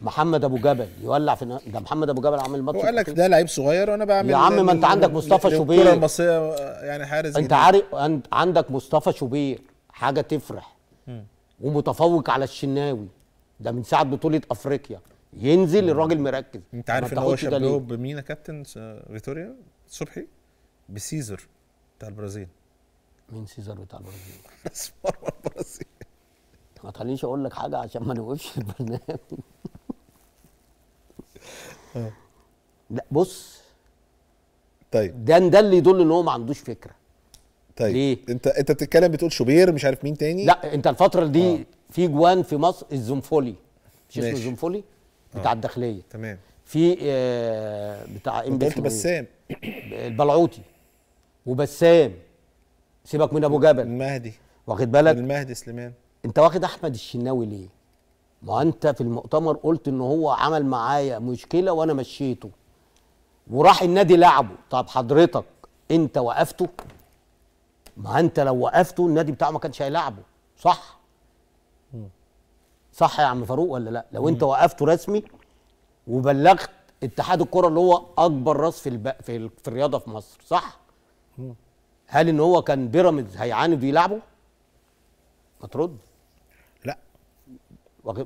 محمد ابو جبل يولع في ده محمد ابو جبل عامل ماتش وقال لك ده لعيب صغير وانا بعمل يا عم ما انت عندك مصطفى شوبير الكره المصريه يعني حارس انت عارف عندك مصطفى شوبير حاجه تفرح ومتفوق على الشناوي ده من ساعه بطوله افريقيا ينزل الراجل مركز انت عارف ان هو شبهه بمين يا كابتن فيتوريا صبحي بسيزر بتاع البرازيل مين سيزر بتاع البرازيل؟ اسمر البرازيل ما تخلينيش اقول لك حاجه عشان ما نوقفش البرنامج آه. لا بص طيب ده ده اللي يدل ان هو ما عندوش فكره طيب ليه؟ انت انت بتتكلم بتقول شوبير مش عارف مين تاني لا انت الفتره دي آه. في جوان في مصر الزنفولي مش اسمه الزنفولي آه. بتاع آه. الداخليه تمام في آه بتاع ام قلت إيه؟ بسام البلعوتي وبسام سيبك من ابو جبل المهدي واخد بالك المهدي سليمان انت واخد احمد الشناوي ليه ما انت في المؤتمر قلت ان هو عمل معايا مشكله وانا مشيته وراح النادي لعبه طب حضرتك انت وقفته ما انت لو وقفته النادي بتاعه ما كانش هيلاعبه صح صح يا عم فاروق ولا لا لو انت وقفته رسمي وبلغت اتحاد الكره اللي هو اكبر راس في الب... في, ال... في الرياضه في مصر صح هل ان هو كان بيراميدز هيعاند يلعبه ما ترد لا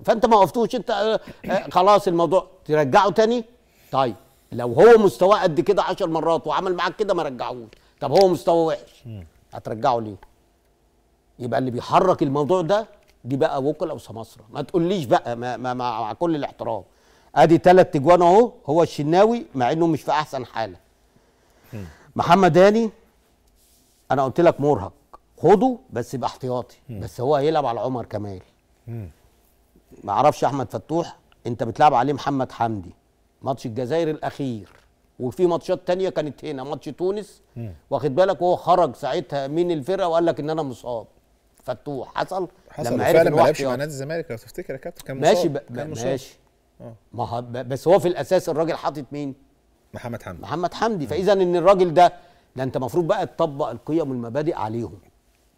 فانت ما وقفتوش انت آه، آه، خلاص الموضوع ترجعه تاني طيب لو هو مستواه قد كده 10 مرات وعمل معاك كده ما رجعهوش طب هو مستواه وحش هترجعه ليه يبقى اللي بيحرك الموضوع ده دي بقى وكل او سماسره ما تقوليش بقى ما ما مع كل الاحترام ادي ثلاث تجوان اهو هو الشناوي مع انه مش في احسن حاله محمد داني انا قلت لك مرهق خده بس باحتياطي بس هو هيلعب على عمر كمال ما اعرفش احمد فتوح انت بتلعب عليه محمد حمدي ماتش الجزائر الاخير وفي ماتشات تانية كانت هنا ماتش تونس واخد بالك وهو خرج ساعتها من الفرقه وقال لك ان انا مصاب فتوح حصل, حصل لما عرف ما لعبش مع نادي الزمالك لو تفتكر يا كابتن كان ماشي مصاب. كان مصاب. ماشي آه. ما بس هو في الاساس الراجل حاطط مين محمد حمدي محمد حمدي فاذا ان الراجل ده ده انت المفروض بقى تطبق القيم والمبادئ عليهم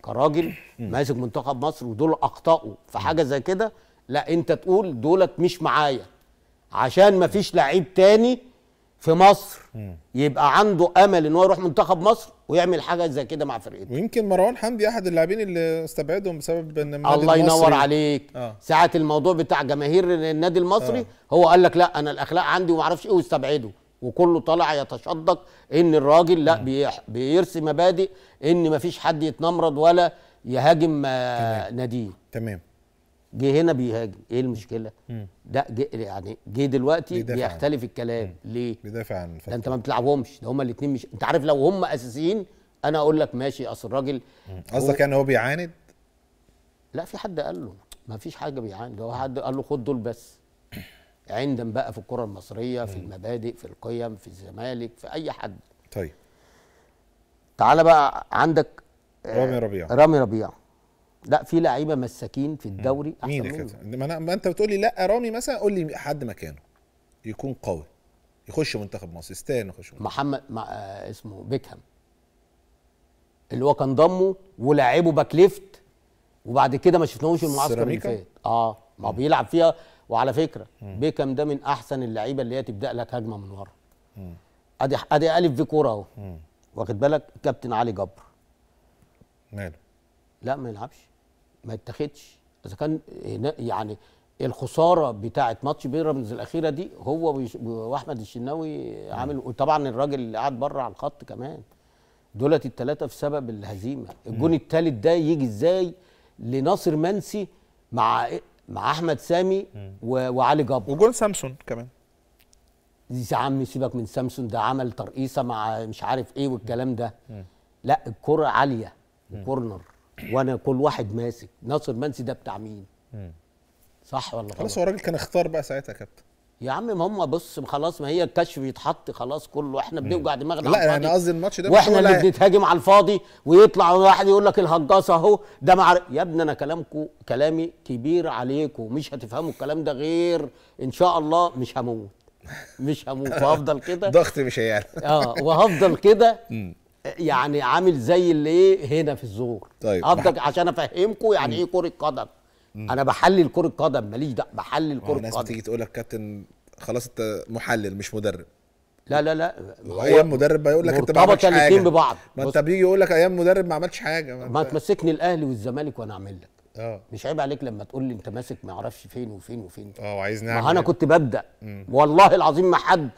كراجل ماسك منتخب مصر ودول اخطائه في حاجه زي كده لا انت تقول دولت مش معايا عشان ما فيش لعيب تاني في مصر مم. يبقى عنده امل ان هو يروح منتخب مصر ويعمل حاجه زي كده مع فرقته ويمكن مروان حمدي احد اللاعبين اللي استبعدهم بسبب ان النادي الله المصري ينور عليك آه. ساعه الموضوع بتاع جماهير النادي المصري آه. هو قال لك لا انا الاخلاق عندي وما اعرفش ايه واستبعده وكله طالع يتشدق ان الراجل لا مم. بيرسي مبادئ ان ما فيش حد يتنمرض ولا يهاجم آه، ناديه تمام جه هنا بيهاجم ايه المشكله ده جه يعني جه دلوقتي بيدافع بيختلف عن. الكلام مم. ليه بيدافع عن ده انت ما بتلعبهمش ده هما الاثنين مش انت عارف لو هما اساسيين انا اقول لك ماشي اصل الراجل قصدك يعني هو بيعاند لا في حد قال له ما فيش حاجه بيعاند هو حد قال له خد دول بس عندا بقى في الكره المصريه في المبادئ في القيم في الزمالك في اي حد طيب تعالى بقى عندك آه، رامي ربيعه رامي ربيعه لا في لعيبه مساكين في الدوري احسن مين ما انا ما انت بتقول لي لا رامي مثلا قول لي حد مكانه يكون قوي يخش منتخب مصر يستاهل يخش محمد مع آه اسمه بيكهام اللي هو كان ضمه ولعبه باك ليفت وبعد كده ما شفناهوش المعسكر اللي فات اه ما بيلعب فيها وعلى فكره بيكهام ده من احسن اللعيبه اللي هي تبدا لك هجمه من ورا ادي ادي الف في كوره اهو واخد بالك كابتن علي جبر ماله لا ما يلعبش ما يتاخدش اذا كان يعني الخساره بتاعه ماتش بيراميدز الاخيره دي هو واحمد الشناوي عامل وطبعا الراجل اللي قاعد بره على الخط كمان دولت الثلاثه في سبب الهزيمه الجون الثالث ده يجي ازاي لناصر منسي مع مع احمد سامي وعلي جبر وجون سامسون كمان يا عم سيبك من سامسون ده عمل ترقيصه مع مش عارف ايه والكلام ده لا الكره عاليه كورنر وانا كل واحد ماسك ناصر منسي ده بتاع مين صح ولا خلاص هو الراجل كان اختار بقى ساعتها يا كابتن يا عم ما هم بص خلاص ما هي الكشف يتحط خلاص كله احنا بنوجع دماغنا لا انا قصدي الماتش ده واحنا اللي بنتهاجم على الفاضي ويطلع واحد يقول لك الهجاصه اهو ده مع يا ابني انا كلامكم كلامي كبير عليكم مش هتفهموا الكلام ده غير ان شاء الله مش هموت مش هموت وهفضل كده ضغط مش هيعلى اه وهفضل كده يعني عامل زي اللي ايه هنا في الزور طيب افضل بح... عشان افهمكم يعني مم. ايه كره قدم مم. انا بحلل كره قدم ماليش دعوه بحلل كره قدم الناس بتيجي تقول لك كابتن خلاص انت محلل مش مدرب لا لا لا ايام مدرب بيقول لك انت ما عملتش حاجه ببعض ما انت بيجي يقول لك ايام مدرب ما عملتش حاجه ما, ما تمسكني الاهلي والزمالك وانا اعمل لك اه مش عيب عليك لما تقول لي انت ماسك ما اعرفش فين وفين وفين اه وعايز نعمل ما انا إيه؟ كنت ببدا مم. والله العظيم ما حد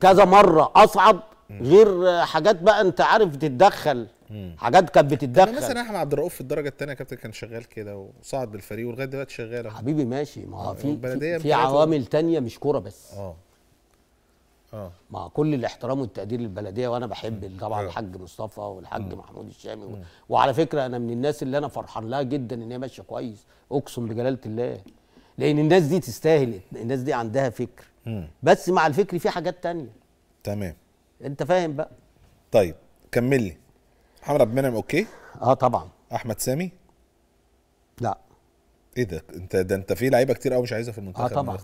كذا مره اصعد غير حاجات بقى انت عارف تتدخل حاجات كانت بتتدخل مثلا احمد عبد الرؤوف في الدرجه الثانيه كابتن كان شغال كده وصعد بالفريق ولغايه دلوقتي شغال حبيبي ماشي ما هو في يعني في عوامل ثانيه مش كوره بس اه اه مع كل الاحترام والتقدير للبلديه وانا بحب طبعا الحاج آه. مصطفى والحاج محمود الشامي و... وعلى فكره انا من الناس اللي انا فرحان لها جدا ان هي ماشيه كويس اقسم بجلاله الله لان الناس دي تستاهل الناس دي عندها فكر بس مع الفكر في حاجات تانية تمام انت فاهم بقى طيب كمل لي محمد عبد المنعم اوكي اه طبعا احمد سامي لا ايه ده انت ده انت في لعيبه كتير قوي مش عايزها في آه، المنتخب اه طبعا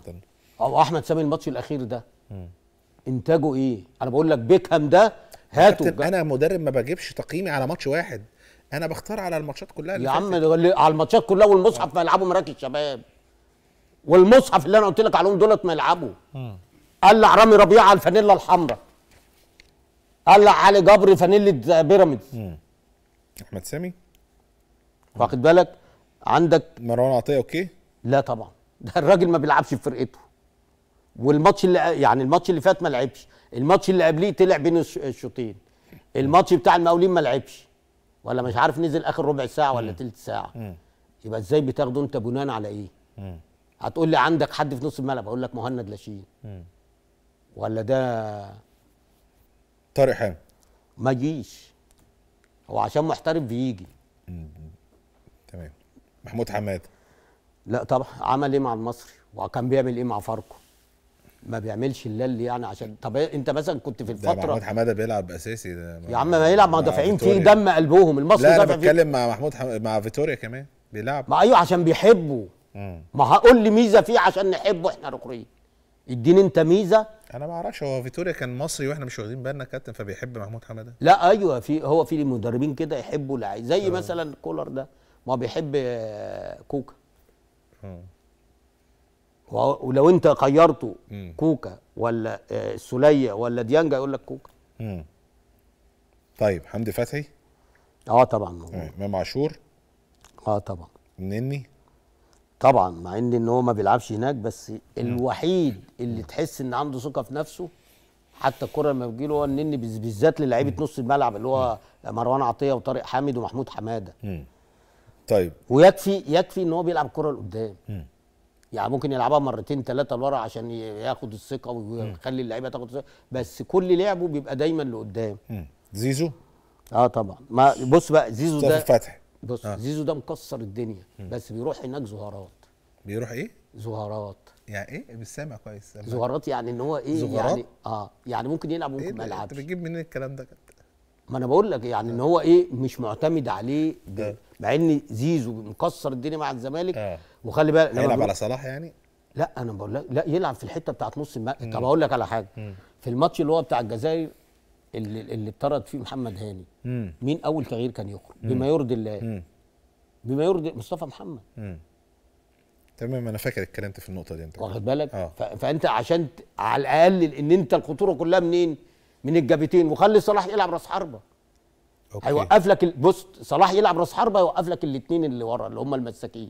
او احمد سامي الماتش الاخير ده م. انتاجه ايه انا بقول لك بيكهام ده هاته انا مدرب ما بجيبش تقييمي على ماتش واحد انا بختار على الماتشات كلها اللي يا عم على الماتشات كلها والمصحف ما يلعبوا مراكز شباب والمصحف اللي انا قلت لك عليهم دولت ما يلعبوا قال لعرامي ربيعه الفانيلا الحمراء طلع علي جبر فانيله بيراميدز احمد سامي واخد بالك عندك مروان عطيه اوكي لا طبعا ده الراجل ما بيلعبش في فرقته والماتش اللي يعني الماتش اللي فات ما لعبش الماتش اللي قبليه طلع بين الشوطين الماتش بتاع المقاولين ما لعبش ولا مش عارف نزل اخر ربع ساعه ولا ثلث ساعه مم. يبقى ازاي بتاخده انت بناء على ايه مم. هتقول لي عندك حد في نص الملعب اقول لك مهند لاشين ولا ده طارق حامد ما يجيش هو عشان محترف بيجي تمام محمود حماد لا طبعا عمل ايه مع المصري وكان بيعمل ايه مع فاركو ما بيعملش الا اللي يعني عشان طب إيه؟ انت مثلا كنت في الفتره ده محمود حماده بيلعب اساسي ده يا عم ما يلعب مع دافعين فيه دم قلبهم المصري لا انا بتكلم مع محمود حم... مع فيتوريا كمان بيلعب ما ايوه عشان بيحبه ما هقول لي ميزه فيه عشان نحبه احنا ركريه اديني انت ميزه انا ما اعرفش هو فيتوريا كان مصري واحنا مش واخدين بالنا كابتن فبيحب محمود حماده لا ايوه في هو في مدربين كده يحبوا لعيب زي أوه. مثلا كولر ده ما بيحب آه، كوكا آه. ولو انت خيرته كوكا ولا السوليه آه، ولا ديانجا يقول لك كوكا مم. طيب حمدي فتحي اه طبعا امام عاشور اه طبعا النني طبعا مع ان ان هو ما بيلعبش هناك بس الوحيد اللي تحس ان عنده ثقه في نفسه حتى الكره لما له هو النني بالذات للعيبه نص الملعب اللي هو مروان عطيه وطارق حامد ومحمود حماده طيب ويكفي يكفي ان هو بيلعب الكره لقدام يعني ممكن يلعبها مرتين ثلاثه لورا عشان ياخد الثقه ويخلي اللعيبه تاخد الثقه بس كل لعبه بيبقى دايما لقدام زيزو اه طبعا ما بص بقى زيزو ده فتحي بص آه. زيزو ده مكسر الدنيا م. بس بيروح هناك زهارات بيروح ايه زهارات يعني ايه مش سامع كويس زهارات يعني ان هو ايه زهارات؟ يعني اه يعني ممكن يلعب وممكن إيه ما يلعبش انت بتجيب منين الكلام ده ما انا بقول لك يعني آه. ان هو آه. ايه مش معتمد عليه آه. مع ان زيزو مكسر الدنيا مع الزمالك آه. وخلي بالك هيلعب على صلاح يعني لا انا بقول لك لا يلعب في الحته بتاعت نص الملعب طب اقول لك على حاجه م. في الماتش اللي هو بتاع الجزائر اللي, اللي اطرد فيه محمد هاني مم. مين اول تغيير كان يخرج بما يرضي الله بما يرضي مصطفى محمد مم. تمام انا فاكر اتكلمت في النقطه دي انت واخد بالك آه. فانت عشان على الاقل ان انت الخطوره كلها منين من الجابتين وخلي صلاح يلعب راس حربه أوكي. هيوقف لك بص صلاح يلعب راس حربه هيوقف لك الاثنين اللي ورا اللي هم المساكين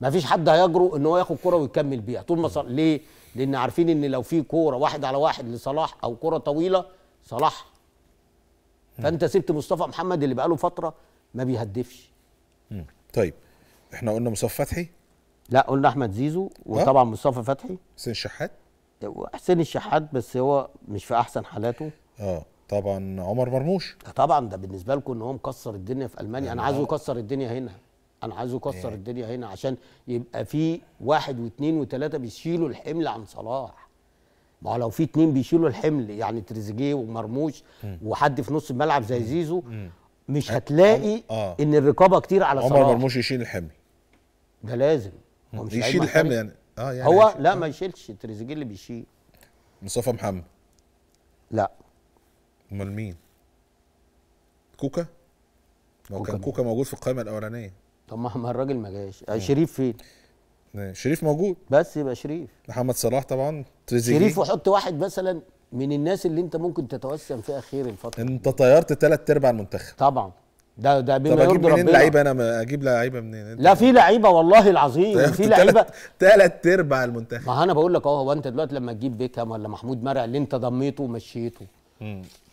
ما فيش حد هيجرؤ ان هو ياخد كوره ويكمل بيها طول ما صل... ليه لان عارفين ان لو في كوره واحد على واحد لصلاح او كوره طويله صلاح فانت سبت مصطفى محمد اللي بقاله فتره ما بيهدفش مم. طيب احنا قلنا مصطفى فتحي لا قلنا احمد زيزو وطبعا مصطفى فتحي حسين الشحات حسين الشحات بس هو مش في احسن حالاته اه طبعا عمر مرموش طبعا ده بالنسبه لكم ان هو مكسر الدنيا في المانيا انا عايزه آه. يكسر الدنيا هنا انا عايزه يكسر إيه؟ الدنيا هنا عشان يبقى في واحد واثنين وثلاثه بيشيلوا الحمل عن صلاح ما هو لو في اتنين بيشيلوا الحمل يعني تريزيجيه ومرموش وحد في نص الملعب زي زيزو مش هتلاقي آه. ان الرقابه كتير على صلاح عمر مرموش يشيل الحمل ده لازم هو مش يشيل الحمل يعني اه يعني هو لا آه. ما يشيلش تريزيجيه اللي بيشيل مصطفى محمد لا امال مين كوكا ما هو كان كوكا موجود في القائمه الاولانيه طب ما الراجل ما جاش شريف فين اثنين شريف موجود بس يبقى شريف محمد صلاح طبعا تريزيجي شريف وحط واحد مثلا من الناس اللي انت ممكن تتوسم فيها خير الفتره انت طيرت ثلاث ارباع المنتخب طبعا ده ده بما يرضي ربنا منين لعيبه انا اجيب لعيبه منين لا في لعيبه والله العظيم في لعيبه ثلاث ارباع المنتخب ما انا بقول لك اهو هو انت دلوقتي لما تجيب بيكهام ولا محمود مرعي اللي انت ضميته ومشيته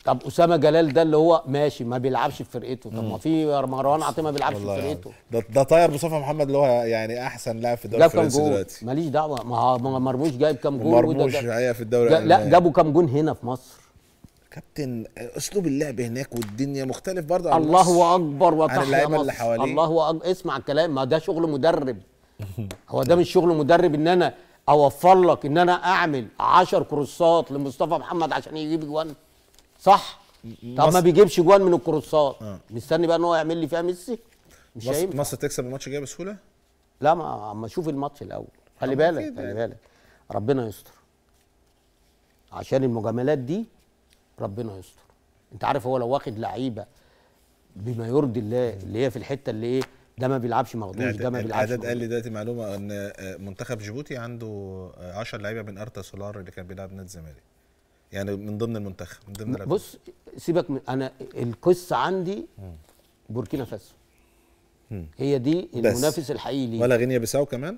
طب اسامه جلال ده اللي هو ماشي ما بيلعبش في فرقته طب ما في مروان عطيه ما بيلعبش في يعني فرقته ده ده طاير مصطفى محمد اللي هو يعني احسن لاعب في الدوري الفرنسي دلوقتي ماليش دعوه ما مرموش جايب كام جون مرموش في الدوري لا جابوا كام جون هنا في مصر كابتن اسلوب اللعب هناك والدنيا مختلف برضه عن الله اكبر وتحيا اللي حواليه الله أكبر اسمع الكلام ما ده شغل مدرب هو ده مش شغل مدرب ان انا اوفر لك ان انا اعمل 10 كروسات لمصطفى محمد عشان يجيب جوان صح طب ما بيجيبش جوان من الكروسات آه. مستني بقى ان هو يعمل لي فيها ميسي مش مصر, هيمت. مصر تكسب الماتش الجاي بسهوله لا ما اما اشوف الماتش الاول خلي بالك خلي يعني. بالك ربنا يستر عشان المجاملات دي ربنا يستر انت عارف هو لو واخد لعيبه بما يرضي الله اللي هي في الحته اللي ايه ده ما بيلعبش مخدوش ده ما بيلعبش العدد قال لي دلوقتي معلومه ان آه، منتخب جيبوتي عنده 10 لعيبه من ارتا سولار اللي كان بيلعب نادي الزمالك يعني من ضمن المنتخب من ضمن بص سيبك من انا القصه عندي بوركينا فاسو هي دي المنافس الحقيقي ليه ولا غينيا بيساو كمان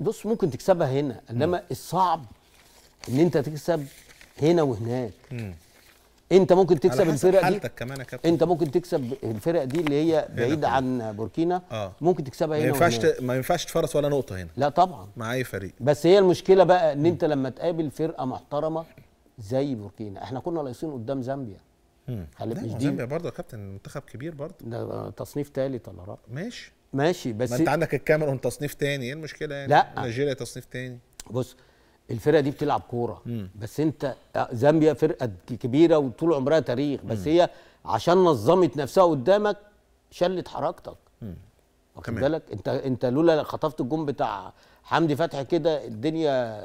بص ممكن تكسبها هنا انما الصعب ان انت تكسب هنا وهناك انت ممكن تكسب الفرق دي كمان يا كابتن انت ممكن تكسب الفرق دي اللي هي بعيد عن بوركينا آه. ممكن تكسبها هنا ما ينفعش ما ينفعش تفرس ولا نقطه هنا لا طبعا مع اي فريق بس هي المشكله بقى ان انت لما تقابل فرقه محترمه زي بوركينا احنا كنا لايصين قدام زامبيا خلي بالك زامبيا برضه يا كابتن منتخب كبير برضه ده تصنيف ثالث ولا رابع ماشي ماشي بس ما انت عندك الكاميرون تصنيف ثاني ايه المشكله يعني لا نيجيريا تصنيف ثاني بص الفرقه دي بتلعب كوره بس انت آه، زامبيا فرقه كبيره وطول عمرها تاريخ بس هي عشان نظمت نفسها قدامك شلت حركتك واخد بالك انت انت لولا خطفت الجون بتاع حمدي فتحي كده الدنيا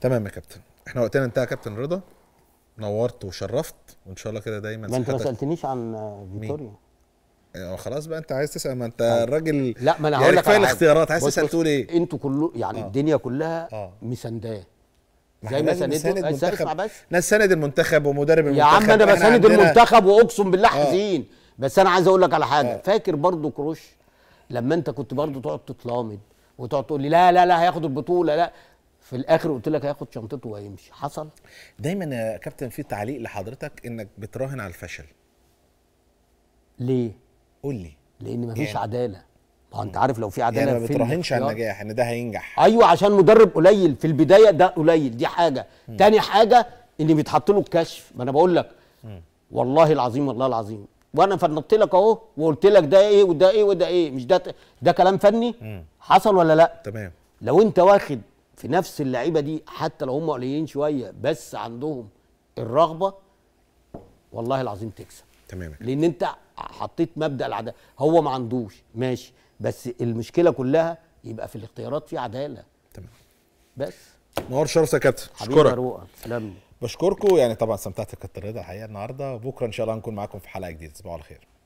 تمام يا كابتن احنا وقتنا انتهى يا كابتن رضا نورت وشرفت وان شاء الله كده دايما ما انت ما سالتنيش عن فيكتوريا آه، خلاص بقى انت عايز تسال ما انت الراجل لا ما انا يعني هقول لك كفايه الاختيارات عايز تسال تقول ايه انتوا كله يعني آه. الدنيا كلها آه. زي ما ساند المنتخب بس ناس ساند المنتخب ومدرب المنتخب يا عم انا بساند المنتخب واقسم بالله آه. حزين بس انا عايز اقول لك على حاجه آه. فاكر برضو كروش لما انت كنت برضو تقعد تتلامد وتقعد تقول لي لا لا لا هياخد البطوله لا في الاخر قلت لك هياخد شنطته وهيمشي حصل دايما يا كابتن في تعليق لحضرتك انك بتراهن على الفشل ليه قول لي لان مفيش يعني. عداله ما انت عارف لو في عداله يعني ما بتراهنش على النجاح ان ده هينجح ايوه عشان مدرب قليل في البدايه ده قليل دي حاجه مم. تاني حاجه ان بيتحط له الكشف ما انا بقول لك والله العظيم والله العظيم وانا فنطت لك اهو وقلت لك ده ايه وده ايه وده ايه مش ده ده كلام فني مم. حصل ولا لا تمام لو انت واخد في نفس اللعيبه دي حتى لو هم قليلين شويه بس عندهم الرغبه والله العظيم تكسب تمام لان انت حطيت مبدا العداله هو ما عندوش ماشي بس المشكله كلها يبقى في الاختيارات في عداله تمام بس نور شرفك يا كابتن اشكرك بشكركم يعني طبعا استمتعت كابتن رضا الحقيقه النهارده بكره ان شاء الله هنكون معاكم في حلقه جديده تصبحوا على خير